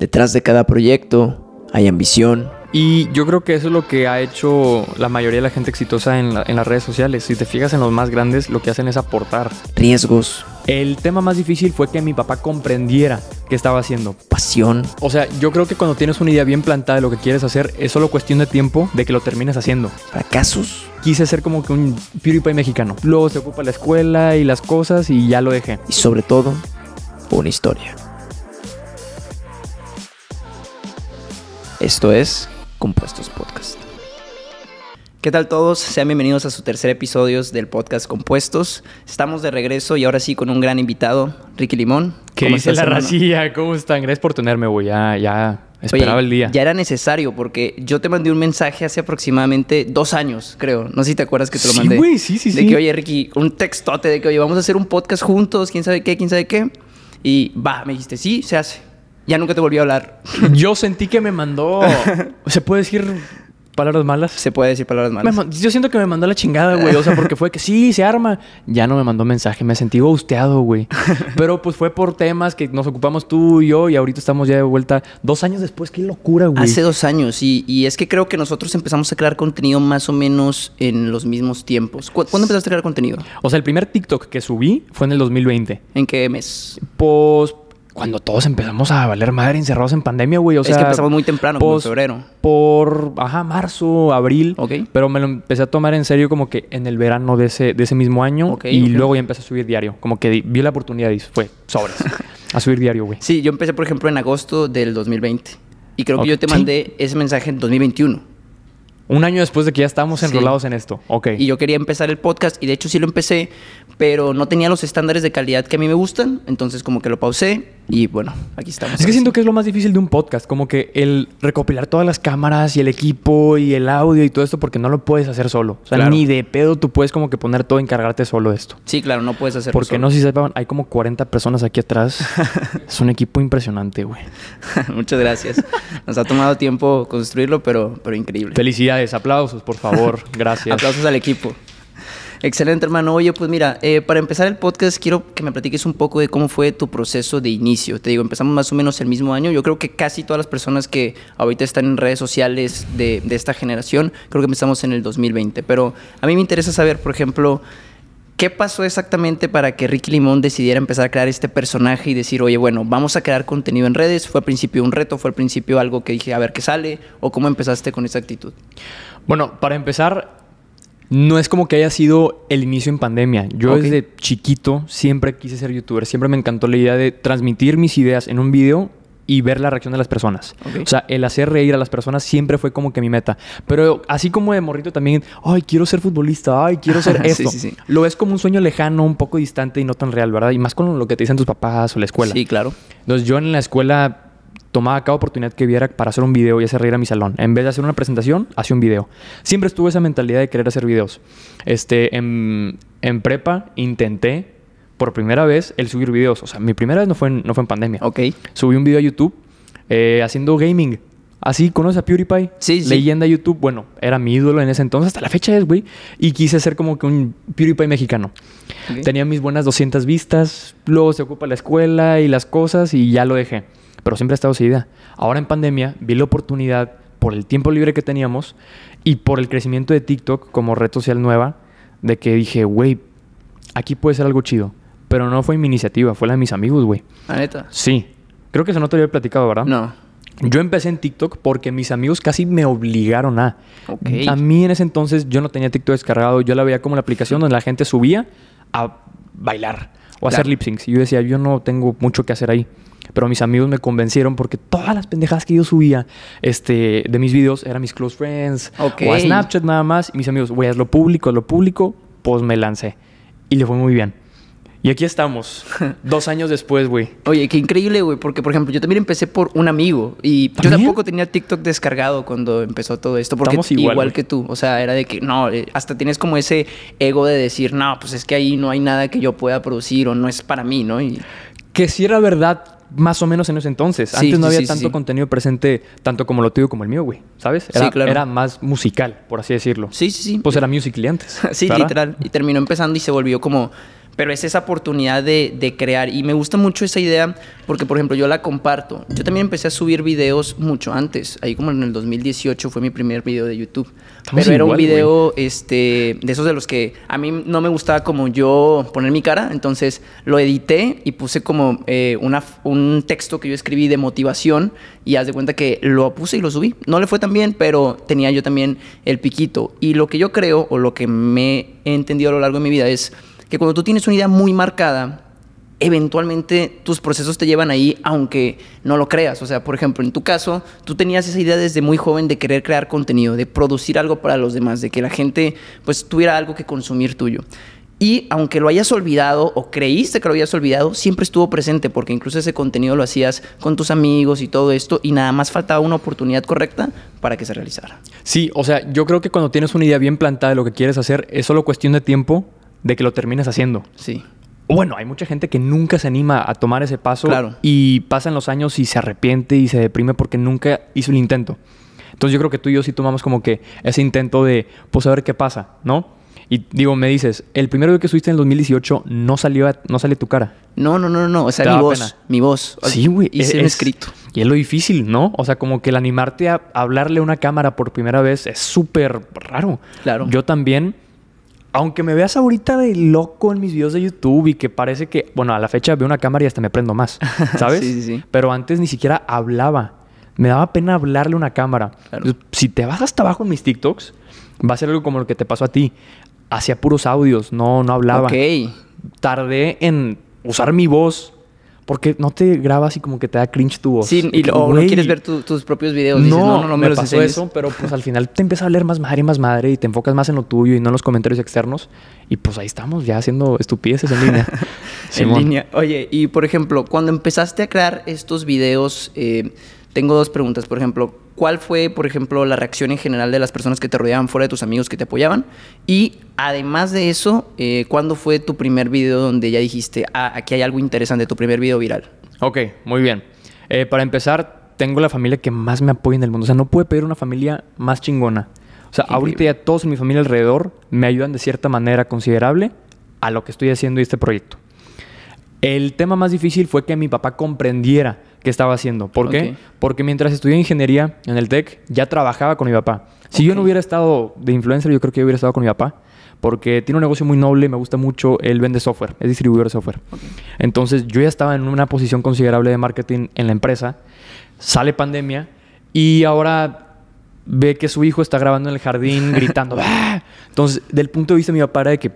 Detrás de cada proyecto hay ambición. Y yo creo que eso es lo que ha hecho la mayoría de la gente exitosa en, las redes sociales. Si te fijas en los más grandes, lo que hacen es aportar. Riesgos. El tema más difícil fue que mi papá comprendiera qué estaba haciendo. Pasión. O sea, yo creo que cuando tienes una idea bien plantada de lo que quieres hacer, es solo cuestión de tiempo de que lo termines haciendo. Fracasos. Quise ser como que un PewDiePie mexicano. Luego se ocupa la escuela y las cosas y ya lo dejé. Y sobre todo, una historia. Esto es Compuestos Podcast. ¿Qué tal todos? Sean bienvenidos a su tercer episodio del podcast Compuestos. Estamos de regreso y ahora sí con un gran invitado, Ricky Limón. ¿Qué ¿Cómo la racilla? ¿Cómo están? Gracias por tenerme, güey. Ya, ya esperaba el día. Ya era necesario porque yo te mandé un mensaje hace aproximadamente dos años, creo. No sé si te acuerdas que te lo mandé. Sí, güey, sí, sí. De que, oye, Ricky, un textote de que, oye, vamos a hacer un podcast juntos, quién sabe qué, quién sabe qué. Y va, me dijiste, sí, se hace ya nunca te volví a hablar. Yo sentí que me mandó. ¿Se puede decir palabras malas? Se puede decir palabras malas. yo siento que me mandó la chingada, güey. O sea, porque fue que sí, se arma. Ya no me mandó mensaje. Me sentí gusteado, güey. Pero pues fue por temas que nos ocupamos tú y yo. Y ahorita estamos ya de vuelta dos años después. Qué locura, güey. Hace dos años. Y, es que creo que nosotros empezamos a crear contenido más o menos en los mismos tiempos. ¿Cuándo empezaste a crear contenido? O sea, el primer TikTok que subí fue en el 2020. ¿En qué mes? Pues cuando todos empezamos a valer madre encerrados en pandemia, güey. O sea, es que empezamos muy temprano, como febrero. Por, ajá, marzo, abril. Ok. Pero me lo empecé a tomar en serio como que en el verano de ese, de ese mismo año. y luego ya empecé a subir diario. Como que vi la oportunidad y fue sobres. a subir diario, güey. Sí, yo empecé, por ejemplo, en agosto del 2020. Y creo que yo te mandé ese mensaje en 2021. Un año después de que ya estábamos enrolados en esto. Ok. Y yo quería empezar el podcast y de hecho sí lo empecé, pero no tenía los estándares de calidad que a mí me gustan, entonces como que lo pausé y bueno, aquí estamos. Es que siento que es lo más difícil de un podcast, como que el recopilar todas las cámaras y el equipo y el audio y todo esto porque no lo puedes hacer solo. O sea, ni de pedo tú puedes como que poner todo, encargarte solo de esto. Sí, claro, no puedes hacerlo Porque no si sepan, hay como 40 personas aquí atrás. es un equipo impresionante, güey. Muchas gracias. Nos ha tomado tiempo construirlo, pero, pero increíble. Felicidades aplausos, por favor. Gracias. aplausos al equipo. Excelente, hermano. Oye, pues mira, eh, para empezar el podcast, quiero que me platiques un poco de cómo fue tu proceso de inicio. Te digo, empezamos más o menos el mismo año. Yo creo que casi todas las personas que ahorita están en redes sociales de, de esta generación, creo que empezamos en el 2020. Pero a mí me interesa saber, por ejemplo, ¿Qué pasó exactamente para que Ricky Limón decidiera empezar a crear este personaje y decir, oye, bueno, vamos a crear contenido en redes? ¿Fue al principio un reto? ¿Fue al principio algo que dije, a ver qué sale? ¿O cómo empezaste con esa actitud? Bueno, para empezar, no es como que haya sido el inicio en pandemia. Yo desde chiquito siempre quise ser youtuber, siempre me encantó la idea de transmitir mis ideas en un video y ver la reacción de las personas. O sea, el hacer reír a las personas siempre fue como que mi meta. Pero así como de morrito también, ay, quiero ser futbolista, ay, quiero ser esto. sí, sí, sí. Lo ves como un sueño lejano, un poco distante y no tan real, ¿verdad? Y más con lo que te dicen tus papás o la escuela. Sí, claro. Entonces yo en la escuela tomaba cada oportunidad que viera para hacer un video y hacer reír a mi salón. En vez de hacer una presentación, hacía un video. Siempre estuve esa mentalidad de querer hacer videos. Este, en, en prepa intenté por primera vez el subir videos. O sea, mi primera vez no fue en, no fue en pandemia. Ok. Subí un video a YouTube eh, haciendo gaming. Así, ¿conoces a PewDiePie? Sí, sí. Leyenda YouTube. Bueno, era mi ídolo en ese entonces. Hasta la fecha es, güey. Y quise ser como que un PewDiePie mexicano. Tenía mis buenas 200 vistas. Luego se ocupa la escuela y las cosas y ya lo dejé. Pero siempre ha estado esa Ahora en pandemia vi la oportunidad por el tiempo libre que teníamos y por el crecimiento de TikTok como red social nueva, de que dije, güey, aquí puede ser algo chido. Pero no fue mi iniciativa, fue la de mis amigos, güey. neta? Sí. Creo que eso no te lo había platicado, ¿verdad? No. Yo empecé en TikTok porque mis amigos casi me obligaron a. A mí en ese entonces yo no tenía TikTok descargado. Yo la veía como la aplicación donde la gente subía a bailar o a hacer lip syncs. Y yo decía, yo no tengo mucho que hacer ahí. Pero mis amigos me convencieron porque todas las pendejadas que yo subía este, de mis videos eran mis close friends o a Snapchat nada más. Y mis amigos, güey, hazlo público, hazlo público. Pues me lancé. Y le fue muy bien. Y aquí estamos, dos años después, güey. Oye, qué increíble, güey, porque por ejemplo, yo también empecé por un amigo y yo tampoco tenía TikTok descargado cuando empezó todo esto, porque igual, que tú, o sea, era de que no, eh, hasta tienes como ese ego de decir, no, pues es que ahí no hay nada que yo pueda producir o no es para mí, ¿no? Y... Que sí era verdad, más o menos en ese entonces. Antes no había tanto contenido presente, tanto como lo tuyo como el mío, güey. ¿Sabes? Era, más musical, por así decirlo. Sí, sí, sí. Pues era musicliantes, antes. sí, literal. Y terminó empezando y se volvió como pero es esa oportunidad de, crear. Y me gusta mucho esa idea porque, por ejemplo, yo la comparto. Yo también empecé a subir videos mucho antes, ahí como en el 2018 fue mi primer video de YouTube. pero era un video este, de esos de los que a mí no me gustaba como yo poner mi cara, entonces lo edité y puse como eh, una, un texto que yo escribí de motivación y haz de cuenta que lo puse y lo subí. No le fue tan bien, pero tenía yo también el piquito. Y lo que yo creo o lo que me he entendido a lo largo de mi vida es que cuando tú tienes una idea muy marcada, eventualmente tus procesos te llevan ahí aunque no lo creas. O sea, por ejemplo, en tu caso, tú tenías esa idea desde muy joven de querer crear contenido, de producir algo para los demás, de que la gente pues tuviera algo que consumir tuyo. Y aunque lo hayas olvidado o creíste que lo habías olvidado, siempre estuvo presente porque incluso ese contenido lo hacías con tus amigos y todo esto y nada más faltaba una oportunidad correcta para que se realizara. Sí, o sea, yo creo que cuando tienes una idea bien plantada de lo que quieres hacer, es solo cuestión de tiempo de que lo termines haciendo. Sí. Bueno, hay mucha gente que nunca se anima a tomar ese paso claro. y pasan los años y se arrepiente y se deprime porque nunca hizo el intento. Entonces yo creo que tú y yo sí tomamos como que ese intento de, pues a ver qué pasa, ¿no? Y digo, me dices, el primero que subiste en el 2018 no salió, no sale tu cara. No, no, no, no, o sea, mi voz, mi voz. Sí, güey. escrito. Y es lo difícil, ¿no? O sea, como que el animarte a hablarle a una cámara por primera vez es súper raro. Claro. Yo también aunque me veas ahorita de loco en mis videos de YouTube y que parece que, bueno, a la fecha veo una cámara y hasta me prendo más, ¿sabes? sí, sí, sí. Pero antes ni siquiera hablaba. Me daba pena hablarle a una cámara. Si te vas hasta abajo en mis TikToks, va a ser algo como lo que te pasó a ti. Hacía puros audios, no, no hablaba. Ok. Tardé en usar mi voz porque no te grabas y como que te da cringe tu voz. Sí, y, o no quieres ver tus propios videos. no, no, no, no, me, me eso, pero pues al final te empieza a leer más madre y más madre y te enfocas más en lo tuyo y no en los comentarios externos. Y pues ahí estamos ya haciendo estupideces en línea. en línea. Oye, y por ejemplo, cuando empezaste a crear estos videos... Eh, tengo dos preguntas, por ejemplo, ¿cuál fue, por ejemplo, la reacción en general de las personas que te rodeaban fuera de tus amigos que te apoyaban? Y además de eso, eh, ¿cuándo fue tu primer video donde ya dijiste, ah, aquí hay algo interesante, tu primer video viral? Ok, muy bien. Eh, para empezar, tengo la familia que más me apoya en el mundo. O sea, no puede pedir una familia más chingona. O sea, ahorita ya todos en mi familia alrededor me ayudan de cierta manera considerable a lo que estoy haciendo y este proyecto. El tema más difícil fue que mi papá comprendiera qué estaba haciendo. ¿Por qué? Porque mientras estudié ingeniería en el TEC, ya trabajaba con mi papá. Si yo no hubiera estado de influencer, yo creo que yo hubiera estado con mi papá. Porque tiene un negocio muy noble, me gusta mucho. Él vende software, es distribuidor de software. Entonces, yo ya estaba en una posición considerable de marketing en la empresa. Sale pandemia y ahora ve que su hijo está grabando en el jardín gritando. ¡Ah! Entonces, del punto de vista de mi papá era de que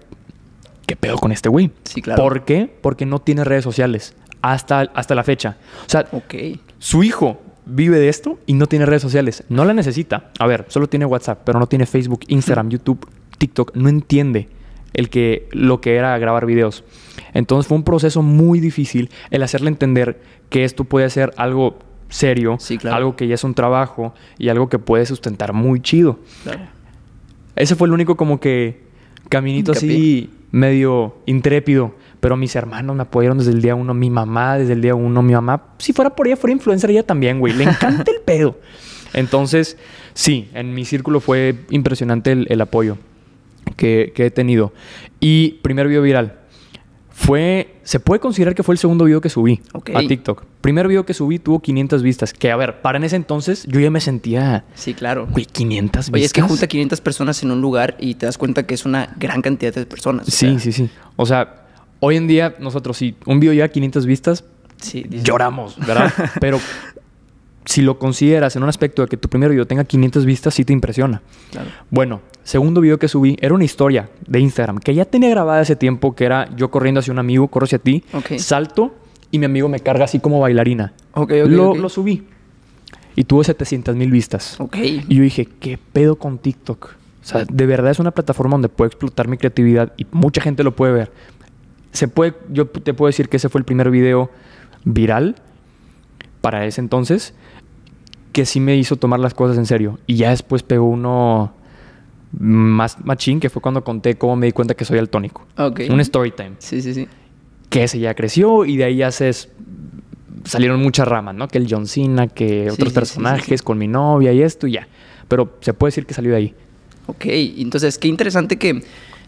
¿qué pedo con este güey? Sí, claro. ¿Por qué? Porque no tiene redes sociales hasta, hasta la fecha. O sea, okay. su hijo vive de esto y no tiene redes sociales. No la necesita. A ver, solo tiene WhatsApp, pero no tiene Facebook, Instagram, YouTube, TikTok. No entiende el que, lo que era grabar videos. Entonces fue un proceso muy difícil el hacerle entender que esto puede ser algo serio, algo que ya es un trabajo y algo que puede sustentar muy chido. Ese fue el único como que caminito así medio intrépido, pero mis hermanos me apoyaron desde el día uno, mi mamá desde el día uno, mi mamá, si fuera por ella, fuera influencer ella también, güey, le encanta el pedo. Entonces, sí, en mi círculo fue impresionante el, apoyo que, que, he tenido. Y primer video viral, fue, se puede considerar que fue el segundo video que subí a TikTok. Primer video que subí tuvo 500 vistas. Que a ver, para en ese entonces yo ya me sentía. Sí, claro. Güey, 500 vistas. Oye, es que junta 500 personas en un lugar y te das cuenta que es una gran cantidad de personas. Sí, sí, sí. O sea, hoy en día nosotros, si un video ya 500 vistas, sí, lloramos, ¿verdad? Pero si lo consideras en un aspecto de que tu primer video tenga 500 vistas, sí te impresiona. Claro. Bueno, segundo video que subí era una historia de Instagram que ya tenía grabada ese tiempo, que era yo corriendo hacia un amigo, corro hacia ti, salto y mi amigo me carga así como bailarina. lo, subí y tuvo 700 mil vistas. Y yo dije, ¿qué pedo con TikTok? O sea, de verdad es una plataforma donde puedo explotar mi creatividad y mucha gente lo puede ver. Se puede, yo te puedo decir que ese fue el primer video viral para ese entonces que sí me hizo tomar las cosas en serio. Y ya después pegó uno más machín, que fue cuando conté cómo me di cuenta que soy altónico. Ok. Un story time. Sí, sí, sí. Que ese ya creció y de ahí ya salieron muchas ramas, ¿no? Que el John Cena, que otros personajes con mi novia y esto y ya. Pero se puede decir que salió de ahí. Ok, entonces qué interesante que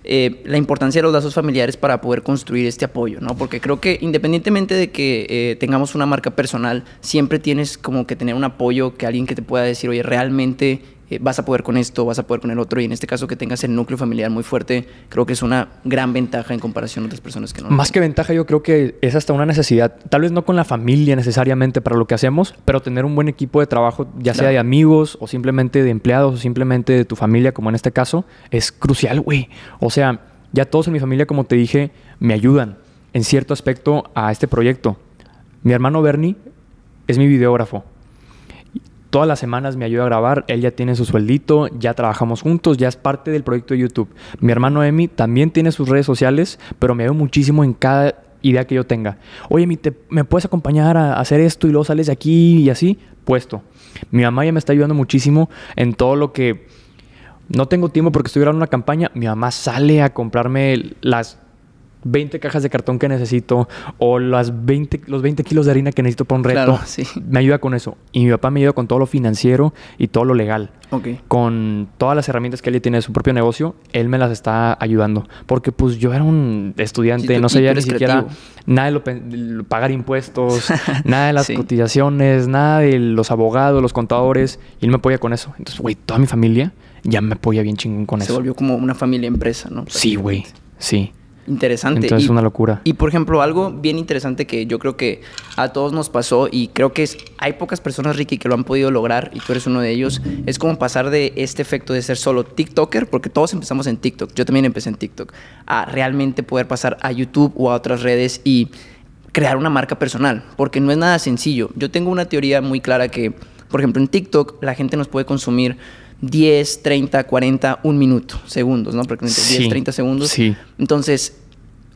eh, la importancia de los lazos familiares para poder construir este apoyo, ¿no? Porque creo que independientemente de que eh, tengamos una marca personal, siempre tienes como que tener un apoyo que alguien que te pueda decir, oye, realmente eh, vas a poder con esto, vas a poder con el otro, y en este caso que tengas el núcleo familiar muy fuerte, creo que es una gran ventaja en comparación a otras personas que no. Más que ventaja, yo creo que es hasta una necesidad, tal vez no con la familia necesariamente para lo que hacemos, pero tener un buen equipo de trabajo, ya sea de amigos o simplemente de empleados o simplemente de tu familia, como en este caso, es crucial, güey. O sea, ya todos en mi familia, como te dije, me ayudan en cierto aspecto a este proyecto. Mi hermano Bernie es mi videógrafo todas las semanas me ayuda a grabar, él ya tiene su sueldito, ya trabajamos juntos, ya es parte del proyecto de YouTube. Mi hermano Emi también tiene sus redes sociales, pero me ayuda muchísimo en cada idea que yo tenga. Oye, Emi, ¿me puedes acompañar a hacer esto y luego sales de aquí y así? Puesto. Mi mamá ya me está ayudando muchísimo en todo lo que... No tengo tiempo porque estoy grabando una campaña. Mi mamá sale a comprarme las 20 cajas de cartón que necesito o las 20, los 20 kilos de harina que necesito para un reto. Me ayuda con eso. Y mi papá me ayuda con todo lo financiero y todo lo legal. Con todas las herramientas que él tiene de su propio negocio, él me las está ayudando. Porque pues yo era un estudiante, no sabía ni siquiera nada de lo, pagar impuestos, nada de las cotizaciones, nada de los abogados, los contadores. Y él me apoya con eso. Entonces, güey, toda mi familia ya me apoya bien chingón con eso. Se volvió como una familia empresa, ¿no? Sí, güey. Sí. Interesante. es una locura. Y por ejemplo, algo bien interesante que yo creo que a todos nos pasó y creo que es, hay pocas personas, Ricky, que lo han podido lograr y tú eres uno de ellos, es como pasar de este efecto de ser solo TikToker, porque todos empezamos en TikTok, yo también empecé en TikTok, a realmente poder pasar a YouTube o a otras redes y crear una marca personal, porque no es nada sencillo. Yo tengo una teoría muy clara que, por ejemplo, en TikTok la gente nos puede consumir 10, 30, 40, un minuto, segundos, ¿no? Prácticamente 10, 30 segundos. Sí. Entonces,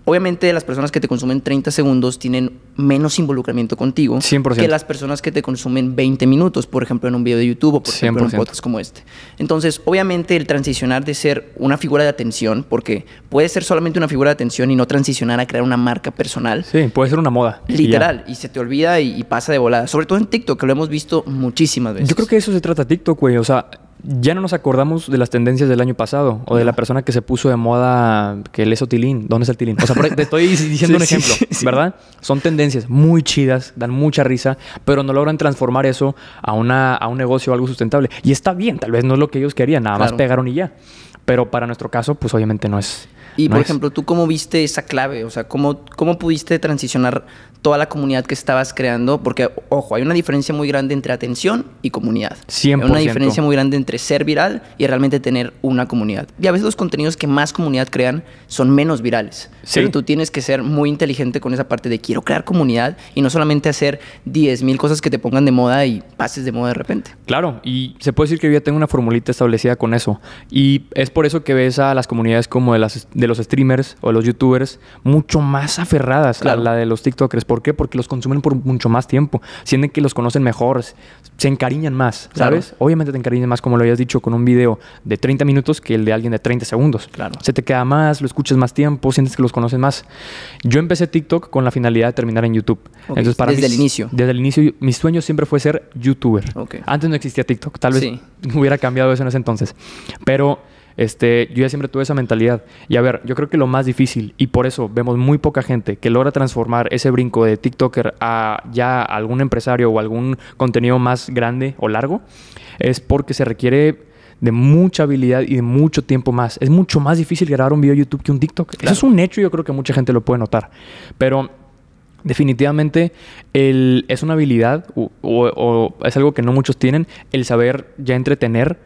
obviamente las personas que te consumen 30 segundos tienen menos involucramiento contigo que las personas que te consumen 20 minutos, por ejemplo, en un video de YouTube o por ejemplo en un como este. Entonces, obviamente el transicionar de ser una figura de atención, porque puede ser solamente una figura de atención y no transicionar a crear una marca personal. Sí, puede ser una moda. Literal, y, se te olvida y, pasa de volada, sobre todo en TikTok, que lo hemos visto muchísimas veces. Yo creo que eso se trata TikTok, güey, o sea, ya no nos acordamos de las tendencias del año pasado o de la persona que se puso de moda que el tilín. ¿Dónde es el tilín? O sea, te estoy diciendo un ejemplo, ¿verdad? Son tendencias muy chidas, dan mucha risa, pero no logran transformar eso a, una, a un negocio o algo sustentable. Y está bien, tal vez no es lo que ellos querían, nada más pegaron y ya. Pero para nuestro caso, pues obviamente no es, y por ejemplo, ¿tú cómo viste esa clave? O sea, ¿cómo, ¿cómo pudiste transicionar toda la comunidad que estabas creando? Porque, ojo, hay una diferencia muy grande entre atención y comunidad. Siempre. Hay una diferencia muy grande entre ser viral y realmente tener una comunidad. Y a veces los contenidos que más comunidad crean son menos virales. ¿Sí? Pero tú tienes que ser muy inteligente con esa parte de quiero crear comunidad y no solamente hacer 10.000 cosas que te pongan de moda y pases de moda de repente. Claro, y se puede decir que yo ya tengo una formulita establecida con eso. Y es por eso que ves a las comunidades como de las de los streamers o los youtubers mucho más aferradas a la de los TikTokers. ¿Por qué? Porque los consumen por mucho más tiempo. Sienten que los conocen mejor, se encariñan más, ¿sabes? Obviamente te encariñan más, como lo habías dicho, con un video de 30 minutos que el de alguien de 30 segundos. Claro. Se te queda más, lo escuchas más tiempo, sientes que los conoces más. Yo empecé TikTok con la finalidad de terminar en YouTube. Entonces, para desde el inicio. Desde el inicio, mi sueño siempre fue ser youtuber. Antes no existía TikTok, tal vez hubiera cambiado eso en ese entonces. Pero este, yo ya siempre tuve esa mentalidad. Y a ver, yo creo que lo más difícil, y por eso vemos muy poca gente que logra transformar ese brinco de TikToker a ya algún empresario o algún contenido más grande o largo, es porque se requiere de mucha habilidad y de mucho tiempo más. Es mucho más difícil grabar un video YouTube que un TikTok. Eso es un hecho y yo creo que mucha gente lo puede notar. Pero definitivamente es una habilidad o es algo que no muchos tienen, el saber ya entretener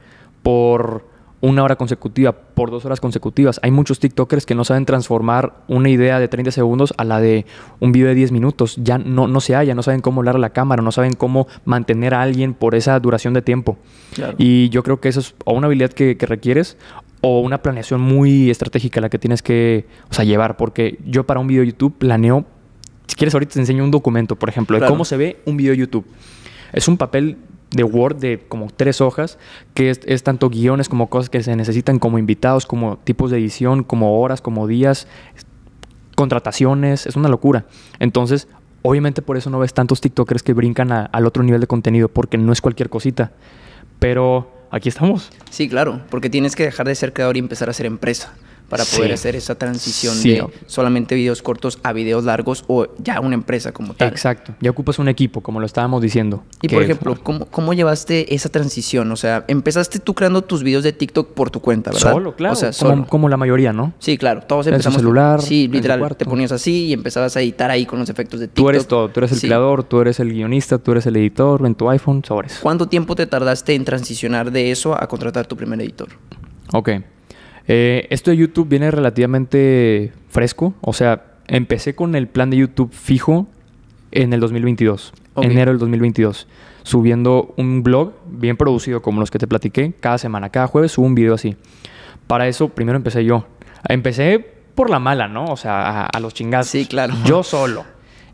por una hora consecutiva por dos horas consecutivas. Hay muchos TikTokers que no saben transformar una idea de 30 segundos a la de un video de 10 minutos. Ya no, no se halla, no saben cómo hablar a la cámara, no saben cómo mantener a alguien por esa duración de tiempo. Y yo creo que eso es una habilidad que, requieres o una planeación muy estratégica la que tienes que llevar. Porque yo para un video YouTube planeo, si quieres ahorita te enseño un documento, por ejemplo, de cómo se ve un video YouTube. Es un papel de Word de como tres hojas, que es, tanto guiones como cosas que se necesitan como invitados, como tipos de edición, como horas, como días, contrataciones, es una locura. Entonces, obviamente por eso no ves tantos TikTokers que brincan al otro nivel de contenido, porque no es cualquier cosita. Pero aquí estamos. Sí, claro, porque tienes que dejar de ser creador y empezar a ser empresa para poder hacer esa transición de solamente videos cortos a videos largos o ya una empresa como tal. Exacto, ya ocupas un equipo, como lo estábamos diciendo. Y por ejemplo, ¿cómo, llevaste esa transición? O sea, empezaste tú creando tus videos de TikTok por tu cuenta, ¿verdad? Solo, claro. O sea, Como, la mayoría, ¿no? Sí, claro. Todos empezamos. En celular. Sí, literal. Te ponías así y empezabas a editar ahí con los efectos de TikTok. Tú eres todo. Tú eres el creador, tú eres el guionista, tú eres el editor en tu iPhone, sobre ¿Cuánto tiempo te tardaste en transicionar de eso a contratar tu primer editor? Ok. Eh, esto de YouTube viene relativamente fresco. O sea, empecé con el plan de YouTube fijo en el 2022, enero del 2022, subiendo un blog bien producido como los que te platiqué. Cada semana, cada jueves subo un video así. Para eso primero empecé yo. Empecé por la mala, ¿no? O sea, a, los chingados, Sí, claro. Yo solo.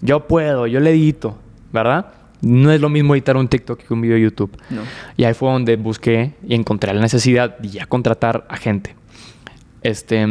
Yo puedo, yo le edito, ¿verdad? No es lo mismo editar un TikTok que un video de YouTube. Y ahí fue donde busqué y encontré la necesidad de ya contratar a gente. Este,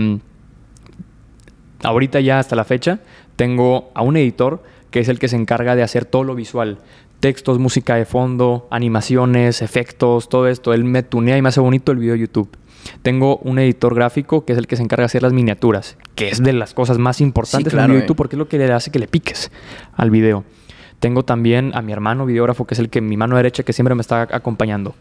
ahorita ya hasta la fecha tengo a un editor que es el que se encarga de hacer todo lo visual. Textos, música de fondo, animaciones, efectos, todo esto. Él me tunea y me hace bonito el video de YouTube. Tengo un editor gráfico que es el que se encarga de hacer las miniaturas, que es de las cosas más importantes de en eh. YouTube porque es lo que le hace que le piques al video. Tengo también a mi hermano videógrafo, que es el que mi mano derecha que siempre me está acompañando.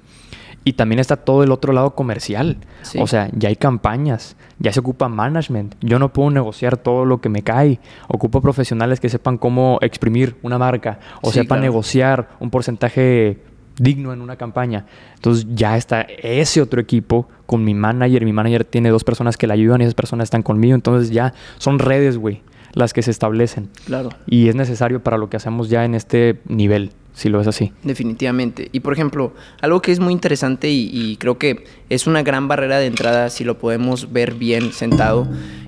Y también está todo el otro lado comercial. O sea, ya hay campañas, ya se ocupa management. Yo no puedo negociar todo lo que me cae. Ocupo profesionales que sepan cómo exprimir una marca o sepan negociar un porcentaje digno en una campaña. Entonces ya está ese otro equipo con mi manager. Mi manager tiene dos personas que le ayudan y esas personas están conmigo. Entonces ya son redes, güey las que se establecen. Claro. Y es necesario para lo que hacemos ya en este nivel, si lo es así. Definitivamente. Y por ejemplo, algo que es muy interesante y, creo que es una gran barrera de entrada, si lo podemos ver bien sentado,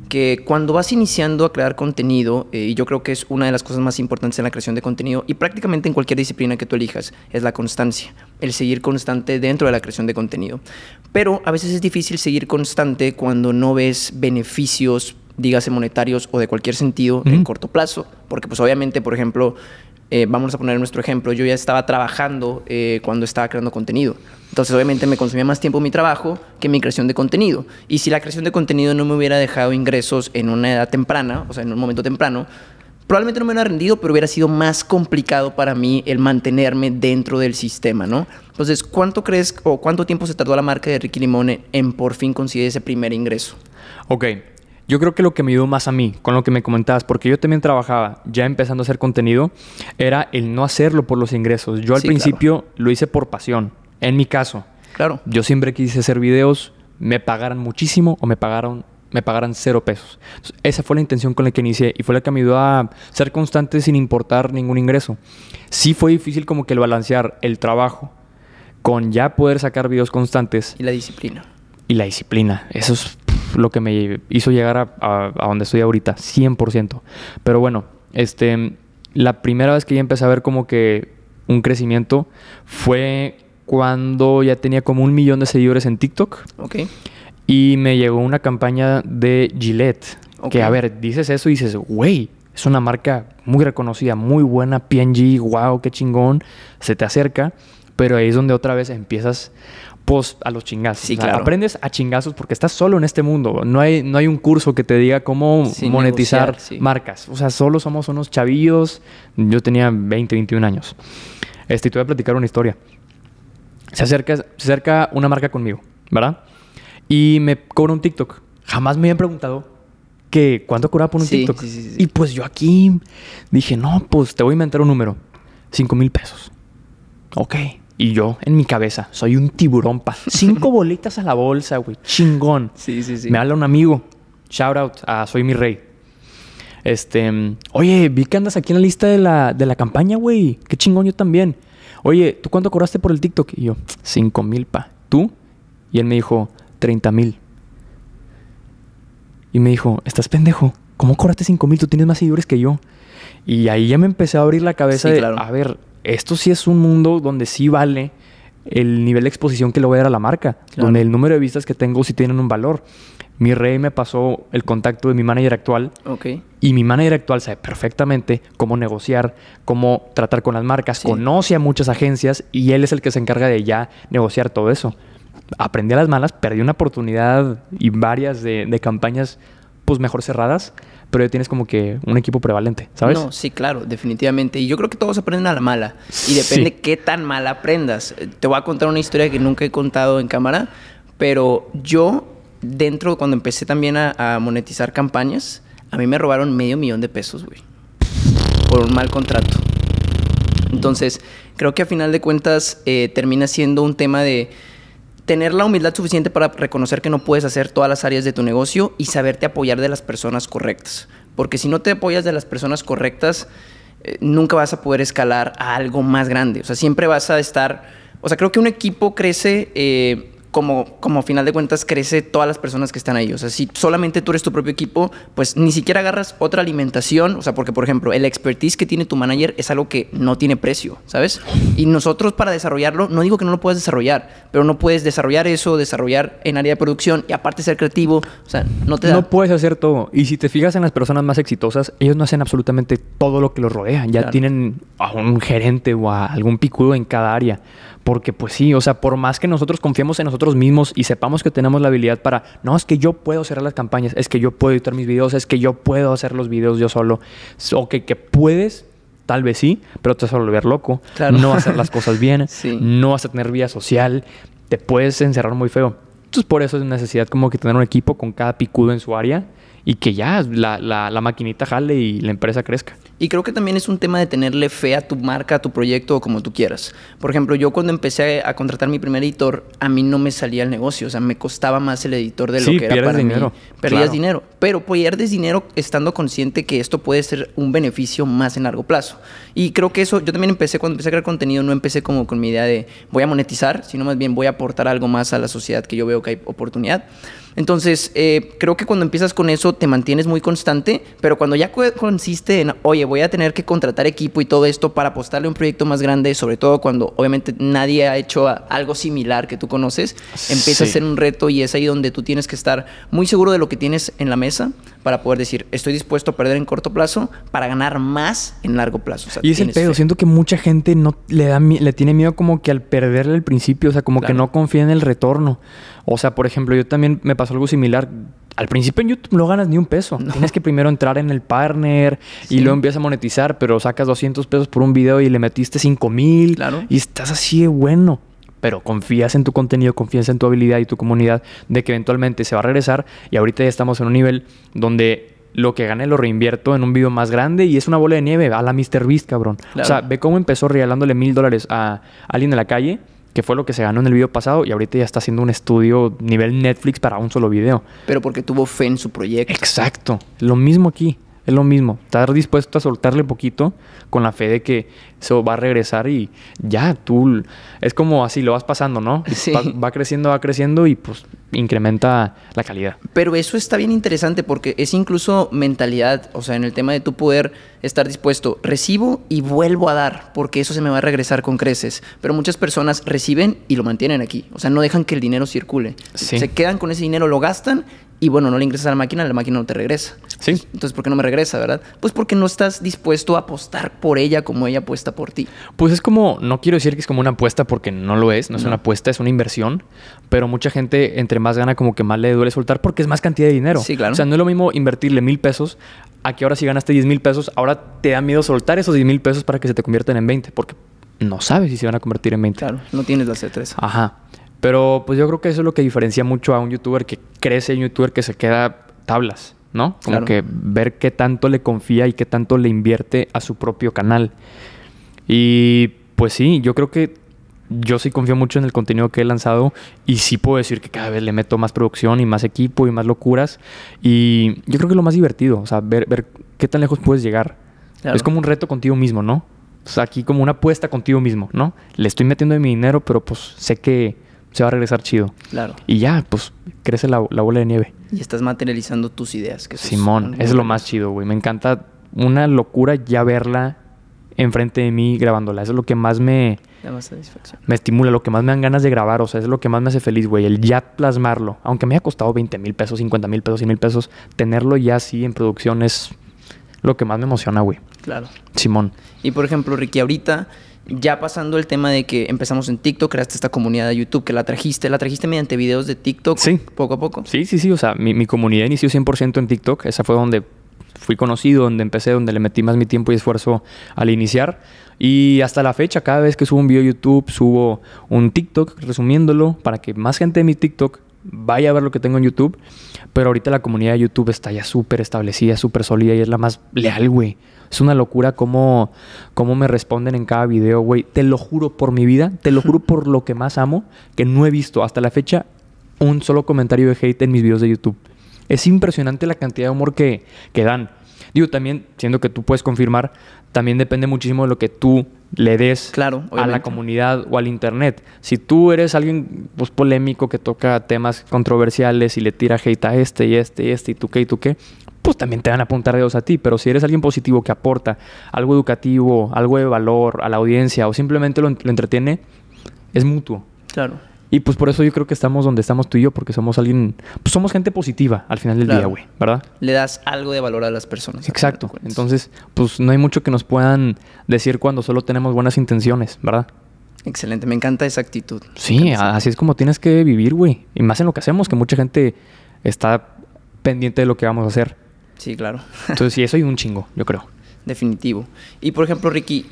que cuando vas iniciando a crear contenido, eh, y yo creo que es una de las cosas más importantes en la creación de contenido, y prácticamente en cualquier disciplina que tú elijas, es la constancia, el seguir constante dentro de la creación de contenido. Pero a veces es difícil seguir constante cuando no ves beneficios dígase monetarios o de cualquier sentido, en corto plazo. Porque pues obviamente, por ejemplo, eh, vamos a poner nuestro ejemplo, yo ya estaba trabajando eh, cuando estaba creando contenido. Entonces, obviamente, me consumía más tiempo mi trabajo que mi creación de contenido. Y si la creación de contenido no me hubiera dejado ingresos en una edad temprana, o sea, en un momento temprano, probablemente no me hubiera rendido, pero hubiera sido más complicado para mí el mantenerme dentro del sistema, ¿no? Entonces, ¿cuánto crees o cuánto tiempo se tardó la marca de Ricky Limone en, en por fin conseguir ese primer ingreso? Ok, yo creo que lo que me ayudó más a mí, con lo que me comentabas, porque yo también trabajaba ya empezando a hacer contenido, era el no hacerlo por los ingresos. Yo al principio lo hice por pasión, en mi caso. Claro. Yo siempre quise hacer videos, me pagaran muchísimo o me pagaron me pagaran cero pesos. esa fue la intención con la que inicié y fue la que me ayudó a ser constante sin importar ningún ingreso. Sí fue difícil como que el balancear el trabajo con ya poder sacar videos constantes. Y la disciplina. Y la disciplina. Eso es lo que me hizo llegar a, donde estoy ahorita, 100%. Pero bueno, este, la primera vez que ya empecé a ver como que un crecimiento fue cuando ya tenía como un millón de seguidores en TikTok. Ok. Y me llegó una campaña de Gillette. Que, a ver, dices eso y dices, güey, es una marca muy reconocida, muy buena, PNG, wow, qué chingón. Se te acerca, pero ahí es donde otra vez empiezas pues a los chingazos. Sí, Aprendes a chingazos porque estás solo en este mundo. No hay, no hay un curso que te diga cómo monetizar marcas. O sea, solo somos unos chavillos. Yo tenía 20, 21 años. Este, te voy a platicar una historia. Se acerca, se acerca una marca conmigo, ¿verdad? Y me cobra un TikTok. Jamás me habían preguntado que cuánto cobraba por un TikTok. y pues yo aquí dije, no, pues te voy a inventar un número. 5 mil pesos. Ok. Y yo, en mi cabeza, soy un tiburón. Pa. Cinco bolitas a la bolsa, güey. Chingón. Sí, sí, sí. Me habla un amigo. Shout out a Soy mi rey. Este, oye, vi que andas aquí en la lista de la, de la campaña, güey. Qué chingón yo también. Oye, ¿tú cuánto cobraste por el TikTok? Y yo, cinco mil, pa. ¿Tú? Y él me dijo, treinta mil. Y me dijo, estás pendejo. ¿Cómo cobraste cinco mil? Tú tienes más seguidores que yo. Y ahí ya me empecé a abrir la cabeza de, a ver, esto sí es un mundo donde sí vale el nivel de exposición que le voy a dar a la marca, donde el número de vistas que tengo sí tienen un valor. Mi rey me pasó el contacto de mi manager actual. Y mi manager actual sabe perfectamente cómo negociar, cómo tratar con las marcas, conoce a muchas agencias y él es el que se encarga de ya negociar todo eso. Aprendí a las malas, perdí una oportunidad y varias de, de campañas pues mejor cerradas, pero tienes como que un equipo prevalente, ¿sabes? No, sí, claro, definitivamente. Y yo creo que todos aprenden a la mala. Y depende qué tan mal aprendas. Eh, te voy a contar una historia que nunca he contado en cámara, pero yo, dentro, cuando empecé también a, monetizar campañas, a mí me robaron medio millón de pesos, güey, por un mal contrato. Entonces, creo que a final de cuentas eh, termina siendo un tema de tener la humildad suficiente para reconocer que no puedes hacer todas las áreas de tu negocio y saberte apoyar de las personas correctas. Porque si no te apoyas de las personas correctas, eh, nunca vas a poder escalar a algo más grande. O sea, siempre vas a estar... O sea, creo que un equipo crece eh, como, como a final de cuentas crece todas las personas que están ahí. O sea, si solamente tú eres tu propio equipo, pues ni siquiera agarras otra alimentación. O sea, porque, por ejemplo, el expertise que tiene tu manager es algo que no tiene precio, ¿sabes? Y nosotros para desarrollarlo, no digo que no lo puedas desarrollar, pero no puedes desarrollar eso, desarrollar en área de producción y aparte ser creativo. O sea, no te No puedes hacer todo. Y si te fijas en las personas más exitosas, ellos no hacen absolutamente todo lo que los rodea. Ya tienen a un gerente o a algún picudo en cada área. Porque pues sí, o sea, por más que nosotros confiemos en nosotros mismos y sepamos que tenemos la habilidad para, no, es que yo puedo cerrar las campañas, es que yo puedo editar mis videos, es que yo puedo hacer los videos yo solo, o que, que puedes, tal vez sí, pero te vas a volver loco, no hacer las cosas bien, no vas a tener vida social, te puedes encerrar muy feo. Entonces por eso es necesidad como que tener un equipo con cada picudo en su área y que ya la, la, la maquinita jale y la empresa crezca. Y creo que también es un tema de tenerle fe a tu marca, a tu proyecto o como tú quieras. Por ejemplo, yo cuando empecé a, contratar mi primer editor, a mí no me salía el negocio, o sea, me costaba más el editor de lo que era para dinero. mí. Perdías dinero. Pero pierdes dinero estando consciente que esto puede ser un beneficio más en largo plazo. Y creo que eso, yo también empecé cuando empecé a crear contenido, no empecé como con mi idea de voy a monetizar, sino más bien voy a aportar algo más a la sociedad que yo veo que hay oportunidad. Entonces, eh, creo que cuando empiezas con eso te mantienes muy constante, pero cuando ya consiste en, oye, voy a tener que contratar equipo y todo esto para apostarle a un proyecto más grande, sobre todo cuando obviamente nadie ha hecho algo similar que tú conoces, empieza a ser un reto y es ahí donde tú tienes que estar muy seguro de lo que tienes en la mesa para poder decir, estoy dispuesto a perder en corto plazo para ganar más en largo plazo. y es el pedo, siento que mucha gente no le, da, le tiene miedo como que al perderle el principio, o sea, como que no confía en el retorno. O sea, por ejemplo, yo también me pasó algo similar. Al principio en YouTube no ganas ni un peso. Tienes que primero entrar en el partner y luego empiezas a monetizar, pero sacas 200 pesos por un video y le metiste 5 mil. Claro. Y estás así de bueno. Pero confías en tu contenido, confías en tu habilidad y tu comunidad de que eventualmente se va a regresar. Y ahorita ya estamos en un nivel donde lo que gane lo reinvierto en un video más grande y es una bola de nieve a la Beast, cabrón. O sea, ve cómo empezó regalándole mil dólares a alguien en la calle que fue lo que se ganó en el video pasado y ahorita ya está haciendo un estudio nivel Netflix para un solo video. Pero porque tuvo fe en su proyecto. Exacto. Lo mismo aquí lo mismo, estar dispuesto a soltarle poquito con la fe de que eso va a regresar y ya, tú es como así, lo vas pasando, ¿no? Va, creciendo, va creciendo y pues incrementa la calidad. Pero eso está bien interesante porque es incluso mentalidad, o sea, en el tema de tu poder estar dispuesto, recibo y vuelvo a dar, porque eso se me va a regresar con creces. Pero muchas personas reciben y lo mantienen aquí, o sea, no dejan que el dinero circule. Se quedan con ese dinero, lo gastan y bueno, no le ingresas a la máquina, la máquina no te regresa. Sí. Entonces, ¿por qué no me regresa, verdad? Pues porque no estás dispuesto a apostar por ella como ella apuesta por ti. Pues es como, no quiero decir que es como una apuesta porque no lo es, no, es una apuesta, es una inversión, pero mucha gente entre más gana como que más le duele soltar porque es más cantidad de dinero. Sí, claro. O sea, no es lo mismo invertirle mil pesos a que ahora si ganaste diez mil pesos, ahora te da miedo soltar esos diez mil pesos para que se te conviertan en 20, porque no sabes si se van a convertir en 20. Claro, no tienes la tres. Ajá. Pero pues yo creo que eso es lo que diferencia mucho a un youtuber que crece y un youtuber que se queda tablas, ¿no? Como que ver qué tanto le confía y qué tanto le invierte a su propio canal. Y pues sí, yo creo que yo sí confío mucho en el contenido que he lanzado y sí puedo decir que cada vez le meto más producción y más equipo y más locuras. Y yo creo que es lo más divertido, o sea, ver, qué tan lejos puedes llegar. Es como un reto contigo mismo, ¿no? O sea, aquí como una apuesta contigo mismo, ¿no? Le estoy metiendo de mi dinero, pero pues sé que se va a regresar chido. Claro. Y ya, pues crece la, bola de nieve. Y estás materializando tus ideas. Que Simón, es lo más chido, güey. Me encanta una locura ya verla enfrente de mí grabándola. Eso es lo que más me... más Me estimula, lo que más me dan ganas de grabar. O sea, es lo que más me hace feliz, güey. El ya plasmarlo. Aunque me haya costado 20 mil pesos, 50 mil pesos, 100 mil pesos, tenerlo ya así en producción es lo que más me emociona, güey. Claro. Simón. Y por ejemplo, Ricky, ahorita ya pasando el tema de que empezamos en TikTok, creaste esta comunidad de YouTube, que la trajiste, la trajiste mediante videos de TikTok sí. poco a poco. Sí, sí, sí, o sea, mi, comunidad inició 100% en TikTok, esa fue donde fui conocido, donde empecé, donde le metí más mi tiempo y esfuerzo al iniciar. Y hasta la fecha, cada vez que subo un video de YouTube, subo un TikTok resumiéndolo para que más gente de mi TikTok vaya a ver lo que tengo en YouTube. Pero ahorita la comunidad de YouTube está ya súper establecida, súper sólida y es la más leal, güey. Es una locura cómo, cómo me responden en cada video, güey. Te lo juro por mi vida, te lo juro por lo que más amo, que no he visto hasta la fecha un solo comentario de hate en mis videos de YouTube. Es impresionante la cantidad de humor que, que dan. Digo, también, siendo que tú puedes confirmar, también depende muchísimo de lo que tú le des a la comunidad o al internet. Si tú eres alguien pues, polémico que toca temas controversiales y le tira hate a este y este y este y tú qué y tú qué, pues también te van a apuntar dedos a ti. Pero si eres alguien positivo que aporta algo educativo, algo de valor a la audiencia o simplemente lo, lo entretiene, es mutuo. Claro. Y pues por eso yo creo que estamos donde estamos tú y yo, porque somos alguien, pues somos gente positiva al final del día, güey, ¿verdad? Le das algo de valor a las personas. Exacto. Entonces, pues no hay mucho que nos puedan decir cuando solo tenemos buenas intenciones, ¿verdad? Excelente, me encanta esa actitud. Sí, así es como tienes que vivir, güey. Y más en lo que hacemos, que mucha gente está pendiente de lo que vamos a hacer. Sí, claro. Entonces, sí, eso hay un chingo, yo creo. Definitivo. Y por ejemplo, Ricky,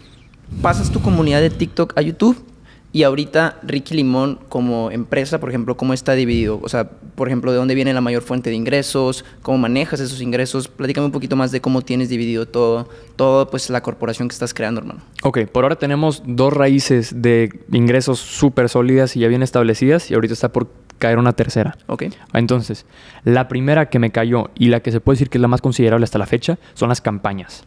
¿pasas tu comunidad de TikTok a YouTube? Y ahorita Ricky Limón como empresa, por ejemplo, ¿cómo está dividido? O sea, por ejemplo, ¿de dónde viene la mayor fuente de ingresos? ¿Cómo manejas esos ingresos? Platícame un poquito más de cómo tienes dividido todo, todo pues la corporación que estás creando, hermano. Ok, por ahora tenemos dos raíces de ingresos súper sólidas y ya bien establecidas y ahorita está por caer una tercera. Ok. Entonces, la primera que me cayó y la que se puede decir que es la más considerable hasta la fecha son las campañas.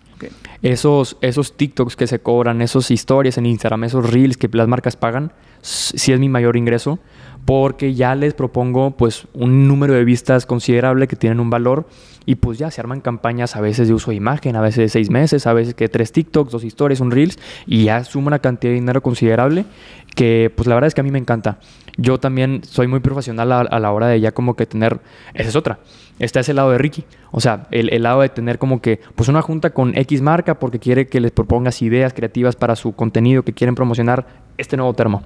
Esos, esos TikToks que se cobran, esas historias en Instagram, esos reels que las marcas pagan, si es mi mayor ingreso porque ya les propongo pues un número de vistas considerable que tienen un valor y pues ya se arman campañas a veces de uso de imagen, a veces de seis meses, a veces que tres TikToks, dos historias, un Reels y ya suma una cantidad de dinero considerable que pues la verdad es que a mí me encanta. Yo también soy muy profesional a, la hora de ya como que tener, esa es otra, está ese lado de Ricky, o sea, el, el lado de tener como que pues una junta con X marca porque quiere que les propongas ideas creativas para su contenido que quieren promocionar este nuevo termo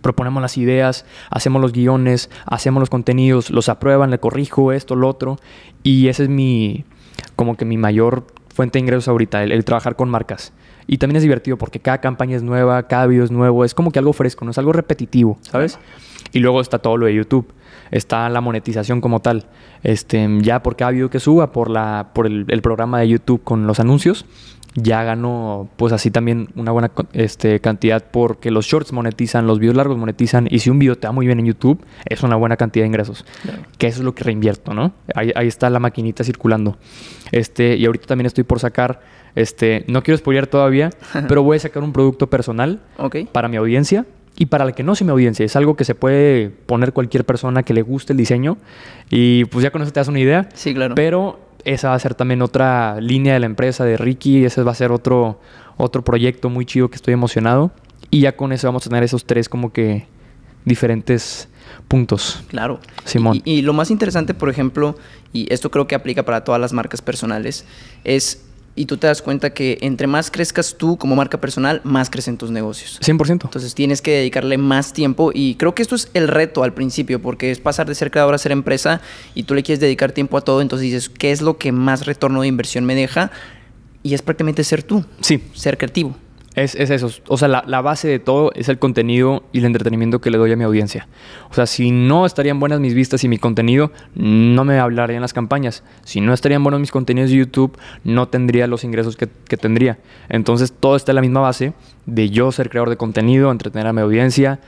proponemos las ideas, hacemos los guiones, hacemos los contenidos, los aprueban, le corrijo esto, lo otro. Y ese es mi, como que mi mayor fuente de ingresos ahorita, el, trabajar con marcas. Y también es divertido porque cada campaña es nueva, cada video es nuevo, es como que algo fresco, no es algo repetitivo, ¿sabes? Y luego está todo lo de YouTube, está la monetización como tal. Este, ya por cada video que suba, por, la, por el programa de YouTube con los anuncios, ya gano pues así también una buena este, cantidad porque los shorts monetizan, los videos largos monetizan y si un video te va muy bien en YouTube es una buena cantidad de ingresos, que eso es lo que reinvierto, ¿no? Ahí, está la maquinita circulando. Este, y ahorita también estoy por sacar, este, no quiero spoilear todavía, pero voy a sacar un producto personal para mi audiencia y para la que no sea mi audiencia. Es algo que se puede poner cualquier persona que le guste el diseño y pues ya con eso te das una idea. Sí, claro. Pero esa va a ser también otra línea de la empresa de Ricky, ese va a ser otro, otro proyecto muy chido que estoy emocionado. Y ya con eso vamos a tener esos tres como que diferentes puntos. Claro. Simón. Y, y, lo más interesante, por ejemplo, y esto creo que aplica para todas las marcas personales, es y tú te das cuenta que entre más crezcas tú como marca personal, más crecen tus negocios. 100%. Entonces tienes que dedicarle más tiempo y creo que esto es el reto al principio porque es pasar de ser creadora a ser empresa y tú le quieres dedicar tiempo a todo, entonces dices, ¿qué es lo que más retorno de inversión me deja? Y es prácticamente ser tú. Sí. Ser creativo. Es, eso. O sea, la, base de todo es el contenido y el entretenimiento que le doy a mi audiencia. O sea, si no estarían buenas mis vistas y mi contenido, no me hablarían las campañas. Si no estarían buenos mis contenidos de YouTube, no tendría los ingresos que, que tendría. Entonces, todo está en la misma base de yo ser creador de contenido, entretener a mi audiencia,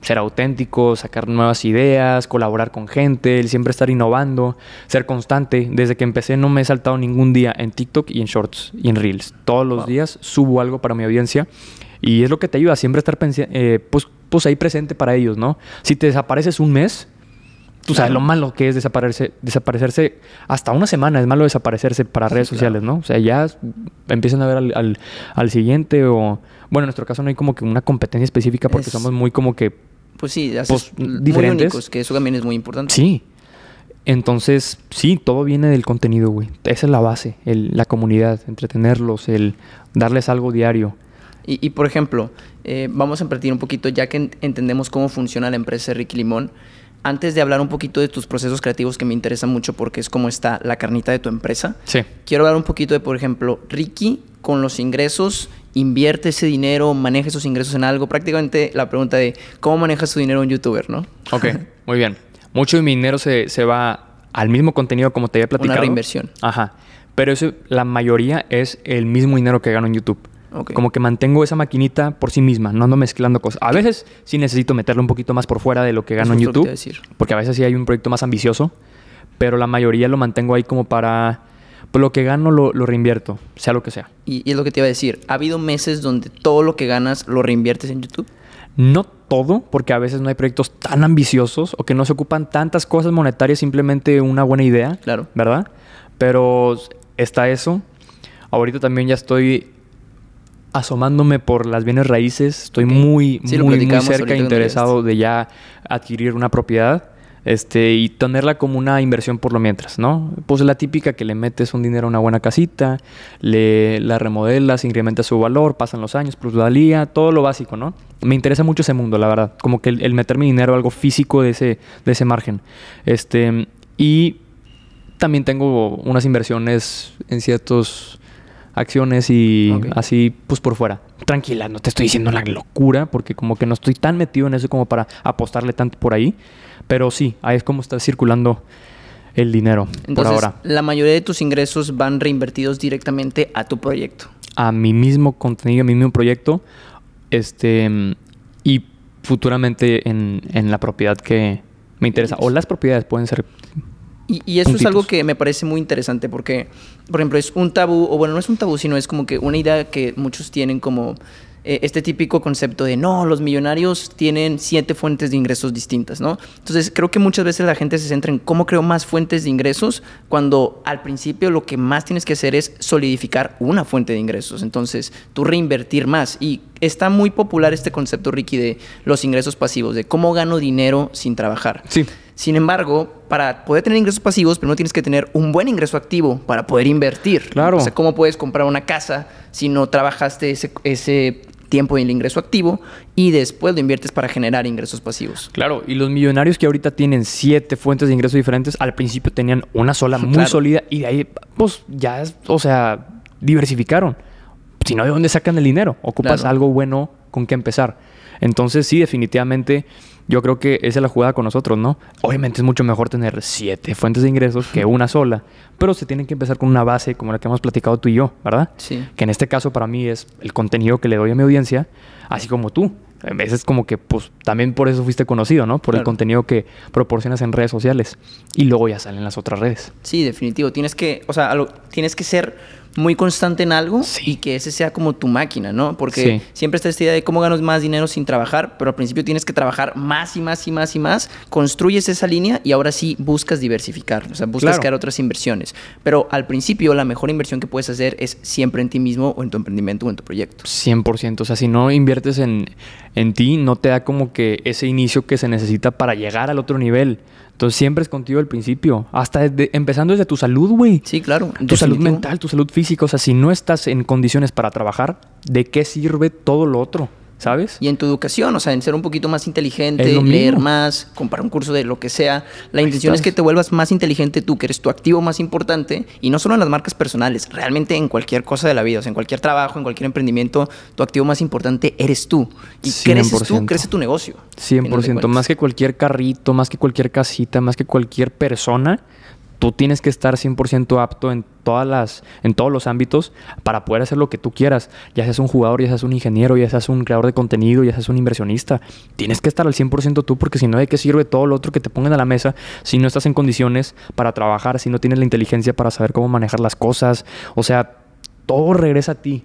ser auténtico, sacar nuevas ideas, colaborar con gente, el siempre estar innovando, ser constante. Desde que empecé no me he saltado ningún día en TikTok y en Shorts y en Reels. Todos los días subo algo para mi audiencia y es lo que te ayuda, siempre estar eh, pues, pues, ahí presente para ellos, ¿no? Si te desapareces un mes, tú sabes lo malo que es desaparecerse, desaparecerse hasta una semana, es malo desaparecerse para redes sociales, ¿no? O sea, ya empiezan a ver al, al siguiente o bueno, en nuestro caso no hay como que una competencia específica porque somos muy como que... Pues sí, así diferentes. que eso también es muy importante. Sí. Entonces, sí, todo viene del contenido, güey. Esa es la base, el, la comunidad, entretenerlos, el darles algo diario. Y, por ejemplo, eh, vamos a partir un poquito, ya que entendemos cómo funciona la empresa Ricky Limón, antes de hablar un poquito de tus procesos creativos que me interesan mucho porque es como está la carnita de tu empresa, sí. quiero hablar un poquito de, por ejemplo, Ricky con los ingresos invierte ese dinero, maneje esos ingresos en algo. Prácticamente la pregunta de cómo manejas tu dinero en youtuber, ¿no? Ok, muy bien. Mucho de mi dinero se, va al mismo contenido como te había platicado. Una inversión. Ajá. Pero eso, la mayoría es el mismo dinero que gano en YouTube. Como que mantengo esa maquinita por sí misma, no ando mezclando cosas. A veces sí necesito meterle un poquito más por fuera de lo que gano en YouTube, decir. porque a veces sí hay un proyecto más ambicioso, pero la mayoría lo mantengo ahí como para lo que gano lo, reinvierto, sea lo que sea. Y, es lo que te iba a decir, ¿ha habido meses donde todo lo que ganas lo reinviertes en YouTube? No todo, porque a veces no hay proyectos tan ambiciosos o que no se ocupan tantas cosas monetarias, simplemente una buena idea. Claro. ¿Verdad? Pero está eso. Ahorita también ya estoy asomándome por las bienes raíces. Estoy muy, muy, muy cerca, interesado de ya adquirir una propiedad. Este, y tenerla como una inversión por lo mientras, ¿no? Pues la típica que le metes un dinero a una buena casita, le, la remodelas, incrementa su valor, pasan los años, plusvalía, todo lo básico, ¿no? Me interesa mucho ese mundo, la verdad. Como que el, meter mi dinero a algo físico de ese, de ese margen. Este, y también tengo unas inversiones en ciertos acciones y así, pues por fuera. Tranquila, no te estoy diciendo la locura, porque como que no estoy tan metido en eso como para apostarle tanto por ahí. Pero sí, ahí es como está circulando el dinero Entonces, por ahora. La mayoría de tus ingresos van reinvertidos directamente a tu proyecto. A mi mismo contenido, a mi mismo proyecto. Este. Y futuramente en la propiedad que me interesa. O las propiedades pueden ser y, eso es algo que me parece muy interesante porque, por ejemplo, es un tabú, o bueno, no es un tabú, sino es como que una idea que muchos tienen como eh, este típico concepto de, no, los millonarios tienen siete fuentes de ingresos distintas, ¿no? Entonces, creo que muchas veces la gente se centra en cómo creo más fuentes de ingresos, cuando al principio lo que más tienes que hacer es solidificar una fuente de ingresos. Entonces, tú reinvertir más. Y está muy popular este concepto, Ricky, de los ingresos pasivos, de cómo gano dinero sin trabajar. Sí. Sin embargo, para poder tener ingresos pasivos, primero tienes que tener un buen ingreso activo para poder invertir. Claro. O sea, ¿cómo puedes comprar una casa si no trabajaste ese, tiempo en el ingreso activo y después lo inviertes para generar ingresos pasivos. Claro, y los millonarios que ahorita tienen siete fuentes de ingresos diferentes, al principio tenían una sola muy sólida y de ahí, pues ya, o sea, diversificaron. Si no, ¿de dónde sacan el dinero? Ocupas algo bueno con que empezar. Entonces, sí, definitivamente yo creo que esa es la jugada con nosotros, ¿no? Obviamente es mucho mejor tener siete fuentes de ingresos que una sola, pero se tiene que empezar con una base como la que hemos platicado tú y yo, ¿verdad? Sí. Que en este caso para mí es el contenido que le doy a mi audiencia, así como tú. A veces como que pues también por eso fuiste conocido, ¿no? Por el contenido que proporcionas en redes sociales y luego ya salen las otras redes. Sí, definitivo, tienes que, o sea, tienes que ser muy constante en algo y que ese sea como tu máquina, ¿no? Porque siempre está esta idea de cómo ganas más dinero sin trabajar, pero al principio tienes que trabajar más y más y más y más, construyes esa línea y ahora sí buscas diversificar, o sea, buscas crear otras inversiones. Pero al principio la mejor inversión que puedes hacer es siempre en ti mismo o en tu emprendimiento o en tu proyecto. 100%, o sea, si no inviertes en, en ti, no te da como que ese inicio que se necesita para llegar al otro nivel. Entonces siempre es contigo el principio, hasta empezando desde tu salud, güey. Sí, claro. Tu salud mental, tu salud física, o sea, si no estás en condiciones para trabajar, ¿de qué sirve todo lo otro? ¿Sabes? Y en tu educación, o sea, en ser un poquito más inteligente, leer más, comprar un curso de lo que sea. La intención es que te vuelvas más inteligente tú, que eres tu activo más importante, y no solo en las marcas personales, realmente en cualquier cosa de la vida, o sea, en cualquier trabajo, en cualquier emprendimiento, tu activo más importante eres tú. Y creces tú, crece tu negocio. 100%, más que cualquier carrito, más que cualquier casita, más que cualquier persona, tú tienes que estar 100% apto en, todas las, en todos los ámbitos para poder hacer lo que tú quieras. Ya seas un jugador, ya seas un ingeniero, ya seas un creador de contenido, ya seas un inversionista. Tienes que estar al 100% tú porque si no, ¿de qué sirve todo lo otro que te pongan a la mesa si no estás en condiciones para trabajar, si no tienes la inteligencia para saber cómo manejar las cosas? O sea, todo regresa a ti.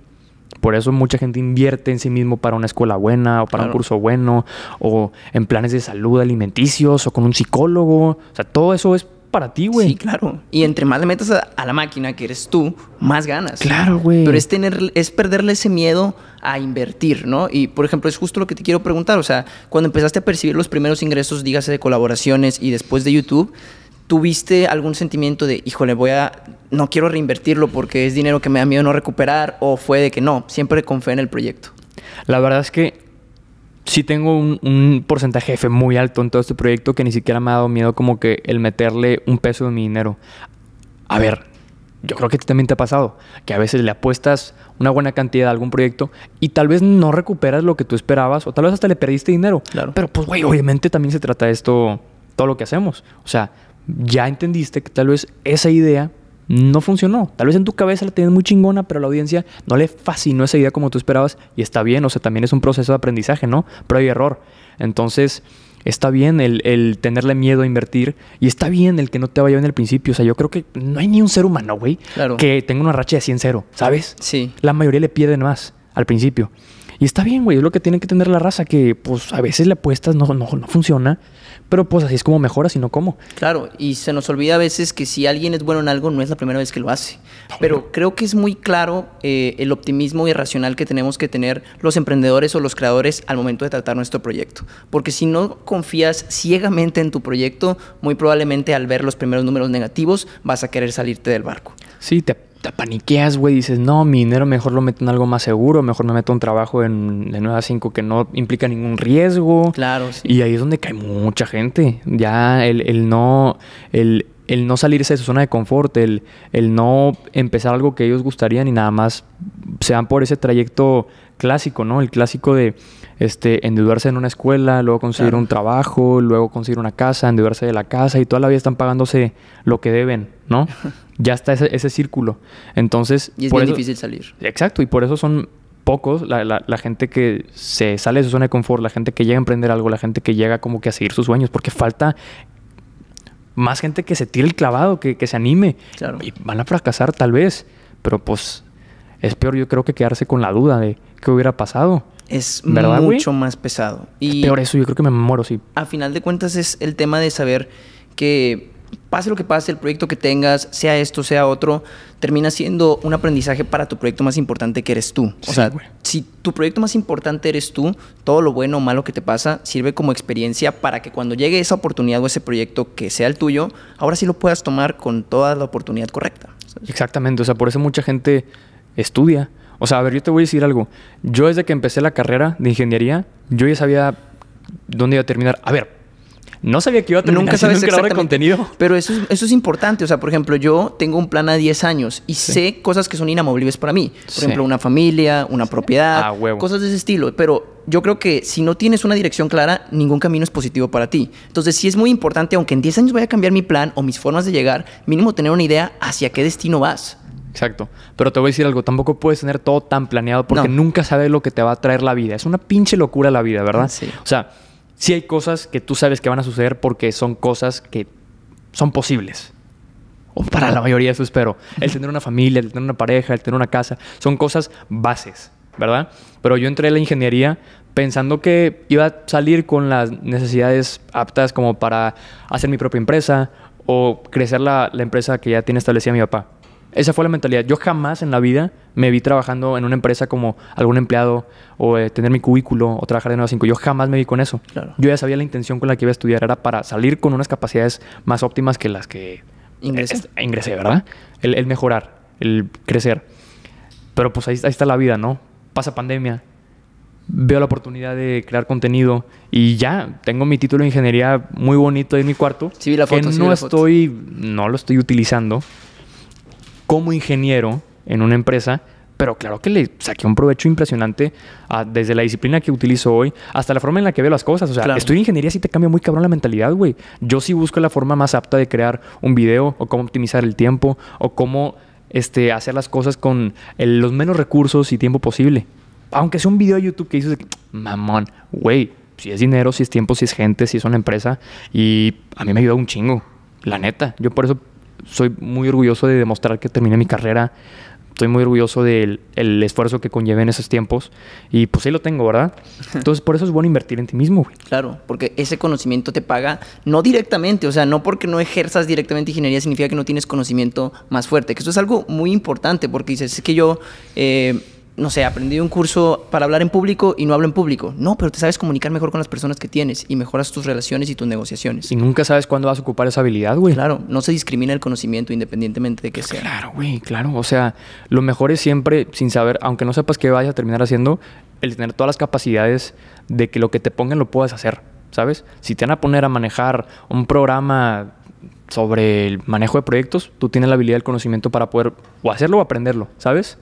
Por eso mucha gente invierte en sí mismo para una escuela buena o para un curso bueno o en planes de salud alimenticios o con un psicólogo. O sea, todo eso es para ti, güey. Sí, claro. Y entre más le metas a, la máquina, que eres tú, más ganas. Claro, güey. Pero es tener, es perderle ese miedo a invertir, ¿no? Y por ejemplo, es justo lo que te quiero preguntar. O sea, cuando empezaste a percibir los primeros ingresos, dígase de colaboraciones y después de YouTube, ¿tuviste algún sentimiento de, híjole, voy a, no quiero reinvertirlo porque es dinero que me da miedo no recuperar? ¿O fue de que no, siempre con en el proyecto? La verdad es que sí tengo un, porcentaje muy alto en todo este proyecto que ni siquiera me ha dado miedo como que el meterle un peso de mi dinero. A ver, yo creo que también te ha pasado, que a veces le apuestas una buena cantidad a algún proyecto y tal vez no recuperas lo que tú esperabas o tal vez hasta le perdiste dinero. Claro. Pero pues, güey, obviamente también se trata de esto, todo lo que hacemos. O sea, ya entendiste que tal vez esa idea no funcionó. Tal vez en tu cabeza la tienes muy chingona, pero a la audiencia no le fascinó esa idea como tú esperabas y está bien, o sea, también es un proceso de aprendizaje, ¿no? Pero hay error. Entonces, está bien el, el, tenerle miedo a invertir y está bien el que no te vaya bien al principio. O sea, yo creo que no hay ni un ser humano, güey, que tenga una racha de 100-0, ¿sabes? Sí. La mayoría le pierden más al principio. Y está bien, güey, es lo que tiene que tener la raza, que pues a veces le apuestas, no, no, no funciona, pero pues así es como mejora, sino como. Claro, y se nos olvida a veces que si alguien es bueno en algo, no es la primera vez que lo hace. Pero creo que es muy claro eh, el optimismo irracional que tenemos que tener los emprendedores o los creadores al momento de tratar nuestro proyecto. Porque si no confías ciegamente en tu proyecto, muy probablemente al ver los primeros números negativos vas a querer salirte del barco. Sí, te te paniqueas, güey, dices, no, mi dinero mejor lo meto en algo más seguro, mejor me meto un trabajo en, de 9 a 5 que no implica ningún riesgo. Claro, Y ahí es donde cae mucha gente. Ya el, el no, el, el no salirse de su zona de confort, el, el no empezar algo que ellos gustarían y nada más se van por ese trayecto clásico, ¿no? El clásico de este, endeudarse en una escuela, luego conseguir un trabajo, luego conseguir una casa, endeudarse de la casa y toda la vida están pagándose lo que deben, ¿no? ya está ese, círculo. Entonces... Y es difícil salir. Exacto, y por eso son pocos la, gente que se sale de su zona de confort, la gente que llega a emprender algo, la gente que llega como que a seguir sus sueños, porque falta más gente que se tire el clavado, que, se anime. Claro. Y van a fracasar tal vez, pero pues es peor yo creo que quedarse con la duda de qué hubiera pasado. Es mucho más pesado. Y peor eso, yo creo que me muero, sí. A final de cuentas es el tema de saber que pase lo que pase, el proyecto que tengas, sea esto, sea otro, termina siendo un aprendizaje para tu proyecto más importante que eres tú. o sea, si tu proyecto más importante eres tú, todo lo bueno o malo que te pasa sirve como experiencia para que cuando llegue esa oportunidad o ese proyecto que sea el tuyo, ahora sí lo puedas tomar con toda la oportunidad correcta. Exactamente, o sea, por eso mucha gente estudia. O sea, a ver, yo te voy a decir algo. Yo desde que empecé la carrera de ingeniería, yo ya sabía dónde iba a terminar. A ver, no sabía que iba a tener nunca sabes un creador de contenido. Pero eso es, eso es importante. O sea, por ejemplo, yo tengo un plan a 10 años y sé cosas que son inamovibles para mí. Por ejemplo, una familia, una propiedad, ah, cosas de ese estilo. Pero yo creo que si no tienes una dirección clara, ningún camino es positivo para ti. Entonces sí es muy importante, aunque en 10 años vaya a cambiar mi plan o mis formas de llegar, mínimo tener una idea hacia qué destino vas. Exacto. Pero te voy a decir algo, tampoco puedes tener todo tan planeado porque nunca sabes lo que te va a traer la vida. Es una pinche locura la vida, ¿verdad? Sí. O sea, sí hay cosas que tú sabes que van a suceder porque son cosas que son posibles. O para la mayoría eso espero. El tener una familia, el tener una pareja, el tener una casa, son cosas bases, ¿verdad? Pero yo entré a la ingeniería pensando que iba a salir con las necesidades aptas como para hacer mi propia empresa o crecer la, la empresa que ya tiene establecida mi papá. Esa fue la mentalidad. Yo jamás en la vida me vi trabajando en una empresa como algún empleado o eh, tener mi cubículo o trabajar de 9 a 5. Yo jamás me vi con eso. Yo ya sabía la intención con la que iba a estudiar era para salir con unas capacidades más óptimas que las que ingresé, ¿verdad? El, mejorar, el crecer. Pero pues ahí, ahí está la vida, ¿no? Pasa pandemia, veo la oportunidad de crear contenido y ya tengo mi título de ingeniería muy bonito en mi cuarto. Sí, vi la foto. Que no estoy, no lo estoy utilizando como ingeniero en una empresa, pero claro que le saqué un provecho impresionante desde la disciplina que utilizo hoy hasta la forma en la que veo las cosas. O sea, claro. estudiar ingeniería sí te cambia muy cabrón la mentalidad, güey. Yo sí busco la forma más apta de crear un video o cómo optimizar el tiempo o cómo este, hacer las cosas con los menos recursos y tiempo posible. Aunque sea un video de YouTube que dices, mamón, güey, si es dinero, si es tiempo, si es gente, si es una empresa. Y a mí me ayuda un chingo, la neta. Yo por eso soy muy orgulloso de demostrar que terminé mi carrera. Estoy muy orgulloso del el esfuerzo que conllevé en esos tiempos. Y pues ahí lo tengo, ¿verdad? Entonces, por eso es bueno invertir en ti mismo, güey. Claro, porque ese conocimiento te paga no directamente. O sea, no porque no ejerzas directamente ingeniería significa que no tienes conocimiento más fuerte. Que eso es algo muy importante porque dices, es que yo... Eh, no sé, aprendí un curso para hablar en público y no hablo en público. No, pero te sabes comunicar mejor con las personas que tienes y mejoras tus relaciones y tus negociaciones. Y nunca sabes cuándo vas a ocupar esa habilidad, güey. Claro, no se discrimina el conocimiento independientemente de que sea. Claro, güey, claro. O sea, lo mejor es siempre, sin saber, aunque no sepas qué vayas a terminar haciendo, el tener todas las capacidades de que lo que te pongan lo puedas hacer, ¿sabes? Si te van a poner a manejar un programa sobre el manejo de proyectos, tú tienes la habilidad, del conocimiento para poder o hacerlo o aprenderlo, ¿sabes?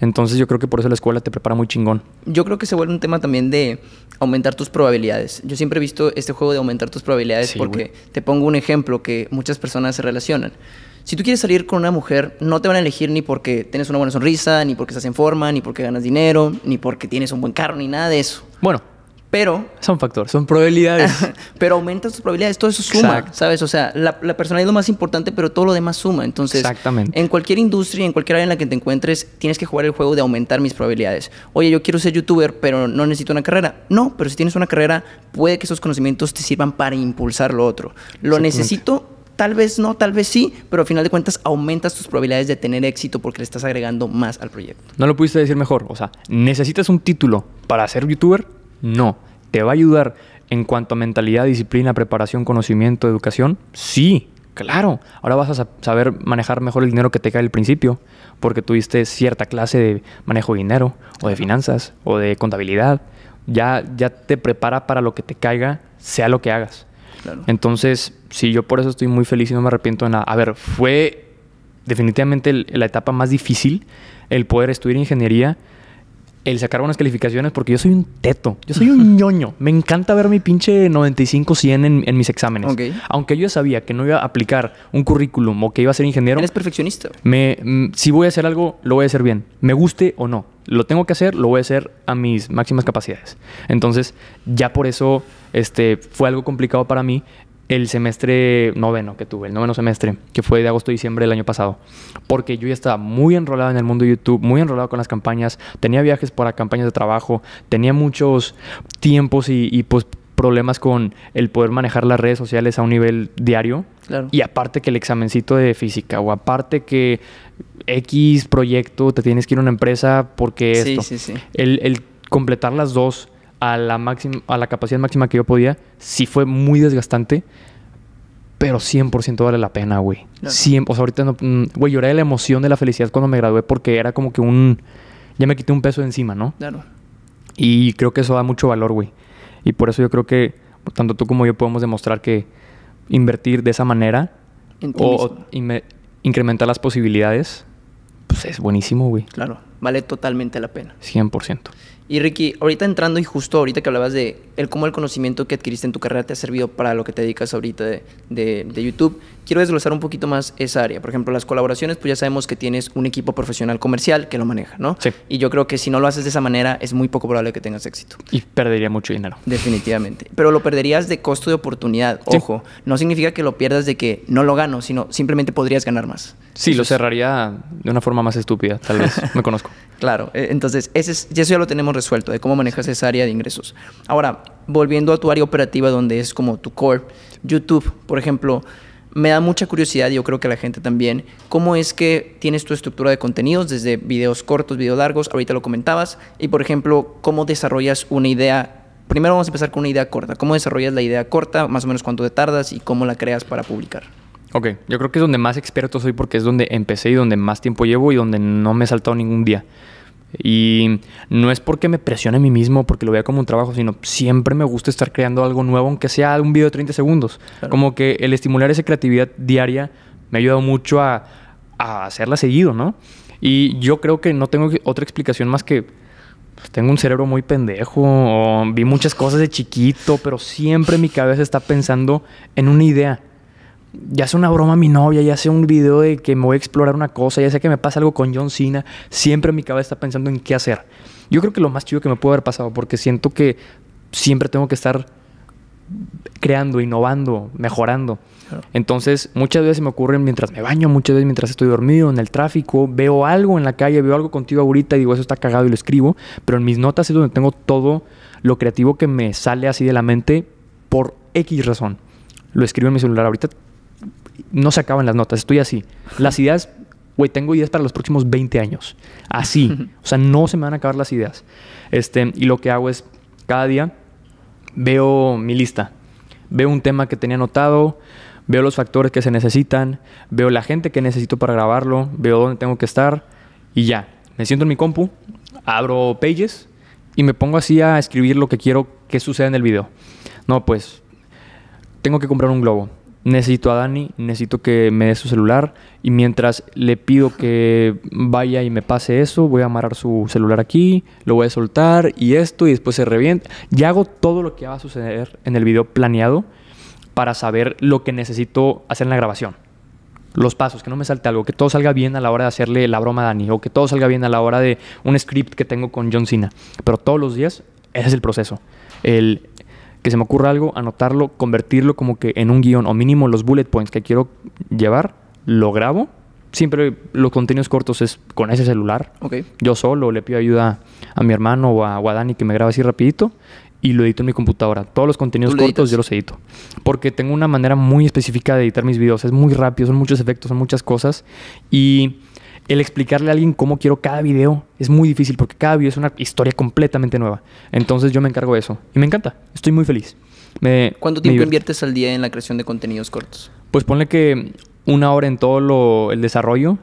Entonces yo creo que por eso la escuela te prepara muy chingón. Yo creo que se vuelve un tema también de aumentar tus probabilidades. Yo siempre he visto este juego de aumentar tus probabilidades porque te pongo un ejemplo que muchas personas se relacionan. Si tú quieres salir con una mujer, no te van a elegir ni porque tienes una buena sonrisa, ni porque estás en forma, ni porque ganas dinero, ni porque tienes un buen carro, ni nada de eso. Bueno, pero. Son factores, son probabilidades. pero aumentas tus probabilidades, todo eso suma, ¿sabes? O sea, la, personalidad es lo más importante, pero todo lo demás suma. Entonces, Exactamente. en cualquier industria, en cualquier área en la que te encuentres, tienes que jugar el juego de aumentar mis probabilidades. Oye, yo quiero ser youtuber, pero no necesito una carrera. No, pero si tienes una carrera, puede que esos conocimientos te sirvan para impulsar lo otro. Lo necesito, tal vez no, tal vez sí, pero al final de cuentas aumentas tus probabilidades de tener éxito porque le estás agregando más al proyecto. No lo pudiste decir mejor, o sea, necesitas un título para ser youtuber, no. ¿Te va a ayudar en cuanto a mentalidad, disciplina, preparación, conocimiento, educación? Sí, claro. Ahora vas a saber manejar mejor el dinero que te cae al principio, porque tuviste cierta clase de manejo de dinero, o de finanzas, o de contabilidad. Ya, ya te prepara para lo que te caiga, sea lo que hagas. Entonces, sí, yo por eso estoy muy feliz y no me arrepiento de nada. A ver, fue definitivamente la etapa más difícil el poder estudiar ingeniería el sacar buenas calificaciones porque yo soy un teto, yo soy un ñoño. Me encanta ver mi pinche 95-100 en, mis exámenes. Aunque yo sabía que no iba a aplicar un currículum o que iba a ser ingeniero. Eres perfeccionista. Me, mm, si voy a hacer algo, lo voy a hacer bien. Me guste o no. Lo tengo que hacer, lo voy a hacer a mis máximas capacidades. Entonces, ya por eso este, fue algo complicado para mí el semestre noveno que tuve, el noveno semestre, que fue de agosto a diciembre del año pasado, porque yo ya estaba muy enrolado en el mundo de YouTube, muy enrolado con las campañas, tenía viajes para campañas de trabajo, tenía muchos tiempos y, pues problemas con el poder manejar las redes sociales a un nivel diario. Y aparte que el examencito de física, o aparte que X proyecto, te tienes que ir a una empresa porque sí, Sí, sí. El, el completar las dos a la, a la capacidad máxima que yo podía. Sí fue muy desgastante, pero 100% vale la pena, güey. O sea, ahorita no... Mm, güey, lloré de la emoción, de la felicidad cuando me gradué porque era como que un... Ya me quité un peso de encima, ¿no? Claro. Y creo que eso da mucho valor, güey. Y por eso yo creo que tanto tú como yo podemos demostrar que invertir de esa manera o incrementar las posibilidades, pues es buenísimo, güey. Claro, vale totalmente la pena. 100%. Y Ricky, ahorita entrando y justo ahorita que hablabas de el, cómo el conocimiento que adquiriste en tu carrera te ha servido para lo que te dedicas ahorita de, YouTube, quiero desglosar un poquito más esa área. Por ejemplo, las colaboraciones, pues ya sabemos que tienes un equipo profesional comercial que lo maneja, ¿no? Sí. Y yo creo que si no lo haces de esa manera, es muy poco probable que tengas éxito. Y perdería mucho dinero. Definitivamente. Pero lo perderías de costo de oportunidad. Ojo, no significa que lo pierdas de que no lo gano, sino simplemente podrías ganar más. Sí, lo cerraría de una forma más estúpida, tal vez. Me conozco. Claro. E, entonces, ese es, eso ya lo tenemos resuelto, de cómo manejas esa área de ingresos. Ahora, volviendo a tu área operativa donde es como tu core, YouTube, por ejemplo, me da mucha curiosidad, y yo creo que la gente también, cómo es que tienes tu estructura de contenidos, desde videos cortos, videos largos, ahorita lo comentabas, y por ejemplo, cómo desarrollas una idea. Primero vamos a empezar con una idea corta. ¿Cómo desarrollas la idea corta? Más o menos cuánto te tardas y cómo la creas para publicar. Ok, yo creo que es donde más experto soy porque es donde empecé y donde más tiempo llevo y donde no me he saltado ningún día. Y no es porque me presione a mí mismo, porque lo vea como un trabajo, sino siempre me gusta estar creando algo nuevo, aunque sea un video de 30 segundos. Como que el estimular esa creatividad diaria me ha ayudado mucho a, hacerla seguido, ¿no? Y yo creo que no tengo otra explicación más que pues, tengo un cerebro muy pendejo, o vi muchas cosas de chiquito, pero siempre mi cabeza está pensando en una idea ya sea una broma a mi novia, ya hace un video de que me voy a explorar una cosa, ya sé que me pasa algo con John Cena, siempre mi cabeza está pensando en qué hacer. Yo creo que lo más chido que me puede haber pasado, porque siento que siempre tengo que estar creando, innovando, mejorando. Entonces, muchas veces se me ocurren mientras me baño, muchas veces mientras estoy dormido, en el tráfico, veo algo en la calle, veo algo contigo ahorita y digo, eso está cagado y lo escribo, pero en mis notas es donde tengo todo lo creativo que me sale así de la mente por X razón. Lo escribo en mi celular ahorita, no se acaban las notas, estoy así. Las ideas, güey, tengo ideas para los próximos 20 años. Así. O sea, no se me van a acabar las ideas. Este, y lo que hago es, cada día veo mi lista. Veo un tema que tenía anotado, veo los factores que se necesitan, veo la gente que necesito para grabarlo, veo dónde tengo que estar y ya. Me siento en mi compu, abro Pages y me pongo así a escribir lo que quiero que suceda en el video. No, pues tengo que comprar un globo necesito a Dani, necesito que me dé su celular y mientras le pido que vaya y me pase eso, voy a amarrar su celular aquí, lo voy a soltar y esto y después se revienta. Ya hago todo lo que va a suceder en el video planeado para saber lo que necesito hacer en la grabación. Los pasos, que no me salte algo, que todo salga bien a la hora de hacerle la broma a Dani o que todo salga bien a la hora de un script que tengo con John Cena. Pero todos los días ese es el proceso. El que se me ocurra algo, anotarlo, convertirlo como que en un guión o mínimo los bullet points que quiero llevar, lo grabo. Siempre los contenidos cortos es con ese celular. Yo solo le pido ayuda a mi hermano o a, Guadani que me grabe así rapidito y lo edito en mi computadora. Todos los contenidos cortos yo los edito. Porque tengo una manera muy específica de editar mis videos. Es muy rápido, son muchos efectos, son muchas cosas. Y el explicarle a alguien cómo quiero cada video es muy difícil porque cada video es una historia completamente nueva. Entonces yo me encargo de eso y me encanta, estoy muy feliz. Me, ¿Cuánto tiempo inviertes al día en la creación de contenidos cortos? Pues ponle que una hora en todo lo, el desarrollo,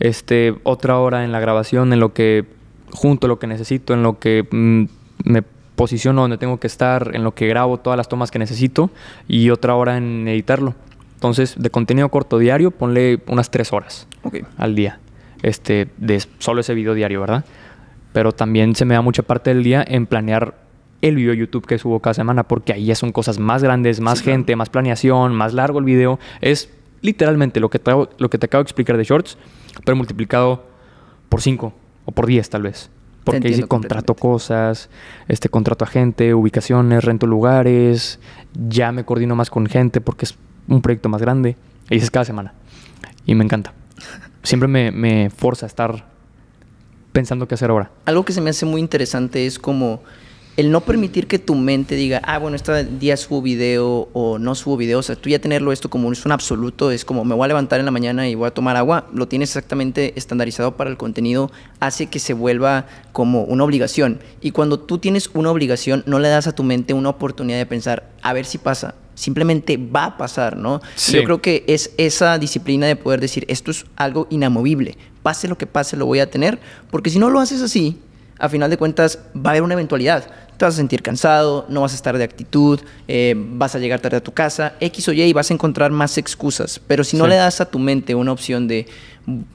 este, otra hora en la grabación, en lo que junto, lo que necesito, en lo que mm, me posiciono donde tengo que estar, en lo que grabo todas las tomas que necesito y otra hora en editarlo. Entonces, de contenido corto diario, ponle unas tres horas al día este, de solo ese video diario, ¿verdad? Pero también se me da mucha parte del día en planear el video de YouTube que subo cada semana, porque ahí ya son cosas más grandes, más gente, más planeación, más largo el video. Es literalmente lo que, lo que te acabo de explicar de shorts, pero multiplicado por 5 o por 10 tal vez. Porque ahí sí contrato cosas, este, contrato a gente, ubicaciones, rento lugares, ya me coordino más con gente porque es un proyecto más grande. Y es cada semana. Y me encanta. siempre me, me forza a estar pensando qué hacer ahora. Algo que se me hace muy interesante es como el no permitir que tu mente diga, ah, bueno, este día subo video o no subo video. O sea, tú ya tenerlo esto como es un absoluto, es como me voy a levantar en la mañana y voy a tomar agua. Lo tienes exactamente estandarizado para el contenido, hace que se vuelva como una obligación. Y cuando tú tienes una obligación, no le das a tu mente una oportunidad de pensar, a ver si pasa, simplemente va a pasar, ¿no? Yo creo que es esa disciplina de poder decir, esto es algo inamovible, pase lo que pase, lo voy a tener, porque si no lo haces así, a final de cuentas va a haber una eventualidad. Te vas a sentir cansado, no vas a estar de actitud, eh, vas a llegar tarde a tu casa, X o Y, vas a encontrar más excusas. Pero si no le das a tu mente una opción de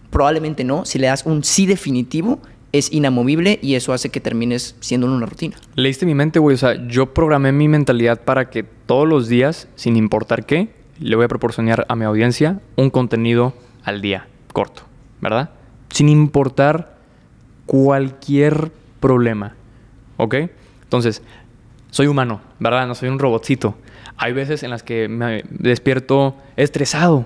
probablemente no, si le das un sí definitivo, es inamovible y eso hace que termines siendo una rutina. Leíste mi mente, güey. O sea, yo programé mi mentalidad para que todos los días, sin importar qué, le voy a proporcionar a mi audiencia un contenido al día, corto, ¿verdad? Sin importar cualquier problema, ¿ok? Entonces, soy humano, ¿verdad? No soy un robotcito. Hay veces en las que me despierto estresado,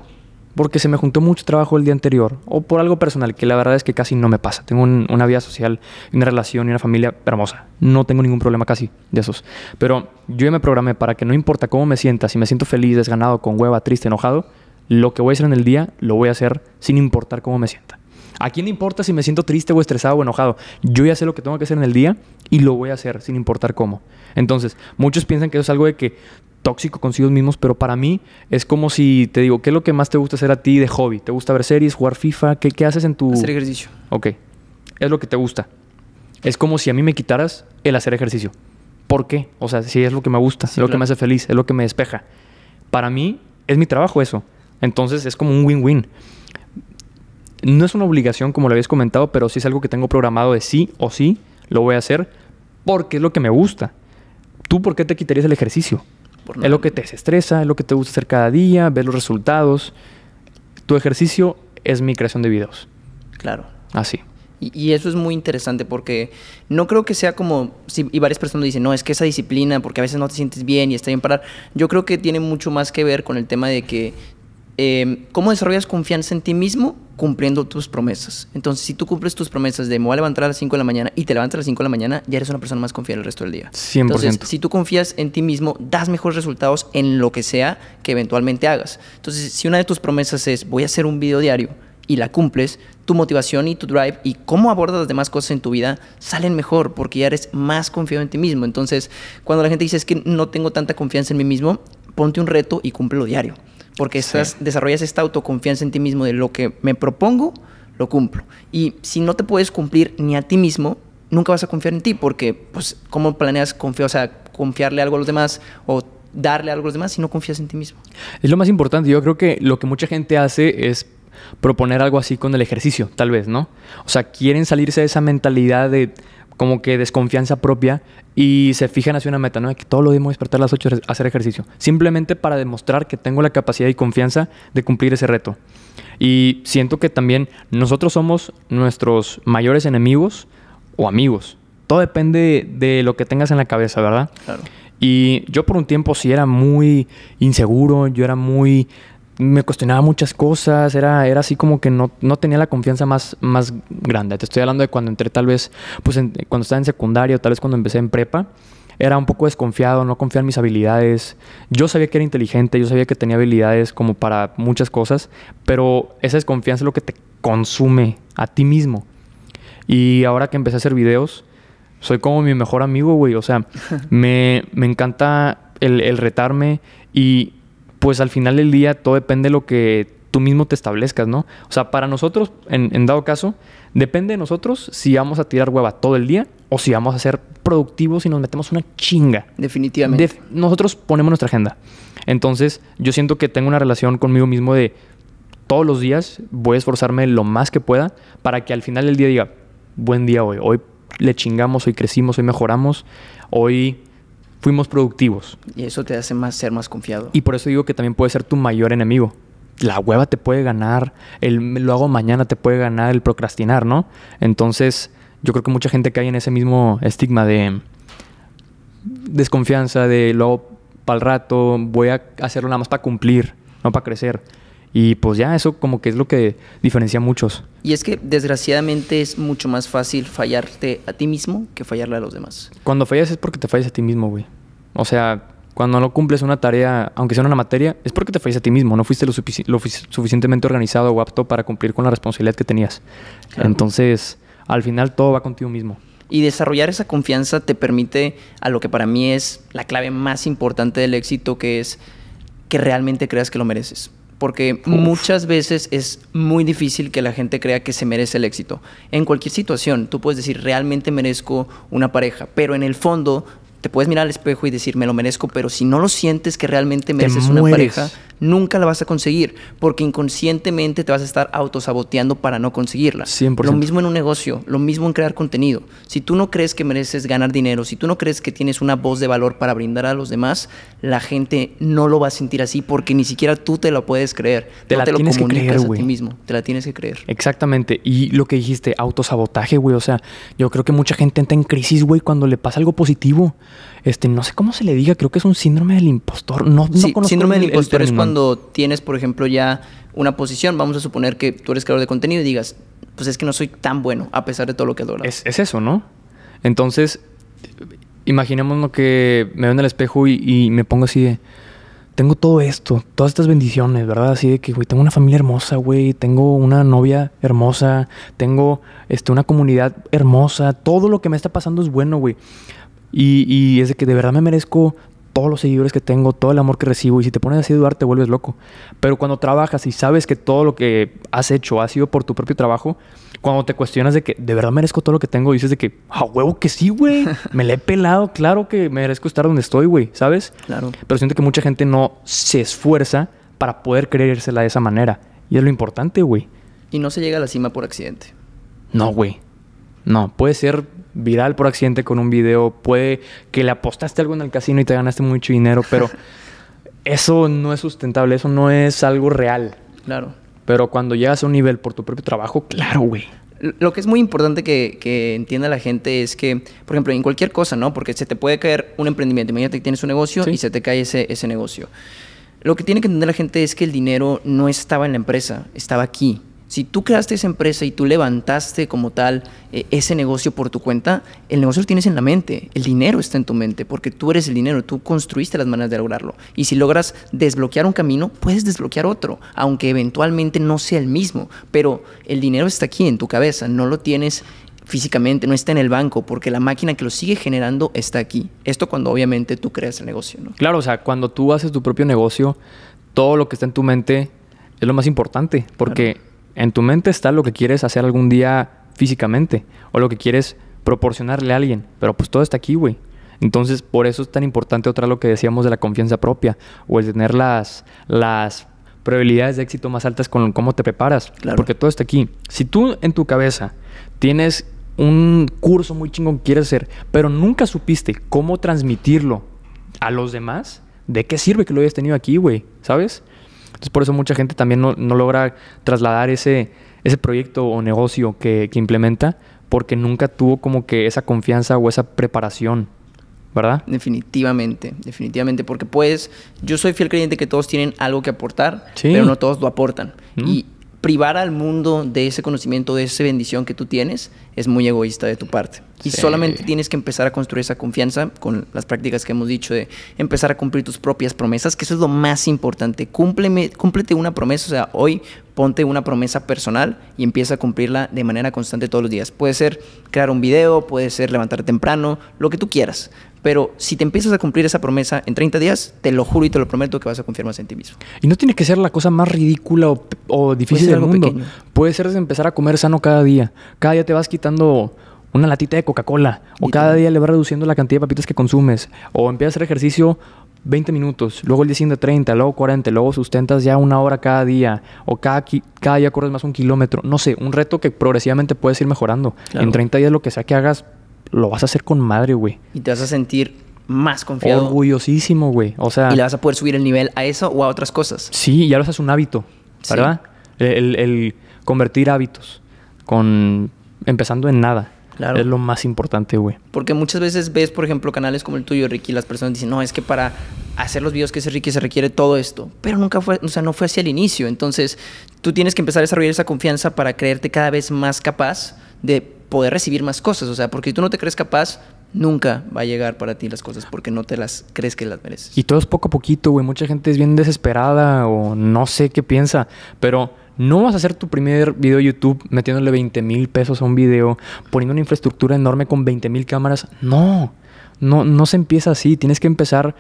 porque se me juntó mucho trabajo el día anterior o por algo personal, que la verdad es que casi no me pasa. Tengo una vida social, una relación y una familia hermosa. No tengo ningún problema casi de esos. Pero yo ya me programé para que no importa cómo me sienta, si me siento feliz, desganado, con hueva, triste, enojado, lo que voy a hacer en el día lo voy a hacer sin importar cómo me sienta. ¿A quién le importa si me siento triste o estresado o enojado? Yo ya sé lo que tengo que hacer en el día y lo voy a hacer sin importar cómo. Entonces, muchos piensan que eso es algo de que tóxico consigo mismos, pero para mí es como si te digo, ¿qué es lo que más te gusta hacer a ti de hobby? ¿Te gusta ver series, jugar FIFA? ¿Qué, qué haces en tu...? Hacer ejercicio. Ok, es lo que te gusta. Es como si a mí me quitaras el hacer ejercicio. ¿Por qué? O sea, si es lo que me gusta, es lo que me hace feliz, es lo que me despeja. Para mí es mi trabajo eso. Entonces es como un win-win. No es una obligación, como lo habías comentado, pero sí es algo que tengo programado de sí o sí, lo voy a hacer porque es lo que me gusta. ¿Tú por qué te quitarías el ejercicio? es lo que te estresa es lo que te gusta hacer cada día, ver los resultados. Tu ejercicio es mi creación de videos. Claro. Así. Y, y, eso es muy interesante porque no creo que sea como, si, y varias personas dicen, no, es que esa disciplina, porque a veces no te sientes bien y está bien parar. Yo creo que tiene mucho más que ver con el tema de que Em, ¿cómo desarrollas confianza en ti mismo? Cumpliendo tus promesas. Entonces, si tú cumples tus promesas de me voy a levantar a las 5 de la mañana y te levantas a las 5 de la mañana, ya eres una persona más confiable el resto del día. 100%. Entonces, si tú confías en ti mismo, das mejores resultados en lo que sea que eventualmente hagas. Entonces, si una de tus promesas es voy a hacer un video diario y la cumples, tu motivación y tu drive y cómo abordas las demás cosas en tu vida salen mejor porque ya eres más confiado en ti mismo. Entonces, cuando la gente dice es que no tengo tanta confianza en mí mismo, ponte un reto y cúmplelo diario porque desarrollas esta autoconfianza en ti mismo de lo que me propongo, lo cumplo. Y si no te puedes cumplir ni a ti mismo, nunca vas a confiar en ti, porque, pues, ¿cómo planeas confiar, o sea, confiarle algo a los demás o darle algo a los demás si no confías en ti mismo? Es lo más importante. Yo creo que lo que mucha gente hace es proponer algo así con el ejercicio, tal vez, ¿no? O sea, quieren salirse de esa mentalidad de como que desconfianza propia y se fijan hacia una meta, ¿no? Que todo lo días despertar a las 8 a hacer ejercicio, simplemente para demostrar que tengo la capacidad y confianza de cumplir ese reto. Y siento que también nosotros somos nuestros mayores enemigos o amigos. Todo depende de lo que tengas en la cabeza, ¿verdad? Y yo por un tiempo sí era muy inseguro, yo era muy me cuestionaba muchas cosas, era, era así como que no, no tenía la confianza más, más grande. Te estoy hablando de cuando entré tal vez, pues cuando estaba en secundaria o tal vez cuando empecé en prepa, era un poco desconfiado, no confiaba en mis habilidades. Yo sabía que era inteligente, yo sabía que tenía habilidades como para muchas cosas, pero esa desconfianza es lo que te consume a ti mismo. Y ahora que empecé a hacer videos, soy como mi mejor amigo, güey. O sea, me, me encanta el retarme y pues al final del día todo depende de lo que tú mismo te establezcas, ¿no? O sea, para nosotros, en, dado caso, depende de nosotros si vamos a tirar hueva todo el día o si vamos a ser productivos y nos metemos una chinga. Definitivamente. nosotros ponemos nuestra agenda. Entonces, yo siento que tengo una relación conmigo mismo de todos los días voy a esforzarme lo más que pueda para que al final del día diga, buen día hoy, hoy le chingamos, hoy crecimos, hoy mejoramos, hoy fuimos productivos. Y eso te hace más ser más confiado. Y por eso digo que también puede ser tu mayor enemigo. La hueva te puede ganar, el lo hago mañana te puede ganar el procrastinar, ¿no? Entonces, yo creo que mucha gente cae en ese mismo estigma de desconfianza, de lo para el rato, voy a hacerlo nada más para cumplir, no para crecer. Y pues ya eso como que es lo que diferencia a muchos. Y es que desgraciadamente es mucho más fácil fallarte a ti mismo que fallarle a los demás. Cuando fallas es porque te fallas a ti mismo, güey. O sea, cuando no cumples una tarea, aunque sea una materia, es porque te fallas a ti mismo. No fuiste lo, suficientemente organizado o apto para cumplir con la responsabilidad que tenías. Entonces, al final todo va contigo mismo. Y desarrollar esa confianza te permite a lo que para mí es la clave más importante del éxito, que es que realmente creas que lo mereces porque muchas veces es muy difícil que la gente crea que se merece el éxito. En cualquier situación, tú puedes decir, realmente merezco una pareja, pero en el fondo te puedes mirar al espejo y decir, me lo merezco, pero si no lo sientes que realmente mereces una pareja, nunca la vas a conseguir, porque inconscientemente te vas a estar autosaboteando para no conseguirla. Lo mismo en un negocio, lo mismo en crear contenido. Si tú no crees que mereces ganar dinero, si tú no crees que tienes una voz de valor para brindar a los demás, la gente no lo va a sentir así porque ni siquiera tú te lo puedes creer. Te te tienes lo comunicas que creer, a ti mismo, te la tienes que creer. Exactamente, y lo que dijiste, autosabotaje, güey, o sea, yo creo que mucha gente entra en crisis, güey, cuando le pasa algo positivo. Este, no sé cómo se le diga, creo que es un síndrome del impostor. No, sí, síndrome del impostor es cuando tienes, por ejemplo, ya una posición. Vamos a suponer que tú eres creador de contenido y digas, pues es que no soy tan bueno a pesar de todo lo que adoro. Es, es eso, ¿no? Entonces, imaginémonos que me veo en el espejo y, me pongo así de. Tengo todo esto, todas estas bendiciones, ¿verdad? Así de que, güey, tengo una familia hermosa, güey, tengo una novia hermosa, tengo este, una comunidad hermosa, todo lo que me está pasando es bueno, güey. Y, es de que de verdad me merezco todos los seguidores que tengo, todo el amor que recibo. Y si te pones así a dudar, te vuelves loco. Pero cuando trabajas y sabes que todo lo que has hecho ha sido por tu propio trabajo, cuando te cuestionas de que de verdad merezco todo lo que tengo, dices de que a ah, huevo que sí, güey. Me le he pelado. Claro que merezco estar donde estoy, güey. ¿Sabes? Claro. Pero siento que mucha gente no se esfuerza para poder creérsela de esa manera. Y es lo importante, güey. Y no se llega a la cima por accidente. No, güey. No, puede ser viral por accidente con un video, puede que le apostaste algo en el casino y te ganaste mucho dinero, pero eso no es sustentable, eso no es algo real. Claro. Pero cuando llegas a un nivel por tu propio trabajo, claro, güey. Lo que es muy importante que, entienda la gente es que, por ejemplo, en cualquier cosa, ¿no? Porque se te puede caer un emprendimiento. Imagínate que tienes un negocio y se te cae ese, ese negocio. Lo que tiene que entender la gente es que el dinero no estaba en la empresa, estaba aquí si tú creaste esa empresa y tú levantaste como tal eh, ese negocio por tu cuenta, el negocio lo tienes en la mente, el dinero está en tu mente, porque tú eres el dinero, tú construiste las maneras de lograrlo. Y si logras desbloquear un camino, puedes desbloquear otro, aunque eventualmente no sea el mismo, pero el dinero está aquí en tu cabeza, no lo tienes físicamente, no está en el banco, porque la máquina que lo sigue generando está aquí. Esto cuando obviamente tú creas el negocio, ¿no? Claro, o sea, cuando tú haces tu propio negocio, todo lo que está en tu mente es lo más importante, porque en tu mente está lo que quieres hacer algún día físicamente o lo que quieres proporcionarle a alguien, pero pues todo está aquí, güey. Entonces, por eso es tan importante otra lo que decíamos de la confianza propia o el tener las, las probabilidades de éxito más altas con cómo te preparas, porque todo está aquí. Si tú en tu cabeza tienes un curso muy chingón que quieres hacer, pero nunca supiste cómo transmitirlo a los demás, ¿de qué sirve que lo hayas tenido aquí, güey? ¿Sabes? Entonces, por eso mucha gente también no, logra trasladar ese, ese proyecto o negocio que, implementa porque nunca tuvo como que esa confianza o esa preparación, ¿verdad? Definitivamente, definitivamente, porque pues yo soy fiel creyente que todos tienen algo que aportar, pero no todos lo aportan. Mm. Y privar al mundo de ese conocimiento, de esa bendición que tú tienes, es muy egoísta de tu parte. Y solamente tienes que empezar a construir esa confianza con las prácticas que hemos dicho de empezar a cumplir tus propias promesas, que eso es lo más importante. Cúmpleme, cúmplete una promesa, o sea, hoy ponte una promesa personal y empieza a cumplirla de manera constante todos los días. Puede ser crear un video, puede ser levantar temprano, lo que tú quieras. Pero si te empiezas a cumplir esa promesa en 30 días, te lo juro y te lo prometo que vas a confiar más en ti mismo. Y no tiene que ser la cosa más ridícula o, difícil del mundo. Puede ser empezar a comer sano cada día. Cada día te vas quitando una latita de Coca-Cola. O cada día le vas reduciendo la cantidad de papitas que consumes. O empiezas a hacer ejercicio 20 minutos, luego el día siguiente 30, luego 40, luego sustentas ya una hora cada día o cada, cada día corres más un kilómetro. No sé, un reto que progresivamente puedes ir mejorando. En 30 días lo que sea que hagas, lo vas a hacer con madre, güey. Y te vas a sentir más confiado. Orgullosísimo, güey. O sea. Y le vas a poder subir el nivel a eso o a otras cosas. Sí, ya lo haces un hábito, ¿verdad? El, convertir hábitos con. empezando en nada. Claro. Es lo más importante, güey. Porque muchas veces ves, por ejemplo, canales como el tuyo, Ricky, y las personas dicen, no, es que para hacer los videos que hace Ricky se requiere todo esto. Pero nunca fue, o sea, no fue hacia el inicio. Entonces, tú tienes que empezar a desarrollar esa confianza para creerte cada vez más capaz de poder recibir más cosas. O sea, porque si tú no te crees capaz, nunca va a llegar para ti las cosas porque no te las crees que las mereces. Y todo es poco a poquito, güey. Mucha gente es bien desesperada o no sé qué piensa, pero no vas a hacer tu primer video YouTube metiéndole 20 mil pesos a un video, poniendo una infraestructura enorme con 20 mil cámaras. No, no, no se empieza así. Tienes que empezar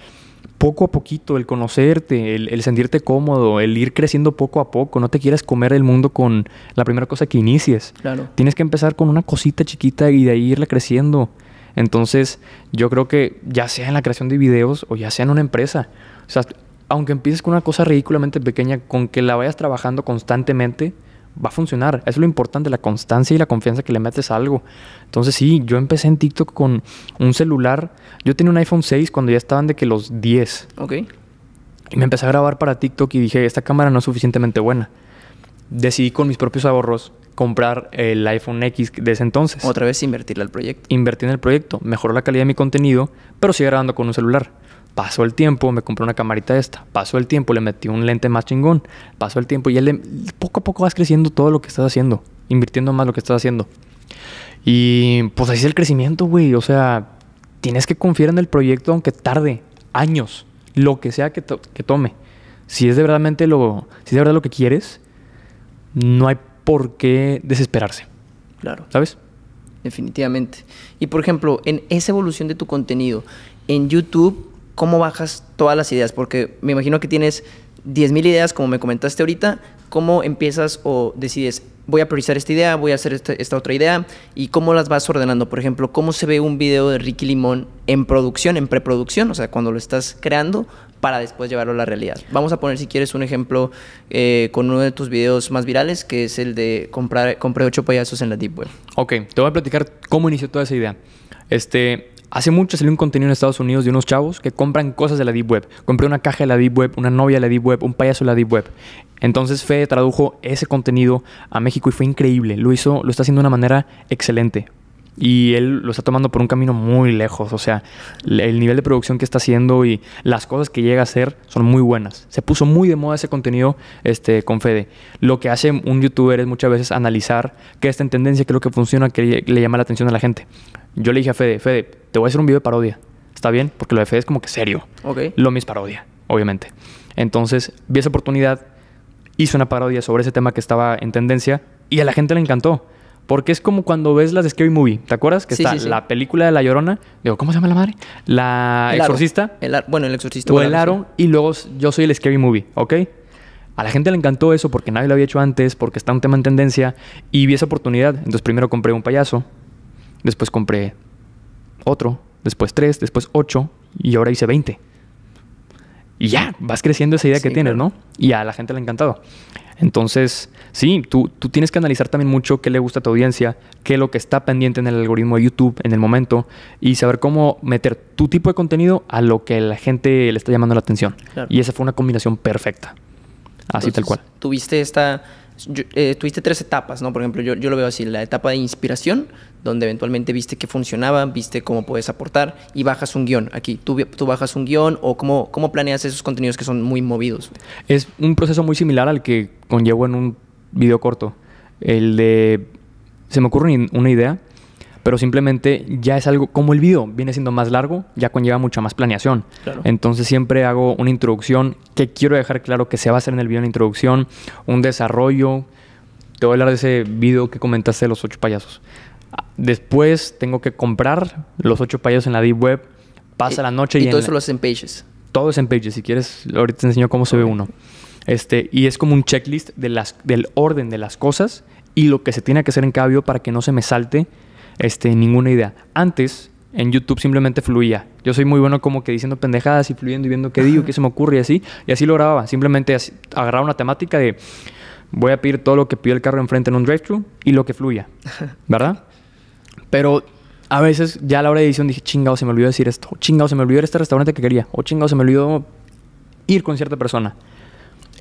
poco a poquito, el conocerte, el, sentirte cómodo, el ir creciendo poco a poco. No te quieras comer el mundo con la primera cosa que inicies. Tienes que empezar con una cosita chiquita y de ahí irla creciendo. Entonces, yo creo que ya sea en la creación de videos o ya sea en una empresa, o sea, aunque empieces con una cosa ridículamente pequeña, con que la vayas trabajando constantemente, va a funcionar. es lo importante, la constancia y la confianza que le metes a algo. Entonces sí, yo empecé en TikTok con un celular. Yo tenía un iPhone 6 cuando ya estaban de que los 10. Ok. Y me empecé a grabar para TikTok y dije, esta cámara no es suficientemente buena. Decidí con mis propios ahorros comprar el iPhone X de ese entonces. Otra vez invertirle al proyecto. Invertir en el proyecto, mejoró la calidad de mi contenido, pero sigue grabando con un celular. Pasó el tiempo, me compró una camarita esta. Pasó el tiempo, le metí un lente más chingón. Pasó el tiempo y poco a poco vas creciendo todo lo que estás haciendo, invirtiendo más lo que estás haciendo. Y pues así es el crecimiento, güey. O sea, tienes que confiar en el proyecto aunque tarde años, lo que sea que, tome. Si es de lo, si es de verdad lo que quieres, no hay por qué desesperarse. Claro. ¿Sabes? Definitivamente. Y por ejemplo, en esa evolución de tu contenido, en YouTube ¿cómo bajas todas las ideas? Porque me imagino que tienes 10.000 ideas, como me comentaste ahorita. ¿Cómo empiezas o decides, voy a priorizar esta idea, voy a hacer este, esta, otra idea? ¿Y cómo las vas ordenando? Por ejemplo, ¿cómo se ve un video de Ricky Limón en producción, en preproducción? O sea, cuando lo estás creando para después llevarlo a la realidad. Vamos a poner, si quieres, un ejemplo eh, con uno de tus videos más virales, que es el de comprar, compré ocho payasos en la Deep Web. Ok, te voy a platicar cómo inició toda esa idea. Este, Hace mucho salió un contenido en Estados Unidos de unos chavos que compran cosas de la Deep Web. Compré una caja de la Deep Web, una novia de la Deep Web, un payaso de la Deep Web. Entonces Fede tradujo ese contenido a México y fue increíble. Lo hizo, lo está haciendo de una manera excelente. Y él lo está tomando por un camino muy lejos. O sea, el nivel de producción que está haciendo y las cosas que llega a hacer son muy buenas. Se puso muy de moda ese contenido este, con Fede. Lo que hace un youtuber es muchas veces analizar qué está en tendencia, qué es lo que funciona, qué le llama la atención a la gente. Yo le dije a Fede, Fede, te voy a hacer un video de parodia. ¿Está bien? Porque lo de Fede es como que serio. Lo mis parodia, obviamente. Entonces, vi esa oportunidad, hice una parodia sobre ese tema que estaba en tendencia y a la gente le encantó. Porque es como cuando ves las de Scary Movie. ¿Te acuerdas? Que está la película de La Llorona. Digo, ¿cómo se llama la madre? La Exorcista. bueno, el Exorcista. O el aro. Y luego yo soy el Scary Movie, ¿ok? A la gente le encantó eso porque nadie lo había hecho antes, porque está un tema en tendencia. Y vi esa oportunidad. Entonces primero compré un payaso. Después compré otro, después tres, después ocho y ahora hice veinte. Y ya, vas creciendo esa idea que tienes, ¿no? Y a la gente le ha encantado. Entonces, sí, tú, tienes que analizar también mucho qué le gusta a tu audiencia, qué es lo que está pendiente en el algoritmo de YouTube en el momento y saber cómo meter tu tipo de contenido a lo que la gente le está llamando la atención. Y esa fue una combinación perfecta. Así tal cual. Tuviste esta eh, tuviste tres etapas, ¿no? Por ejemplo, yo, lo veo así, la etapa de inspiración, donde eventualmente viste que funcionaba, viste cómo puedes aportar y bajas un guión. Aquí, ¿tú, tú bajas un guión o cómo, cómo planeas esos contenidos que son muy movidos? Es un proceso muy similar al que conllevo en un video corto. El de, se me ocurre una idea pero simplemente ya es algo, como el video viene siendo más largo, ya conlleva mucha más planeación. Entonces siempre hago una introducción que quiero dejar claro que se va a hacer en el video, una introducción, un desarrollo. Te voy a hablar de ese video que comentaste de los ocho payasos. Después tengo que comprar los ocho payasos en la Deep Web, pasa la noche y... y todo eso lo haces en Pages. Todo es en Pages, si quieres, ahorita te enseño cómo se ve uno. Este, y es como un checklist de las, del orden de las cosas y lo que se tiene que hacer en cada video para que no se me salte este, ninguna idea. Antes, en YouTube simplemente fluía. Yo soy muy bueno como que diciendo pendejadas y fluyendo y viendo qué digo, qué se me ocurre y así. Y así lo grababa. Simplemente agarraba una temática de voy a pedir todo lo que pide el carro enfrente en un drive-thru y lo que fluya. ¿Verdad? Pero a veces ya a la hora de edición dije, chingado, se me olvidó decir esto. Chingado, se me olvidó ir a este restaurante que quería. O chingado, se me olvidó ir con cierta persona.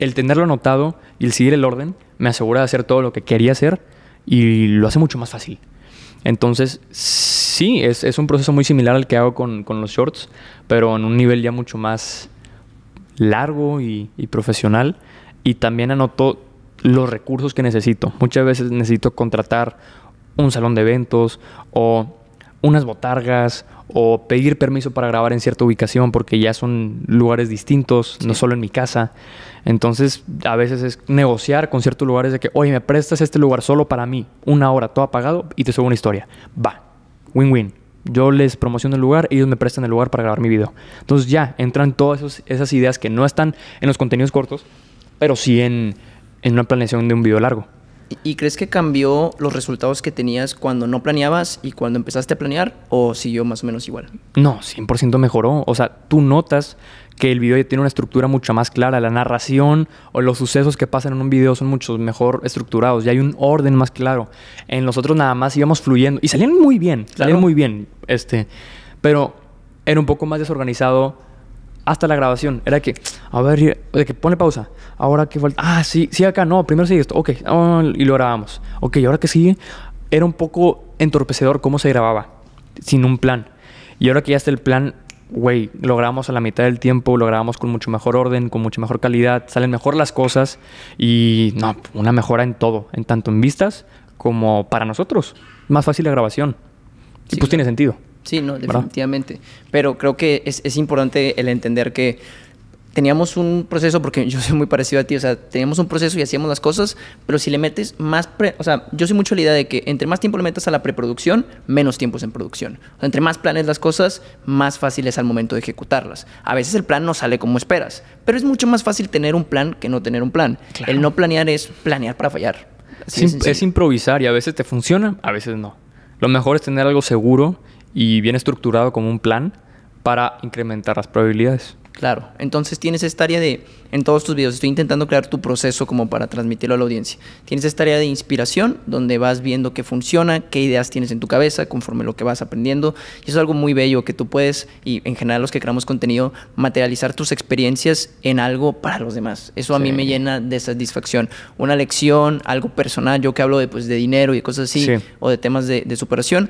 El tenerlo anotado y el seguir el orden me asegura de hacer todo lo que quería hacer y lo hace mucho más fácil. Entonces, sí, es, es, un proceso muy similar al que hago con, los shorts, pero en un nivel ya mucho más largo y, y profesional. Y también anoto los recursos que necesito. Muchas veces necesito contratar un salón de eventos o unas botargas o pedir permiso para grabar en cierta ubicación porque ya son lugares distintos, no solo en mi casa. Entonces, a veces es negociar con ciertos lugares de que, oye, me prestas este lugar solo para mí, una hora, todo apagado y te subo una historia. Va, win-win. Yo les promociono el lugar, y ellos me prestan el lugar para grabar mi video. Entonces ya entran todas esas ideas que no están en los contenidos cortos, pero sí en, en una planeación de un video largo. ¿Y crees que cambió los resultados que tenías cuando no planeabas y cuando empezaste a planear o siguió más o menos igual? No, 100% mejoró. O sea, tú notas que el video tiene una estructura mucho más clara, la narración o los sucesos que pasan en un video son mucho mejor estructurados, ya hay un orden más claro. En los otros nada más íbamos fluyendo y salían muy bien, salían muy bien, este, pero era un poco más desorganizado hasta la grabación. Era que, a ver, de que pone pausa. Ahora que falta. Ah, sí, sí, acá, no, primero sigue esto. Ok, ah, y lo grabamos. Ok, ahora que sigue, era un poco entorpecedor cómo se grababa, sin un plan. Y ahora que ya está el plan, güey, lo grabamos a la mitad del tiempo, lo grabamos con mucho mejor orden, con mucho mejor calidad, salen mejor las cosas y no, una mejora en todo, en tanto en vistas como para nosotros. Más fácil la grabación. y pues tiene sentido. Sí, no, definitivamente. Pero creo que es, importante el entender que teníamos un proceso, porque yo soy muy parecido a ti, o sea, teníamos un proceso y hacíamos las cosas, pero si le metes más, o sea, yo soy mucho la idea de que entre más tiempo le metas a la preproducción, menos tiempo es en producción. O sea, entre más planes las cosas, más fácil es al momento de ejecutarlas. A veces el plan no sale como esperas, pero es mucho más fácil tener un plan que no tener un plan. El no planear es planear para fallar. es improvisar y a veces te funciona, a veces no. Lo mejor es tener algo seguro y bien estructurado como un plan para incrementar las probabilidades. Claro, entonces tienes esta área de, en todos tus videos, estoy intentando crear tu proceso como para transmitirlo a la audiencia. Tienes esta área de inspiración, donde vas viendo qué funciona, qué ideas tienes en tu cabeza, conforme lo que vas aprendiendo. Y eso es algo muy bello que tú puedes, y en general los que creamos contenido, materializar tus experiencias en algo para los demás. Eso a mí me llena de satisfacción. Una lección, algo personal, yo que hablo de, pues, de dinero y cosas así, o de temas de, de superación.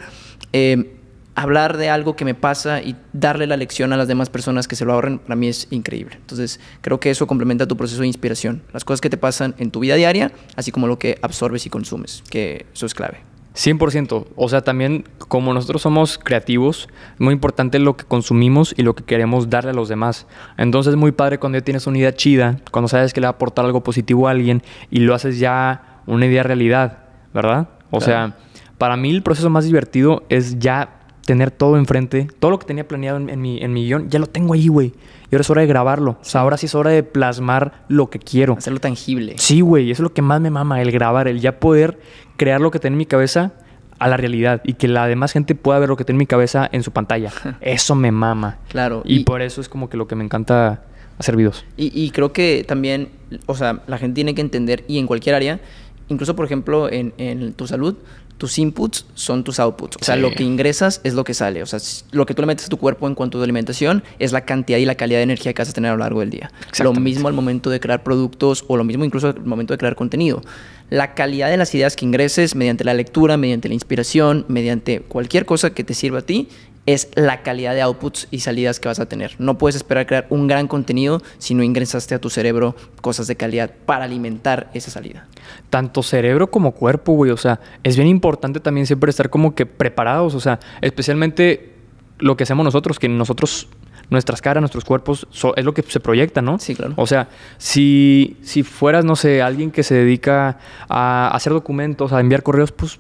Eh, hablar de algo que me pasa y darle la lección a las demás personas que se lo ahorren, para mí es increíble. Entonces, creo que eso complementa tu proceso de inspiración, las cosas que te pasan en tu vida diaria, así como lo que absorbes y consumes, que eso es clave. 100%, o sea, también como nosotros somos creativos, es muy importante lo que consumimos y lo que queremos darle a los demás. Entonces, muy padre cuando ya tienes una idea chida, cuando sabes que le va a aportar algo positivo a alguien y lo haces ya una idea realidad, ¿verdad? O sea, para mí el proceso más divertido es ya tener todo enfrente, todo lo que tenía planeado en, mi, guión, ya lo tengo ahí, güey. Y ahora es hora de grabarlo. O sea, ahora sí es hora de plasmar lo que quiero. Hacerlo tangible. Sí, güey, eso es lo que más me mama, el grabar, el ya poder crear lo que tiene en mi cabeza a la realidad y que la demás gente pueda ver lo que tiene en mi cabeza en su pantalla. Eso me mama. Claro. Y, por eso es como que lo que me encanta hacer videos. Y, creo que también, o sea, la gente tiene que entender, y en cualquier área, incluso por ejemplo en, en tu salud, tus inputs son tus outputs. O sea, lo que ingresas es lo que sale. O sea, lo que tú le metes a tu cuerpo en cuanto a tu alimentación es la cantidad y la calidad de energía que vas a tener a lo largo del día. Lo mismo al momento de crear productos o lo mismo incluso al momento de crear contenido. La calidad de las ideas que ingreses mediante la lectura, mediante la inspiración, mediante cualquier cosa que te sirva a ti es la calidad de outputs y salidas que vas a tener. No puedes esperar crear un gran contenido si no ingresaste a tu cerebro cosas de calidad para alimentar esa salida. Tanto cerebro como cuerpo, güey. O sea, es bien importante también siempre estar como que preparados. O sea, especialmente lo que hacemos nosotros, que nosotros nuestras caras, nuestros cuerpos, es lo que se proyecta, ¿no? Sí, claro. O sea, si, si fueras, no sé, alguien que se dedica a hacer documentos, a enviar correos, pues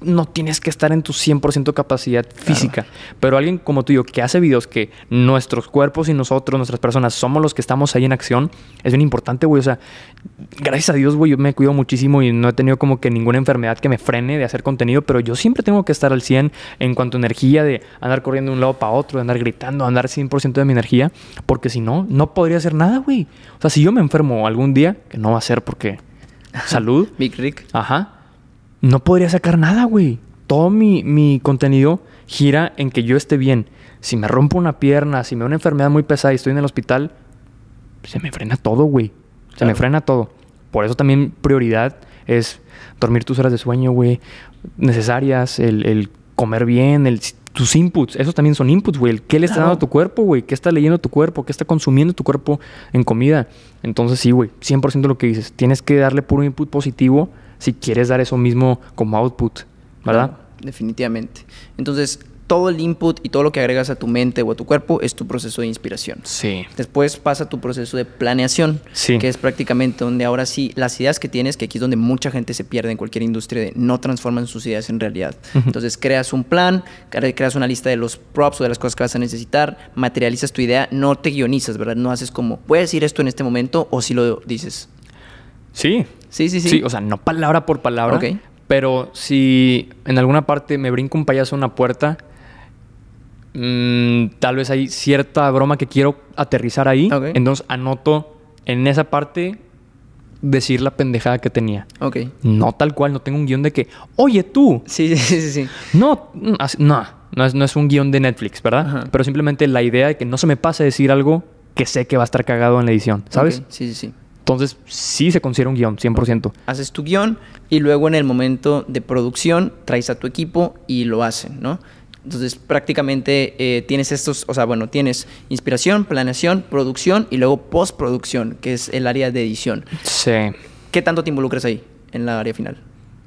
no tienes que estar en tu 100% capacidad física. Pero alguien como tú y yo que hace videos que nuestros cuerpos y nosotros, nuestras personas, somos los que estamos ahí en acción, es bien importante, güey. O sea, gracias a Dios, güey, yo me cuido muchísimo y no he tenido como que ninguna enfermedad que me frene de hacer contenido, pero yo siempre tengo que estar al 100 en cuanto a energía, de andar corriendo de un lado para otro, de andar gritando, de andar 100% de mi energía, porque si no, no podría hacer nada, güey. O sea, si yo me enfermo algún día, que no va a ser porque... Salud. Big Rick. Ajá no podría sacar nada, güey. Todo mi, contenido gira en que yo esté bien. Si me rompo una pierna, si me da una enfermedad muy pesada y estoy en el hospital, se me frena todo, güey. Se me frena todo. Por eso también prioridad es dormir tus horas de sueño, güey, necesarias, el, comer bien, el, tus inputs. Esos también son inputs, güey. ¿Qué le está dando a tu cuerpo, güey? ¿Qué está leyendo tu cuerpo? ¿Qué está consumiendo tu cuerpo en comida? Entonces, sí, güey, 100% lo que dices. Tienes que darle puro input positivo si quieres dar eso mismo como output, ¿verdad? definitivamente. Entonces, todo el input y todo lo que agregas a tu mente o a tu cuerpo es tu proceso de inspiración. Sí. Después pasa tu proceso de planeación, que es prácticamente donde ahora sí las ideas que tienes, que aquí es donde mucha gente se pierde en cualquier industria, de no transforman sus ideas en realidad. Entonces creas un plan, creas una lista de los props o de las cosas que vas a necesitar, materializas tu idea, no te guionizas, ¿verdad? No haces como, puedes decir esto en este momento o si lo dices. Sí, Sí, sí, sí. o sea, no palabra por palabra. Pero si en alguna parte me brinca un payaso a una puerta, mm, tal vez hay cierta broma que quiero aterrizar ahí. Entonces anoto en esa parte decir la pendejada que tenía. Ok. No tal cual, no tengo un guión de que, oye tú. Sí, sí, sí, sí. No, mm, no, no, es, un guión de Netflix, ¿verdad? Pero simplemente la idea de que no se me pase decir algo que sé que va a estar cagado en la edición, ¿sabes? Sí, sí, sí. Entonces, sí se considera un guión, 100%. Haces tu guión y luego en el momento de producción traes a tu equipo y lo hacen, ¿no? Entonces, prácticamente eh, tienes estos, o sea, bueno, tienes inspiración, planeación, producción y luego postproducción, que es el área de edición. Sí. ¿Qué tanto te involucras ahí, en la área final?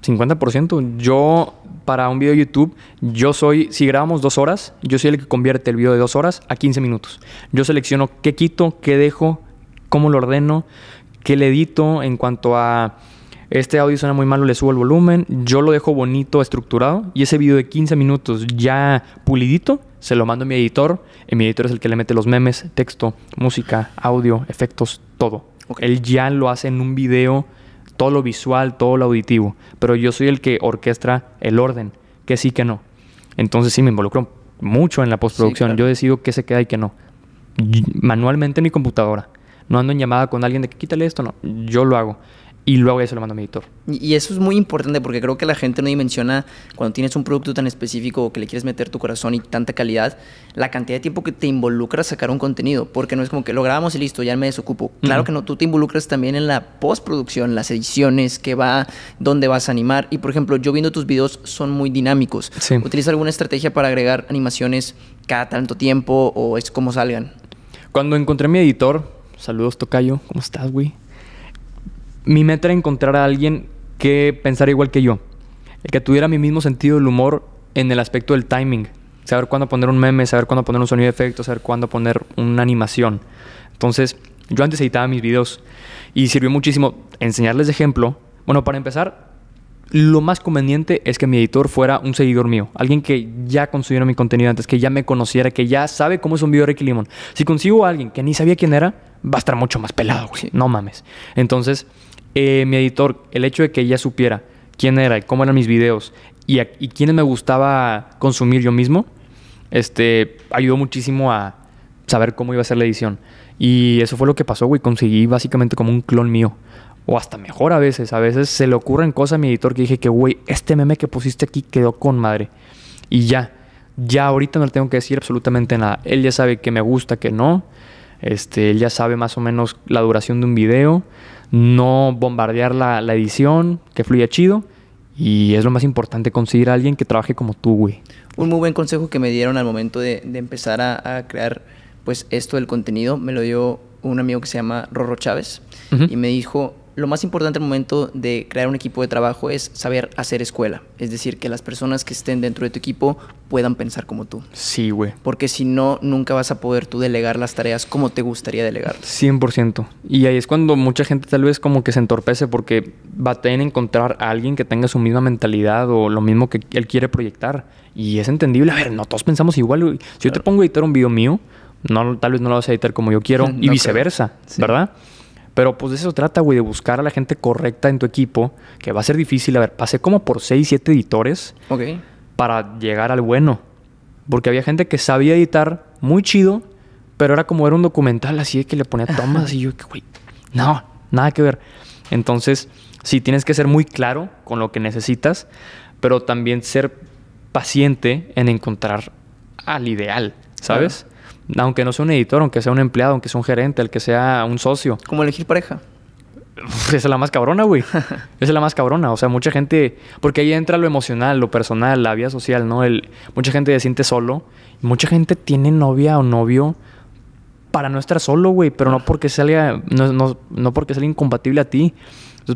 50%. Yo, para un video de YouTube, yo soy, si grabamos dos horas, yo soy el que convierte el video de dos horas a 15 minutos. Yo selecciono qué quito, qué dejo, cómo lo ordeno que le edito en cuanto a este audio suena muy malo, le subo el volumen, yo lo dejo bonito, estructurado, y ese video de 15 minutos ya pulidito, se lo mando a mi editor, y mi editor es el que le mete los memes, texto, música, audio, efectos, todo. Él ya lo hace en un video, todo lo visual, todo lo auditivo, pero yo soy el que orquestra el orden, que sí, que no. Entonces sí me involucro mucho en la postproducción, yo decido qué se queda y qué no, manualmente en mi computadora. No ando en llamada con alguien de que quítale esto, no. Yo lo hago. Y luego ya se lo mando a mi editor. Y eso es muy importante porque creo que la gente no dimensiona cuando tienes un producto tan específico que le quieres meter tu corazón y tanta calidad, la cantidad de tiempo que te involucras sacar un contenido. Porque no es como que lo grabamos y listo, ya me desocupo. Claro que no, tú te involucras también en la postproducción, las ediciones, qué va, dónde vas a animar. Y por ejemplo, yo viendo tus videos son muy dinámicos. Sí. ¿Utilizas alguna estrategia para agregar animaciones cada tanto tiempo o es como salgan? Cuando encontré mi editor, Saludos, Tocayo. ¿Cómo estás, güey? Mi meta era encontrar a alguien que pensara igual que yo. El que tuviera mi mismo sentido del humor en el aspecto del timing. Saber cuándo poner un meme, saber cuándo poner un sonido de efecto, saber cuándo poner una animación. Entonces, yo antes editaba mis videos y sirvió muchísimo enseñarles de ejemplo. Bueno, para empezar, lo más conveniente es que mi editor fuera un seguidor mío, alguien que ya consumiera mi contenido antes, que ya me conociera, que ya sabe cómo es un video de Ricky Limón. Si consigo a alguien que ni sabía quién era, va a estar mucho más pelado, güey. No mames. Entonces, eh, mi editor, el hecho de que ella supiera quién era y cómo eran mis videos y, y quiénes me gustaba consumir yo mismo, este, ayudó muchísimo a saber cómo iba a ser la edición. Y eso fue lo que pasó, güey. Conseguí básicamente como un clon mío. O hasta mejor a veces. A veces se le ocurren cosas a mi editor que dije que, güey, este meme que pusiste aquí quedó con madre. Y ya. Ya ahorita no le tengo que decir absolutamente nada. Él ya sabe que me gusta, que no. Este, él ya sabe más o menos la duración de un video, no bombardear la, edición, que fluya chido. Y es lo más importante, conseguir a alguien que trabaje como tú, güey. Un muy buen consejo que me dieron al momento de, empezar a, crear pues esto del contenido, me lo dio un amigo que se llama Rorro Chávez y me dijo, lo más importante al momento de crear un equipo de trabajo es saber hacer escuela. Es decir, que las personas que estén dentro de tu equipo puedan pensar como tú. Sí, güey. Porque si no, nunca vas a poder tú delegar las tareas como te gustaría delegar. 100%. Y ahí es cuando mucha gente tal vez como que se entorpece porque va tener que encontrar a alguien que tenga su misma mentalidad o lo mismo que él quiere proyectar. Y es entendible. A ver, no todos pensamos igual. Si yo te pongo a editar un video mío, no, tal vez no lo vas a editar como yo quiero y viceversa, ¿verdad? Pero pues de eso trata, güey, de buscar a la gente correcta en tu equipo, que va a ser difícil. A ver, pasé como por 6, 7 editores para llegar al bueno. Porque había gente que sabía editar muy chido, pero era como era un documental así que le ponía tomas y yo, güey, no, nada que ver. Entonces, sí, tienes que ser muy claro con lo que necesitas, pero también ser paciente en encontrar al ideal, ¿sabes? aunque no sea un editor, aunque sea un empleado, aunque sea un gerente, el que sea un socio. ¿Cómo elegir pareja? Esa es la más cabrona, güey. Esa es la más cabrona. O sea, mucha gente. Porque ahí entra lo emocional, lo personal, la vida social, ¿no? El, mucha gente se siente solo. Mucha gente tiene novia o novio para no estar solo, güey. Pero no porque salga. No, no, porque sea incompatible a ti.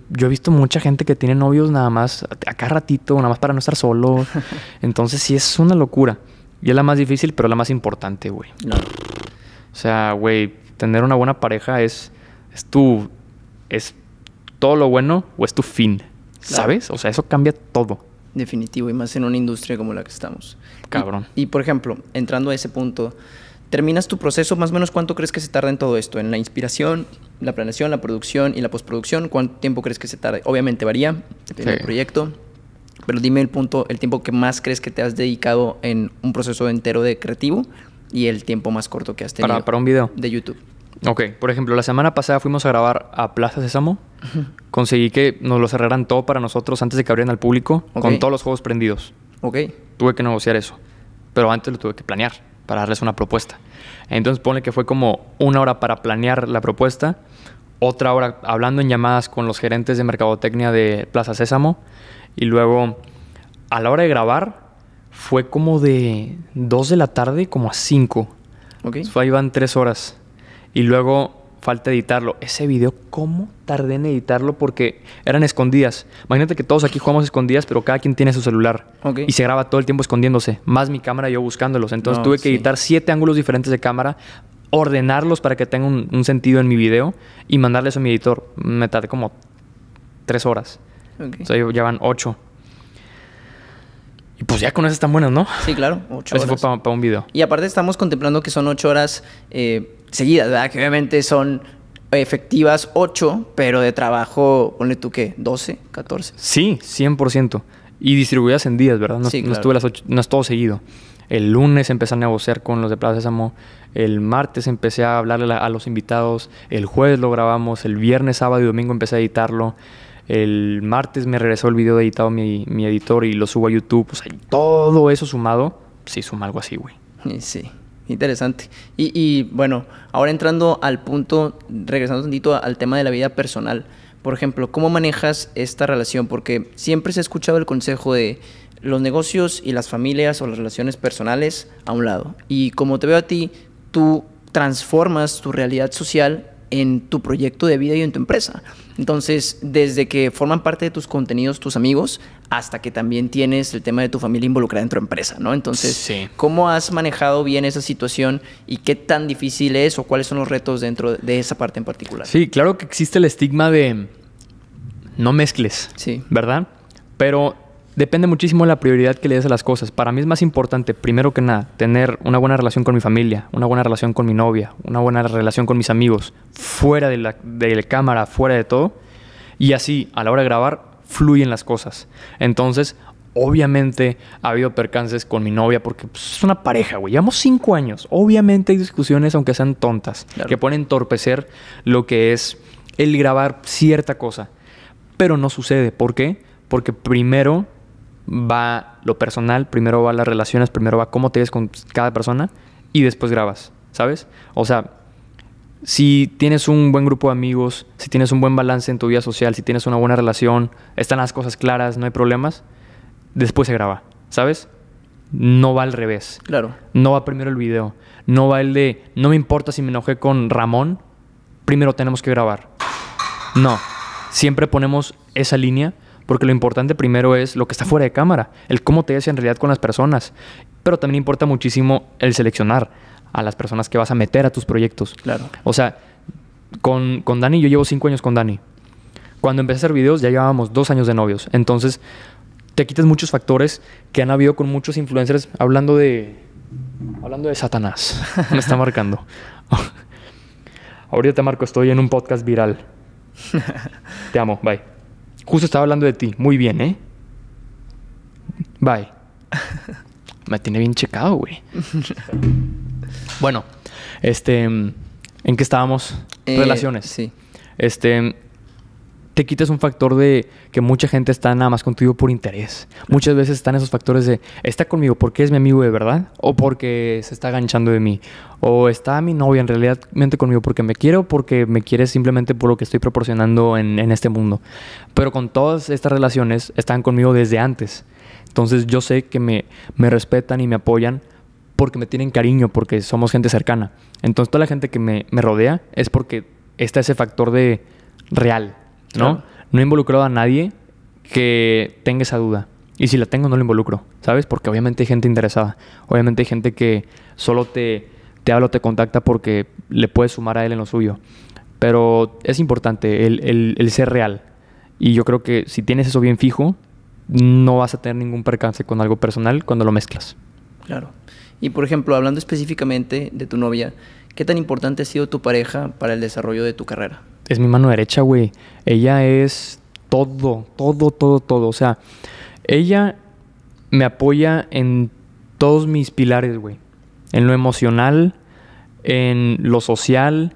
Yo he visto mucha gente que tiene novios nada más acá ratito, nada más para no estar solo. Entonces sí es una locura. Y es la más difícil, pero la más importante, güey. No. O sea, güey, tener una buena pareja es, es tu. es todo lo bueno o es tu fin. ¿Sabes? O sea, eso cambia todo. Definitivo, y más en una industria como la que estamos. Cabrón. Y, por ejemplo, entrando a ese punto, terminas tu proceso, más o menos cuánto crees que se tarda en todo esto, en la inspiración, la planeación, la producción y la postproducción, cuánto tiempo crees que se tarda. Obviamente varía, depende del proyecto pero dime el punto, el tiempo que más crees que te has dedicado en un proceso entero de creativo y el tiempo más corto que has tenido. Para, un video. De YouTube. Ok, por ejemplo, la semana pasada fuimos a grabar a Plaza Sésamo. Conseguí que nos lo cerraran todo para nosotros antes de que abrieran al público con todos los juegos prendidos. Ok. Tuve que negociar eso, pero antes lo tuve que planear para darles una propuesta. Entonces pone que fue como una hora para planear la propuesta, otra hora hablando en llamadas con los gerentes de mercadotecnia de Plaza Sésamo y luego, a la hora de grabar, fue como de 2 de la tarde como a 5. ahí van 3 horas. Y luego falta editarlo. Ese video, ¿cómo tardé en editarlo? Porque eran escondidas. Imagínate que todos aquí jugamos escondidas, pero cada quien tiene su celular. Y se graba todo el tiempo escondiéndose. Más mi cámara y yo buscándolos. Entonces tuve que editar siete ángulos diferentes de cámara, ordenarlos para que tengan un, sentido en mi video y mandarles a mi editor. Me tardé como tres horas. O sea, ya van ocho. Y pues ya con esas están buenas, ¿no? Sí, claro, ocho Eso fue para un video. Y aparte estamos contemplando que son ocho horas eh, seguidas, ¿verdad? Que obviamente son efectivas 8 pero de trabajo, ponle tú, ¿qué? ¿12, 14? Sí, 100%. Y distribuidas en días, ¿verdad? No, no es todo seguido. El lunes empecé a negociar con los de Plaza Sésamo El martes empecé a hablarle a, los invitados. El jueves lo grabamos. El viernes, sábado y domingo empecé a editarlo. El martes me regresó el video editado mi, mi editor y lo subo a YouTube. O sea, todo eso sumado, sí suma algo así, güey. Sí, interesante. Y, bueno, ahora entrando al punto, regresando un tantito al tema de la vida personal. Por ejemplo, ¿cómo manejas esta relación? Porque siempre se ha escuchado el consejo de los negocios y las familias o las relaciones personales a un lado. Y como te veo a ti, tú transformas tu realidad social en tu proyecto de vida y en tu empresa. Entonces, desde que forman parte de tus contenidos tus amigos hasta que también tienes el tema de tu familia involucrada en tu empresa, ¿no? Entonces, ¿cómo has manejado bien esa situación y qué tan difícil es o cuáles son los retos dentro de esa parte en particular? Sí, claro que existe el estigma de no mezcles, ¿verdad? Pero depende muchísimo de la prioridad que le des a las cosas. Para mí es más importante, primero que nada, tener una buena relación con mi familia, una buena relación con mi novia, una buena relación con mis amigos, fuera de la, cámara, fuera de todo. Y así, a la hora de grabar, fluyen las cosas. Entonces, obviamente ha habido percances con mi novia porque pues, es una pareja, güey. Llevamos cinco años. Obviamente hay discusiones, aunque sean tontas, que pueden entorpecer lo que es el grabar cierta cosa. Pero no sucede. ¿Por qué? Porque primero va lo personal, primero va las relaciones, primero va cómo te ves con cada persona y después grabas, ¿sabes? O sea, si tienes un buen grupo de amigos, si tienes un buen balance en tu vida social, si tienes una buena relación, están las cosas claras, no hay problemas, después se graba, ¿sabes? No va al revés. Claro. No va primero el video. No va el de, no me importa si me enojé con Ramón, primero tenemos que grabar. No. Siempre ponemos esa línea porque lo importante primero es lo que está fuera de cámara, el cómo te ves en realidad con las personas. Pero también importa muchísimo el seleccionar a las personas que vas a meter a tus proyectos. Claro. O sea, con, con Dani, yo llevo cinco años con Dani. Cuando empecé a hacer videos ya llevábamos dos años de novios. Entonces, te quitas muchos factores que han habido con muchos influencers hablando de... Hablando de Satanás. Me está marcando. Ahorita te marco, estoy en un podcast viral. te amo, bye. Justo estaba hablando de ti. Muy bien, ¿eh? Bye. Me tiene bien checado, güey. bueno, este. ¿En qué estábamos? Eh, Relaciones. Sí. Este te quitas un factor de que mucha gente está nada más contigo por interés. Muchas veces están esos factores de, está conmigo porque es mi amigo de verdad, o porque se está aganchando de mí, o está mi novia en realidad conmigo porque me quiero o porque me quiere simplemente por lo que estoy proporcionando en, este mundo. Pero con todas estas relaciones están conmigo desde antes. Entonces yo sé que me, respetan y me apoyan porque me tienen cariño, porque somos gente cercana. Entonces toda la gente que me, me rodea es porque está ese factor de real ¿no? No he a nadie que tenga esa duda. Y si la tengo, no la involucro, ¿sabes? Porque obviamente hay gente interesada. Obviamente hay gente que solo te, te habla o te contacta porque le puedes sumar a él en lo suyo. Pero es importante el ser real. Y yo creo que si tienes eso bien fijo, no vas a tener ningún percance con algo personal cuando lo mezclas. Claro. Y por ejemplo, hablando específicamente de tu novia, ¿qué tan importante ha sido tu pareja para el desarrollo de tu carrera? es mi mano derecha, güey. Ella es todo, todo, todo, todo. O sea, ella me apoya en todos mis pilares, güey. En lo emocional, en lo social,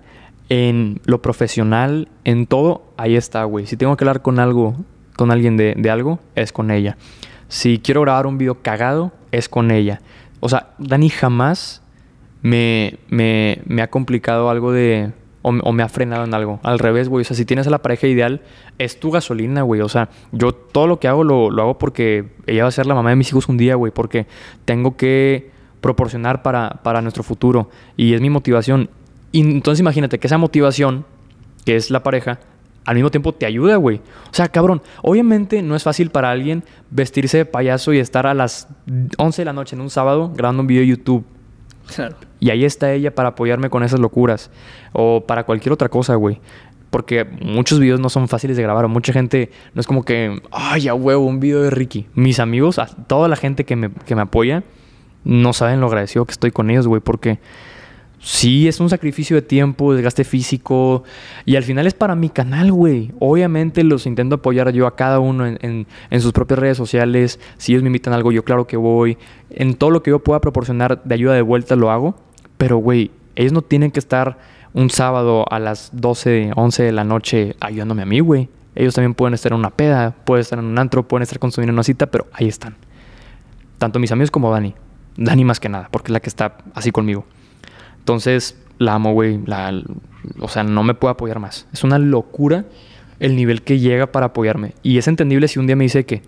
en lo profesional, en todo. Ahí está, güey. Si tengo que hablar con algo, con alguien de, de algo, es con ella. Si quiero grabar un video cagado, es con ella. O sea, Dani jamás me, me ha complicado algo de, o, me ha frenado en algo. Al revés, güey. O sea, si tienes a la pareja ideal, es tu gasolina, güey. O sea, yo todo lo que hago lo, lo hago porque ella va a ser la mamá de mis hijos un día, güey. Porque tengo que proporcionar para, para nuestro futuro. Y es mi motivación. Y entonces imagínate que esa motivación, que es la pareja, al mismo tiempo te ayuda, güey. O sea, cabrón, obviamente no es fácil para alguien vestirse de payaso y estar a las 11 de la noche en un sábado grabando un video de YouTube. Y ahí está ella para apoyarme con esas locuras. O para cualquier otra cosa, güey. Porque muchos videos no son fáciles de grabar. O mucha gente no es como que, ay, ya huevo, un video de Ricky. Mis amigos, toda la gente que me, que me apoya, no saben lo agradecido que estoy con ellos, güey. Porque Sí, es un sacrificio de tiempo, desgaste físico. Y al final es para mi canal, güey. Obviamente los intento apoyar yo a cada uno en, sus propias redes sociales. Si ellos me invitan algo, yo claro que voy. En todo lo que yo pueda proporcionar de ayuda de vuelta lo hago. Pero, güey, ellos no tienen que estar un sábado a las 12, 11 de la noche ayudándome a mí, güey. Ellos también pueden estar en una peda, pueden estar en un antro, pueden estar consumiendo una cita, pero ahí están. Tanto mis amigos como Dani. Dani más que nada, porque es la que está así conmigo. Entonces, la amo, güey. La, o sea, no me puedo apoyar más. Es una locura el nivel que llega para apoyarme. Y es entendible si un día me dice que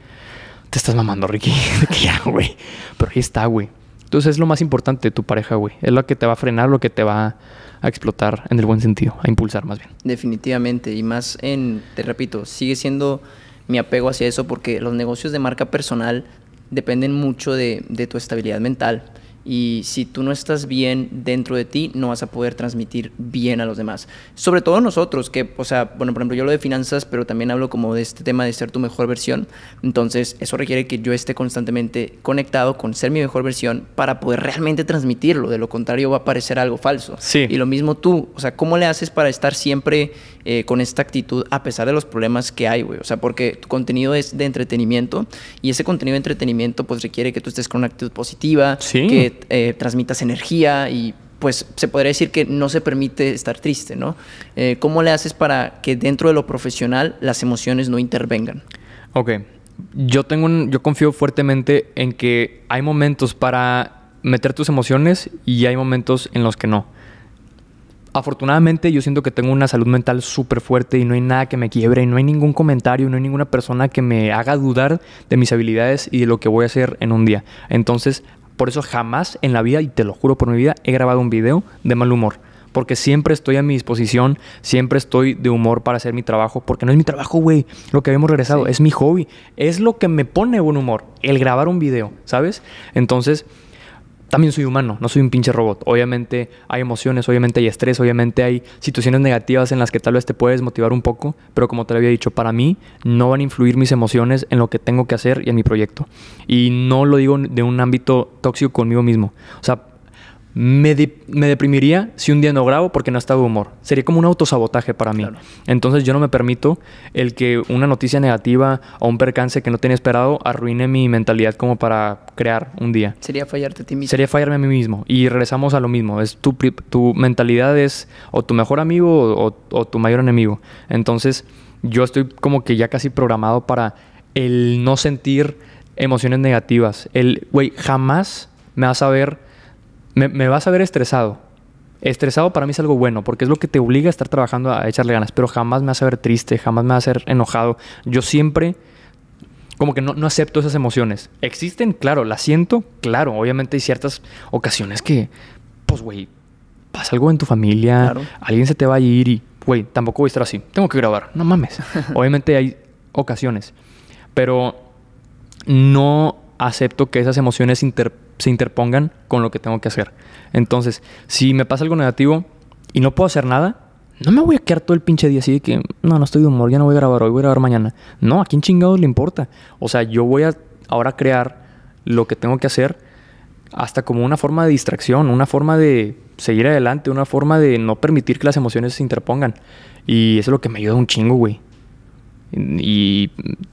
te estás mamando, Ricky. que ya, güey. Pero ahí está, güey. Entonces es lo más importante de tu pareja, güey. Es lo que te va a frenar, lo que te va a explotar en el buen sentido, a impulsar más bien. Definitivamente. Y más en, te repito, sigue siendo mi apego hacia eso porque los negocios de marca personal dependen mucho de tu estabilidad mental. Y si tú no estás bien dentro de ti, no vas a poder transmitir bien a los demás. Sobre todo nosotros, que, o sea, bueno, por ejemplo, yo lo de finanzas, pero también hablo como de este tema de ser tu mejor versión. Entonces, eso requiere que yo esté constantemente conectado con ser mi mejor versión para poder realmente transmitirlo. De lo contrario, va a parecer algo falso. Sí. Y lo mismo tú, o sea, ¿cómo le haces para estar siempre eh, con esta actitud a pesar de los problemas que hay, güey. O sea, porque tu contenido es de entretenimiento y ese contenido de entretenimiento pues requiere que tú estés con una actitud positiva, que eh, transmitas energía y pues se podría decir que no se permite estar triste, ¿no? Eh, ¿Cómo le haces para que dentro de lo profesional las emociones no intervengan? Ok, yo, tengo un, yo confío fuertemente en que hay momentos para meter tus emociones y hay momentos en los que no afortunadamente yo siento que tengo una salud mental súper fuerte y no hay nada que me quiebre y no hay ningún comentario, no hay ninguna persona que me haga dudar de mis habilidades y de lo que voy a hacer en un día. Entonces, por eso jamás en la vida, y te lo juro por mi vida, he grabado un video de mal humor. Porque siempre estoy a mi disposición, siempre estoy de humor para hacer mi trabajo, porque no es mi trabajo, güey, lo que habíamos regresado, es mi hobby, es lo que me pone buen humor, el grabar un video, ¿sabes? Entonces, también soy humano, no soy un pinche robot. Obviamente hay emociones, obviamente hay estrés, obviamente hay situaciones negativas en las que tal vez te puedes motivar un poco, pero como te lo había dicho, para mí no van a influir mis emociones en lo que tengo que hacer y en mi proyecto. Y no lo digo de un ámbito tóxico conmigo mismo. O sea, me, me, deprimiría si un día no grabo porque no estaba de humor. Sería como un autosabotaje para mí. Entonces yo no me permito el que una noticia negativa o un percance que no tenía esperado arruine mi mentalidad como para crear un día. Sería fallarte a ti mismo. Sería fallarme a mí mismo. Y regresamos a lo mismo. Es tu, mentalidad es o tu mejor amigo o, tu mayor enemigo. Entonces yo estoy como que ya casi programado para el no sentir emociones negativas. El, güey, jamás me vas a ver me, vas a ver estresado. Estresado para mí es algo bueno, porque es lo que te obliga a estar trabajando, a echarle ganas, pero jamás me a ver triste, jamás me a ver enojado. Yo siempre, como que no, acepto esas emociones. Existen, claro, las siento, claro. Obviamente hay ciertas ocasiones que, pues, güey, pasa algo en tu familia, alguien se te va a ir y, güey, tampoco voy a estar así. Tengo que grabar, no mames. Obviamente hay ocasiones, pero no acepto que esas emociones se interpongan con lo que tengo que hacer. Entonces, si me pasa algo negativo y no puedo hacer nada, no me voy a quedar todo el pinche día así de que, no, no estoy de humor, ya no voy a grabar hoy, voy a grabar mañana. No, ¿a quién chingados le importa? O sea, yo voy a ahora crear lo que tengo que hacer hasta como una forma de distracción, una forma de seguir adelante, una forma de no permitir que las emociones se interpongan. Y eso es lo que me ayuda un chingo, güey. Y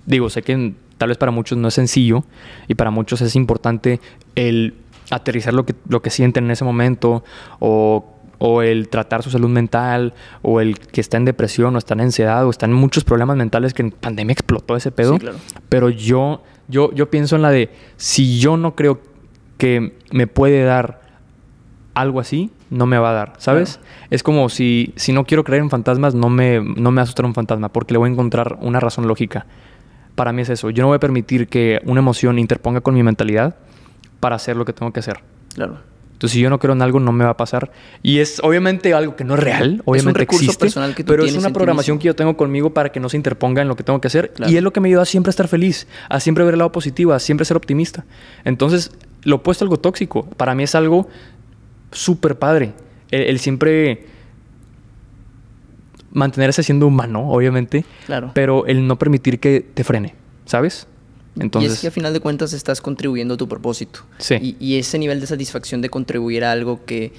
digo, sé que tal vez para muchos no es sencillo y para muchos es importante el aterrizar lo que, lo que sienten en ese momento o, el tratar su salud mental o el que está en depresión o está en ansiedad o están en muchos problemas mentales que en pandemia explotó ese pedo. Pero yo, yo, yo pienso en la de si yo no creo que me puede dar algo así, no me va a dar, ¿sabes? Es como si, si no quiero creer en fantasmas, no me, no me asustará un fantasma porque le voy a encontrar una razón lógica para mí es eso. Yo no voy a permitir que una emoción interponga con mi mentalidad para hacer lo que tengo que hacer. Claro. Entonces, si yo no creo en algo, no me va a pasar. Y es obviamente algo que no es real, obviamente es un existe, que tú pero es una programación que yo tengo conmigo para que no se interponga en lo que tengo que hacer. Y es lo que me ayuda a siempre estar feliz, a siempre ver el lado positivo, a siempre ser optimista. Entonces, lo opuesto a algo tóxico, para mí es algo súper padre. el siempre mantenerse siendo humano, obviamente. Claro. Pero el no permitir que te frene, ¿sabes? Entonces, y es que a final de cuentas estás contribuyendo a tu propósito. Sí. Y, ese nivel de satisfacción de contribuir a algo que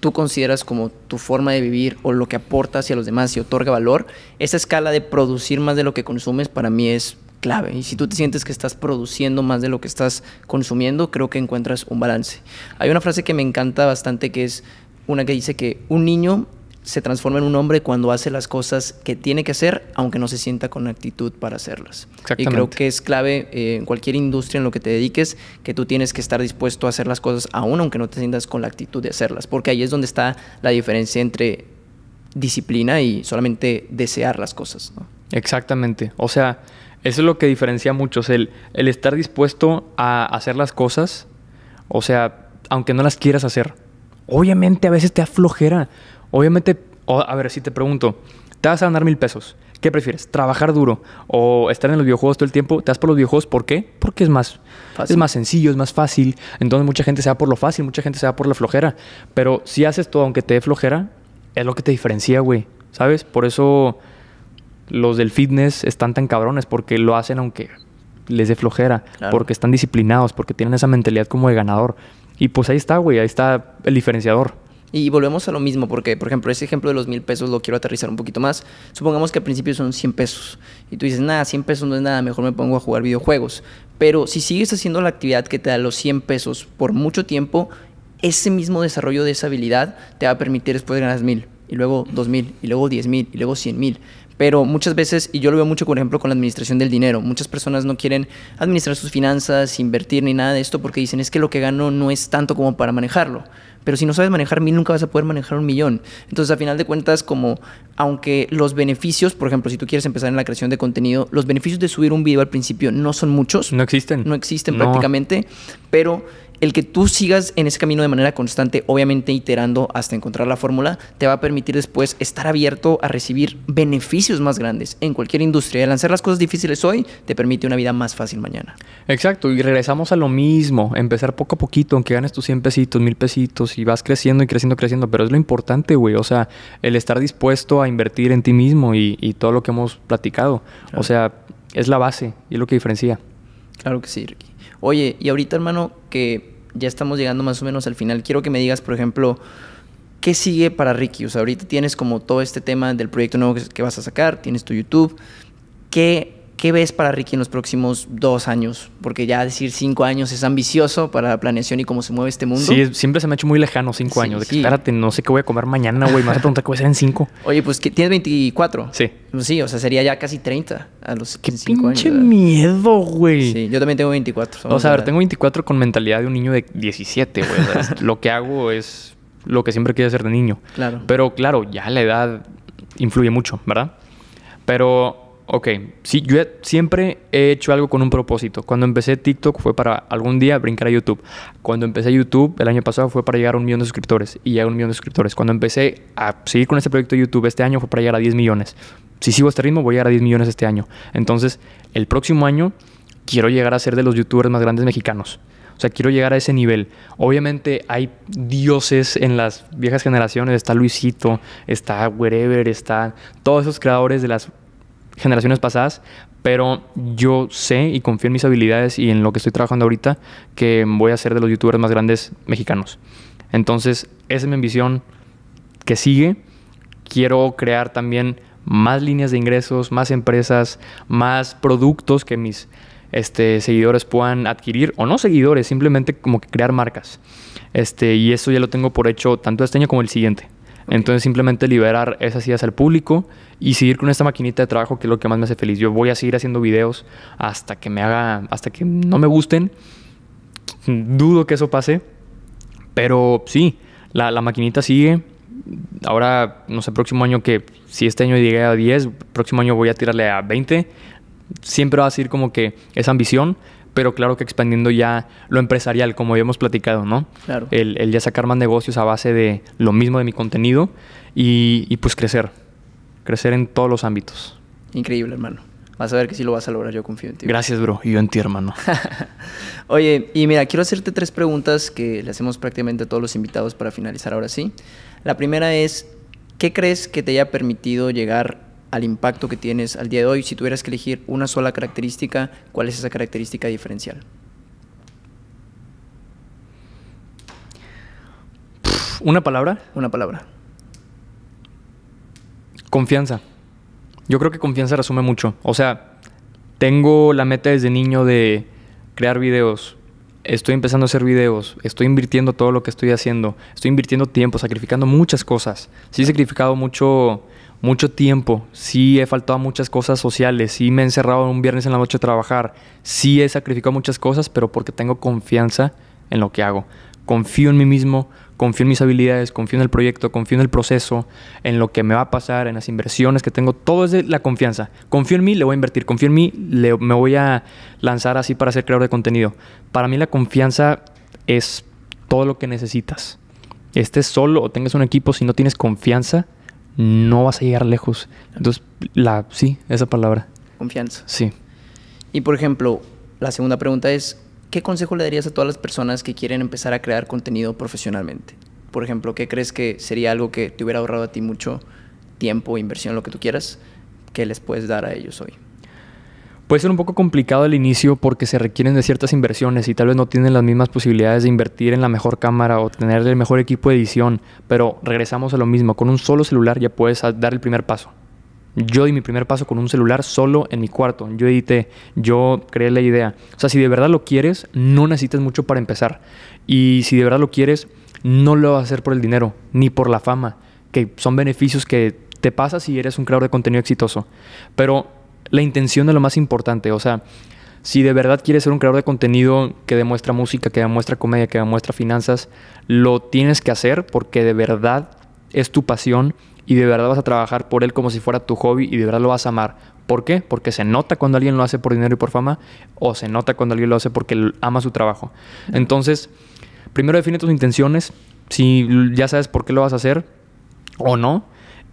tú consideras como tu forma de vivir o lo que aportas... hacia los demás y otorga valor, esa escala de producir más de lo que consumes para mí es clave. Y si tú te sientes que estás produciendo más de lo que estás consumiendo, creo que encuentras un balance. Hay una frase que me encanta bastante que es una que dice que un niño se transforma en un hombre cuando hace las cosas que tiene que hacer, aunque no se sienta con actitud para hacerlas. Y creo que es clave eh, en cualquier industria en lo que te dediques, que tú tienes que estar dispuesto a hacer las cosas aún aunque no te sientas con la actitud de hacerlas, porque ahí es donde está la diferencia entre disciplina y solamente desear las cosas. Exactamente. O sea, eso es lo que diferencia mucho muchos, el, el estar dispuesto a hacer las cosas, o sea, aunque no las quieras hacer. Obviamente a veces te aflojera, Obviamente, a ver, si te pregunto, te vas a ganar mil pesos. ¿Qué prefieres? ¿Trabajar duro o estar en los videojuegos todo el tiempo? ¿Te vas por los videojuegos? ¿Por qué? Porque es más, más sencillo, es más fácil. Entonces mucha gente se va por lo fácil, mucha gente se va por la flojera. Pero si haces todo aunque te dé flojera, es lo que te diferencia, güey. ¿Sabes? Por eso los del fitness están tan cabrones, porque lo hacen aunque les dé flojera, porque están disciplinados, porque tienen esa mentalidad como de ganador. Y pues ahí está, güey, ahí está el diferenciador. Y volvemos a lo mismo, porque, por ejemplo, ese ejemplo de los mil pesos lo quiero aterrizar un poquito más. Supongamos que al principio son 100 pesos. Y tú dices, nada, 100 pesos no es nada, mejor me pongo a jugar videojuegos. Pero si sigues haciendo la actividad que te da los 100 pesos por mucho tiempo, ese mismo desarrollo de esa habilidad te va a permitir después ganar mil, y luego dos mil, y luego diez mil, y luego cien mil. Pero muchas veces, y yo lo veo mucho, por ejemplo, con la administración del dinero, muchas personas no quieren administrar sus finanzas, invertir ni nada de esto porque dicen es que lo que gano no es tanto como para manejarlo. Pero si no sabes manejar mil, nunca vas a poder manejar un millón. Entonces, a final de cuentas, como aunque los beneficios, por ejemplo, si tú quieres empezar en la creación de contenido, los beneficios de subir un video al principio no son muchos. No existen. No existen prácticamente, pero el que tú sigas en ese camino de manera constante, obviamente iterando hasta encontrar la fórmula, te va a permitir después estar abierto a recibir beneficios más grandes en cualquier industria. El hacer las cosas difíciles hoy te permite una vida más fácil mañana. Exacto, y regresamos a lo mismo, empezar poco a poquito, aunque ganes tus 100 pesitos, 1000 pesitos y vas creciendo y creciendo, creciendo, pero es lo importante, güey, o sea, el estar dispuesto a invertir en ti mismo y, todo lo que hemos platicado, o sea, es la base y es lo que diferencia. Claro que sí, Ricky. Oye, y ahorita, hermano, que ya estamos llegando más o menos al final. Quiero que me digas, por ejemplo, ¿qué sigue para Ricky? O sea, ahorita tienes como todo este tema del proyecto nuevo que, vas a sacar, tienes tu YouTube. ¿Qué ¿Qué ves para Ricky en los próximos dos años? Porque ya decir cinco años es ambicioso para la planeación y cómo se mueve este mundo. Sí, siempre se me ha hecho muy lejano cinco años. De que, no sé qué voy a comer mañana, güey. Me vas a preguntar qué voy a hacer en cinco. Oye, pues que tienes 24. Sí. Pues sí, o sea, sería ya casi 30 a los qué pinche miedo, güey. Sí, yo también tengo 24. O sea, a ver, tengo 24 con mentalidad de un niño de 17, güey. lo que hago es lo que siempre quise hacer de niño. Claro. Pero claro, ya la edad influye mucho, ¿verdad? Pero ok, sí, yo siempre he hecho algo con un propósito. Cuando empecé TikTok fue para algún día brincar a YouTube. Cuando empecé YouTube el año pasado fue para llegar a un millón de suscriptores y ya un millón de suscriptores. Cuando empecé a seguir con este proyecto de YouTube este año fue para llegar a 10 millones. Si sigo este ritmo voy a llegar a 10 millones este año. Entonces, el próximo año quiero llegar a ser de los youtubers más grandes mexicanos. O sea, quiero llegar a ese nivel. Obviamente hay dioses en las viejas generaciones. Está Luisito, está Wherever, está todos esos creadores de las generaciones pasadas, pero yo sé y confío en mis habilidades y en lo que estoy trabajando ahorita que voy a ser de los youtubers más grandes mexicanos. Entonces, esa es mi ambición que sigue. Quiero crear también más líneas de ingresos, más empresas, más productos que mis este, seguidores puedan adquirir, o no seguidores, simplemente como crear marcas. Este, y eso ya lo tengo por hecho tanto este año como el siguiente. Entonces simplemente liberar esas ideas al público y seguir con esta maquinita de trabajo que es lo que más me hace feliz. Yo voy a seguir haciendo videos hasta que me haga, hasta que no me gusten. Dudo que eso pase, pero sí, la, la maquinita sigue. Ahora, no sé, próximo año que si este año llegué a 10, próximo año voy a tirarle a 20. Siempre va a ser como que esa ambición, pero claro que expandiendo ya lo empresarial, como habíamos platicado, ¿no? Claro. El, el ya sacar más negocios a base de lo mismo de mi contenido y, y pues crecer crecer en todos los ámbitos. Increíble, hermano. Vas a ver que sí lo vas a lograr, yo confío en ti. Gracias, bro. Y yo en ti, hermano. Oye, y mira, quiero hacerte tres preguntas que le hacemos prácticamente a todos los invitados para finalizar ahora sí. La primera es, ¿qué crees que te haya permitido llegar al impacto que tienes al día de hoy? Si tuvieras que elegir una sola característica, ¿cuál es esa característica diferencial? ¿Una palabra? Una palabra. Confianza. Yo creo que confianza resume mucho. O sea, tengo la meta desde niño de crear videos. Estoy empezando a hacer videos. Estoy invirtiendo todo lo que estoy haciendo. Estoy invirtiendo tiempo, sacrificando muchas cosas. Sí he sacrificado mucho, mucho tiempo. Sí he faltado a muchas cosas sociales. Sí me he encerrado un viernes en la noche a trabajar. Sí he sacrificado muchas cosas, pero porque tengo confianza en lo que hago. Confío en mí mismo, confío en mis habilidades, confío en el proyecto, confío en el proceso, en lo que me va a pasar, en las inversiones que tengo, todo es la confianza. Confío en mí, le voy a invertir, confío en mí, me voy a lanzar así para ser creador de contenido. Para mí la confianza es todo lo que necesitas. Estés solo o tengas un equipo, si no tienes confianza, no vas a llegar lejos. Entonces, la, sí, esa palabra. Confianza. Sí. Y por ejemplo, la segunda pregunta es, ¿qué consejo le darías a todas las personas que quieren empezar a crear contenido profesionalmente? Por ejemplo, ¿qué crees que sería algo que te hubiera ahorrado a ti mucho tiempo, e inversión, lo que tú quieras? que les puedes dar a ellos hoy? Puede ser un poco complicado al inicio porque se requieren de ciertas inversiones y tal vez no tienen las mismas posibilidades de invertir en la mejor cámara o tener el mejor equipo de edición, pero regresamos a lo mismo, con un solo celular ya puedes dar el primer paso yo di mi primer paso con un celular solo en mi cuarto. Yo edité, yo creé la idea. O sea, si de verdad lo quieres, no necesitas mucho para empezar. Y si de verdad lo quieres, no lo vas a hacer por el dinero, ni por la fama, que son beneficios que te pasas si eres un creador de contenido exitoso. Pero la intención es lo más importante. O sea, si de verdad quieres ser un creador de contenido que demuestra música, que demuestra comedia, que demuestra finanzas, lo tienes que hacer porque de verdad es tu pasión y de verdad vas a trabajar por él como si fuera tu hobby y de verdad lo vas a amar. ¿Por qué? Porque se nota cuando alguien lo hace por dinero y por fama o se nota cuando alguien lo hace porque ama su trabajo. Entonces, primero define tus intenciones, si ya sabes por qué lo vas a hacer o no.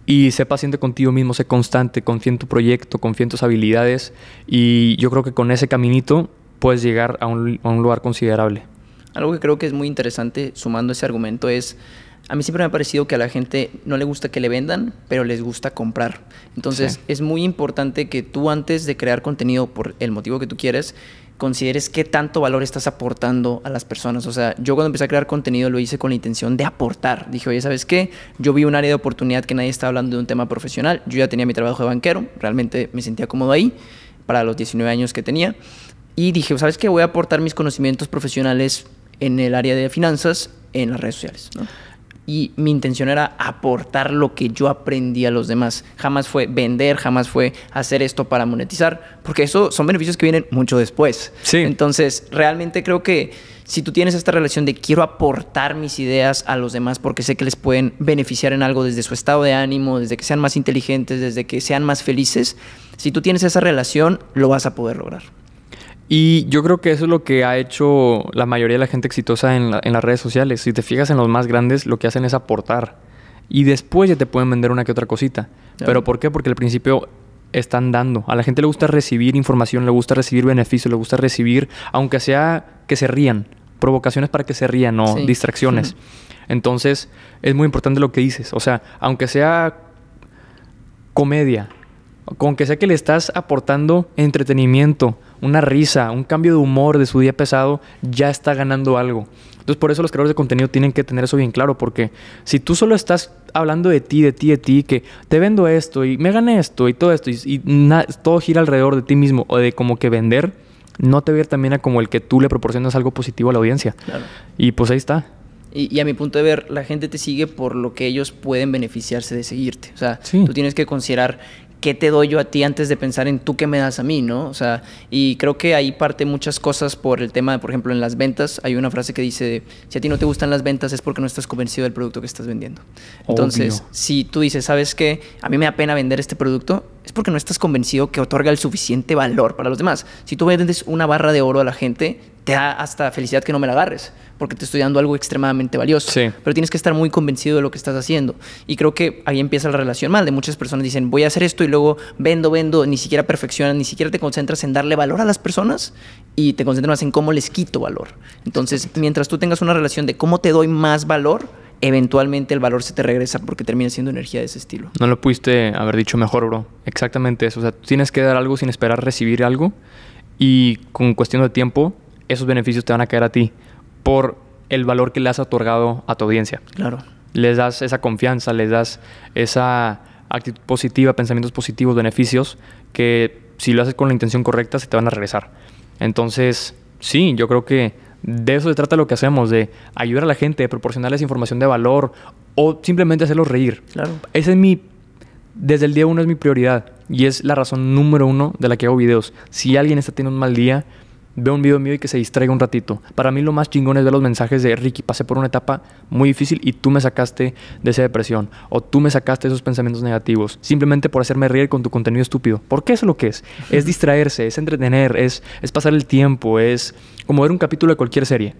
Y sé paciente contigo mismo, sé constante, confía en tu proyecto, confía en tus habilidades. Y yo creo que con ese caminito puedes llegar a un, a un lugar considerable. Algo que creo que es muy interesante sumando ese argumento es a mí siempre me ha parecido que a la gente no le gusta que le vendan, pero les gusta comprar. Entonces es muy importante que tú antes de crear contenido por el motivo que tú quieres, consideres qué tanto valor estás aportando a las personas. O sea, yo cuando empecé a crear contenido lo hice con la intención de aportar. Dije, oye, ¿sabes qué? Yo vi un área de oportunidad que nadie estaba hablando de un tema profesional. Yo ya tenía mi trabajo de banquero, realmente me sentía cómodo ahí para los 19 años que tenía. Y dije, ¿sabes qué? Voy a aportar mis conocimientos profesionales en el área de finanzas en las redes sociales. ¿no? y mi intención era aportar lo que yo aprendí a los demás. Jamás fue vender, jamás fue hacer esto para monetizar, porque eso son beneficios que vienen mucho después. Entonces, realmente creo que si tú tienes esta relación de quiero aportar mis ideas a los demás porque sé que les pueden beneficiar en algo desde su estado de ánimo, desde que sean más inteligentes, desde que sean más felices, si tú tienes esa relación, lo vas a poder lograr. Y yo creo que eso es lo que ha hecho la mayoría de la gente exitosa en, las redes sociales. Si te fijas en los más grandes, lo que hacen es aportar. Y después ya te pueden vender una que otra cosita. ¿Pero por qué? Porque al principio están dando. A la gente le gusta recibir información, le gusta recibir beneficios, le gusta recibir, aunque sea que se rían, provocaciones para que se rían o distracciones. Entonces, es muy importante lo que dices. O sea, aunque sea comedia, con que sea que le estás aportando entretenimiento, una risa, un cambio de humor de su día pesado, ya está ganando algo. Entonces por eso los creadores de contenido tienen que tener eso bien claro, porque si tú solo estás hablando de ti, de ti, de ti, que te vendo esto y me gané esto y todo esto y, todo gira alrededor de ti mismo o de como que vender, no te va también a como el que tú le proporcionas algo positivo a la audiencia. Y pues ahí está. Y, a mi punto de ver, la gente te sigue por lo que ellos pueden beneficiarse de seguirte. O sea, tú tienes que considerar qué te doy yo a ti antes de pensar en tú qué me das a mí, ¿no? O sea, y creo que ahí parte muchas cosas por el tema, de, por ejemplo, en las ventas, hay una frase que dice, si a ti no te gustan las ventas es porque no estás convencido del producto que estás vendiendo. Entonces, si tú dices, ¿sabes qué? A mí me da pena vender este producto, es porque no estás convencido que otorga el suficiente valor para los demás. Si tú vendes una barra de oro a la gente, te da hasta felicidad que no me la agarres, porque te estoy dando algo extremadamente valioso. Pero tienes que estar muy convencido de lo que estás haciendo. Y creo que ahí empieza la relación mal. De muchas personas dicen, voy a hacer esto y luego vendo, vendo, ni siquiera perfecciona ni siquiera te concentras en darle valor a las personas y te concentras en cómo les quito valor. Entonces, mientras tú tengas una relación de cómo te doy más valor, eventualmente el valor se te regresa porque termina siendo energía de ese estilo. No lo pudiste haber dicho mejor, bro. Exactamente eso. O sea, tienes que dar algo sin esperar recibir algo y con cuestión de tiempo esos beneficios te van a caer a ti por el valor que le has otorgado a tu audiencia. Claro. Les das esa confianza, les das esa actitud positiva, pensamientos positivos, beneficios que si lo haces con la intención correcta se te van a regresar. Entonces, sí, yo creo que de eso se trata lo que hacemos, de ayudar a la gente, de proporcionarles información de valor o simplemente hacerlos reír. Claro. Ese es mi, desde el día uno es mi prioridad y es la razón número uno de la que hago videos. Si alguien está teniendo un mal día, veo un video mío y que se distraiga un ratito. Para mí lo más chingón es ver los mensajes de Ricky, pasé por una etapa muy difícil y tú me sacaste de esa depresión o tú me sacaste de esos pensamientos negativos, simplemente por hacerme reír con tu contenido estúpido. ¿Por Porque es lo que es. Es distraerse, es entretener, es, es pasar el tiempo, es como ver un capítulo de cualquier serie.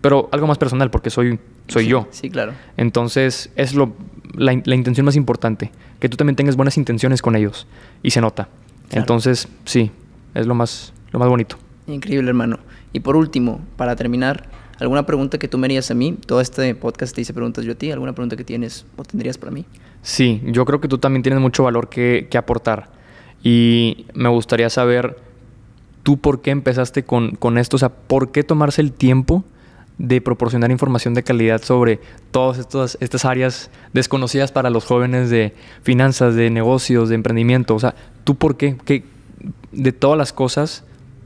Pero algo más personal, porque soy, soy yo. Sí, claro. Entonces, es lo, la, intención más importante. Que tú también tengas buenas intenciones con ellos. Y se nota. Entonces, sí, es lo más, lo más bonito. Increíble, hermano. Y por último, para terminar, ¿alguna pregunta que tú me harías a mí? Todo este podcast te hice preguntas yo a ti. ¿Alguna pregunta que tienes o tendrías para mí? Sí, yo creo que tú también tienes mucho valor que, que aportar. Y me gustaría saber tú por qué empezaste con, con esto. O sea, ¿por qué tomarse el tiempo de proporcionar información de calidad sobre todas estas, estas áreas desconocidas para los jóvenes de finanzas, de negocios, de emprendimiento. O sea, ¿tú por qué? ¿Qué de todas las cosas,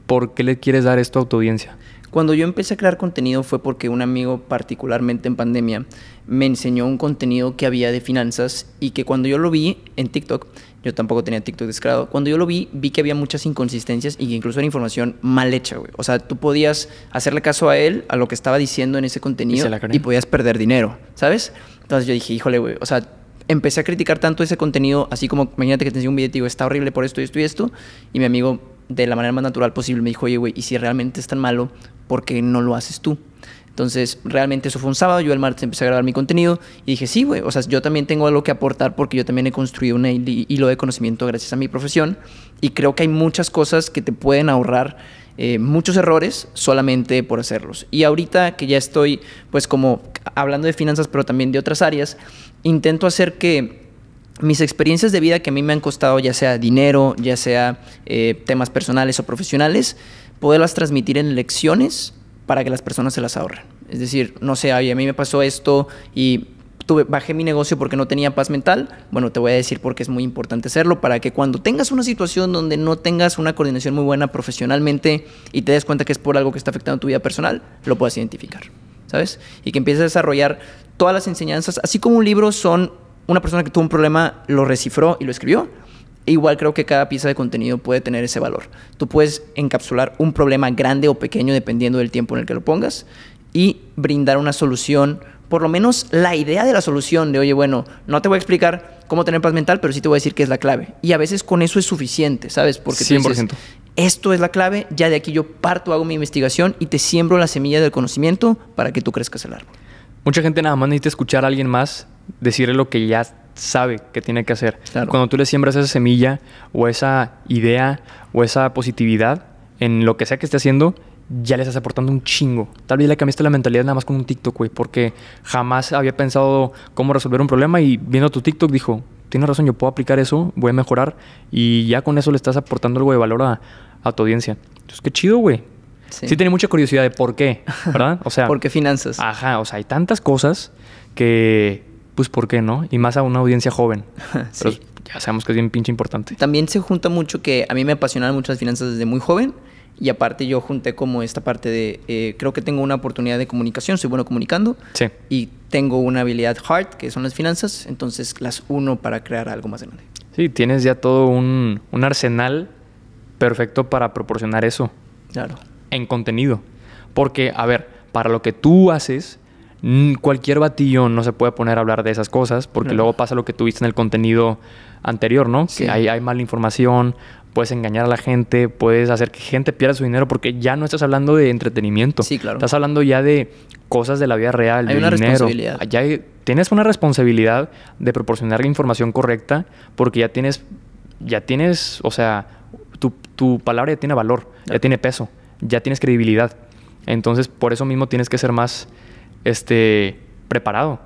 ¿por qué le quieres dar esto a tu audiencia? Cuando yo empecé a crear contenido fue porque un amigo, particularmente en pandemia, me enseñó un contenido que había de finanzas y que cuando yo lo vi en TikTok, yo tampoco tenía TikTok descargado, cuando yo lo vi vi que había muchas inconsistencias y que incluso era información mal hecha, güey. O sea, tú podías hacerle caso a él, a lo que estaba diciendo en ese contenido y, podías perder dinero, ¿sabes? Entonces yo dije, híjole, güey, o sea, empecé a criticar tanto ese contenido, así como imagínate que te un video y digo, está horrible por esto y esto y esto, y mi amigo de la manera más natural posible, me dijo, oye, güey, y si realmente es tan malo, ¿por qué no lo haces tú? Entonces, realmente eso fue un sábado, yo el martes empecé a grabar mi contenido y dije, sí, güey, o sea, yo también tengo algo que aportar porque yo también he construido un hilo de conocimiento gracias a mi profesión y creo que hay muchas cosas que te pueden ahorrar eh, muchos errores solamente por hacerlos. Y ahorita que ya estoy, pues como hablando de finanzas, pero también de otras áreas, intento hacer que mis experiencias de vida que a mí me han costado, ya sea dinero, ya sea eh, temas personales o profesionales, poderlas transmitir en lecciones para que las personas se las ahorren. Es decir, no sé, a mí me pasó esto y tuve, bajé mi negocio porque no tenía paz mental. Bueno, te voy a decir porque es muy importante hacerlo para que cuando tengas una situación donde no tengas una coordinación muy buena profesionalmente y te des cuenta que es por algo que está afectando tu vida personal, lo puedas identificar, ¿sabes? Y que empieces a desarrollar todas las enseñanzas, así como un libro son una persona que tuvo un problema lo recifró y lo escribió. Igual creo que cada pieza de contenido puede tener ese valor. Tú puedes encapsular un problema grande o pequeño dependiendo del tiempo en el que lo pongas y brindar una solución, por lo menos la idea de la solución de, oye, bueno, no te voy a explicar cómo tener paz mental, pero sí te voy a decir que es la clave. Y a veces con eso es suficiente, ¿sabes? Porque esto es la clave, ya de aquí yo parto, hago mi investigación y te siembro la semilla del conocimiento para que tú crezcas el árbol mucha gente nada más necesita escuchar a alguien más decirle lo que ya sabe que tiene que hacer. Cuando tú le siembras esa semilla o esa idea o esa positividad en lo que sea que esté haciendo, ya le estás aportando un chingo. Tal vez le cambiaste la mentalidad nada más con un TikTok, güey, porque jamás había pensado cómo resolver un problema y viendo tu TikTok dijo, tienes razón, yo puedo aplicar eso, voy a mejorar y ya con eso le estás aportando algo de valor a, a tu audiencia. Entonces, qué chido, güey. Sí. tenía mucha curiosidad de por qué, ¿verdad? O sea... ¿Por qué finanzas? Ajá, o sea, hay tantas cosas que... Pues, ¿por qué no? Y más a una audiencia joven. sí. ya sabemos que es bien pinche importante. También se junta mucho que a mí me apasionan mucho las finanzas desde muy joven. Y aparte yo junté como esta parte de, eh, creo que tengo una oportunidad de comunicación, soy bueno comunicando. Sí. Y tengo una habilidad hard, que son las finanzas, entonces las uno para crear algo más grande. Sí, tienes ya todo un, un arsenal perfecto para proporcionar eso. Claro en contenido. Porque, a ver, para lo que tú haces, cualquier batillo no se puede poner a hablar de esas cosas, porque luego pasa lo que tuviste en el contenido anterior, ¿no? Que hay, hay mala información, puedes engañar a la gente, puedes hacer que gente pierda su dinero porque ya no estás hablando de entretenimiento. Sí, claro. Estás hablando ya de cosas de la vida real, hay de una dinero. Responsabilidad. Ah, ya tienes una responsabilidad de proporcionar la información correcta porque ya tienes ya tienes, o sea, tu, palabra ya tiene valor, ya tiene peso ya tienes credibilidad. Entonces, por eso mismo tienes que ser más este, preparado.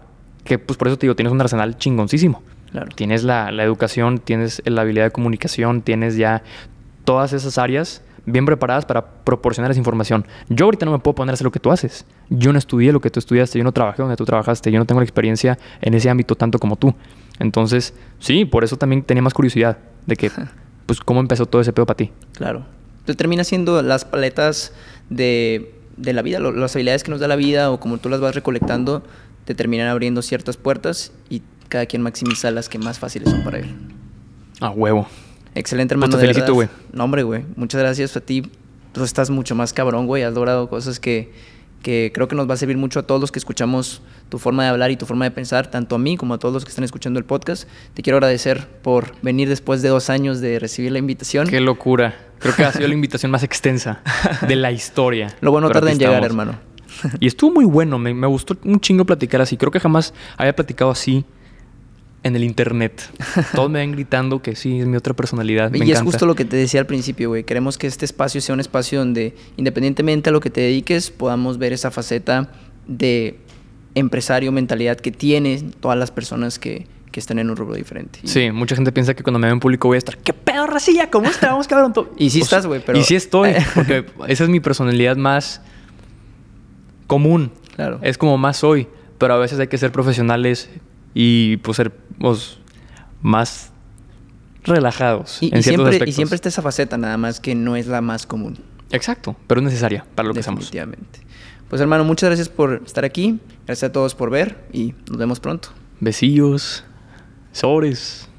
Que pues por eso te digo, tienes un arsenal chingoncísimo. Claro. Tienes la, la educación, tienes la habilidad de comunicación, tienes ya todas esas áreas bien preparadas para proporcionar esa información. Yo ahorita no me puedo poner a hacer lo que tú haces. Yo no estudié lo que tú estudiaste, yo no trabajé donde tú trabajaste, yo no tengo la experiencia en ese ámbito tanto como tú. Entonces, sí, por eso también tenía más curiosidad de que, pues, cómo empezó todo ese pedo para ti. Claro tú terminas siendo las paletas de, la vida, las habilidades que nos da la vida o como tú las vas recolectando, te terminan abriendo ciertas puertas y cada quien maximiza las que más fáciles son para él. A huevo. Excelente, hermano. Pues te felicito, güey. No, hombre, güey. Muchas gracias a ti. Tú estás mucho más cabrón, güey. Has logrado cosas que, que creo que nos va a servir mucho a todos los que escuchamos tu forma de hablar y tu forma de pensar, tanto a mí como a todos los que están escuchando el podcast. Te quiero agradecer por venir después de dos años de recibir la invitación. Qué locura. Creo que ha sido la invitación más extensa de la historia. Lo bueno tarde en llegar, hermano. Y estuvo muy bueno, me, gustó un chingo platicar así. Creo que jamás había platicado así en el internet. Todos me ven gritando que sí, es mi otra personalidad. y es justo lo que te decía al principio, güey. Queremos que este espacio sea un espacio donde, independientemente a lo que te dediques, podamos ver esa faceta de empresario, mentalidad que tienen todas las personas que, que están en un rubro diferente. Sí, mucha gente piensa que cuando me veo en público voy a estar, ¿qué pedo, racilla? ¿Cómo un cabrón? y sí estás, güey, pero... Y sí estoy, porque esa es mi personalidad más común. Claro. Es como más soy, pero a veces hay que ser profesionales y pues, ser pues, más relajados y, siempre, Y siempre está esa faceta, nada más que no es la más común. Exacto, pero es necesaria para lo que estamos. Definitivamente. Pues hermano, muchas gracias por estar aquí. Gracias a todos por ver y nos vemos pronto. Besillos. It's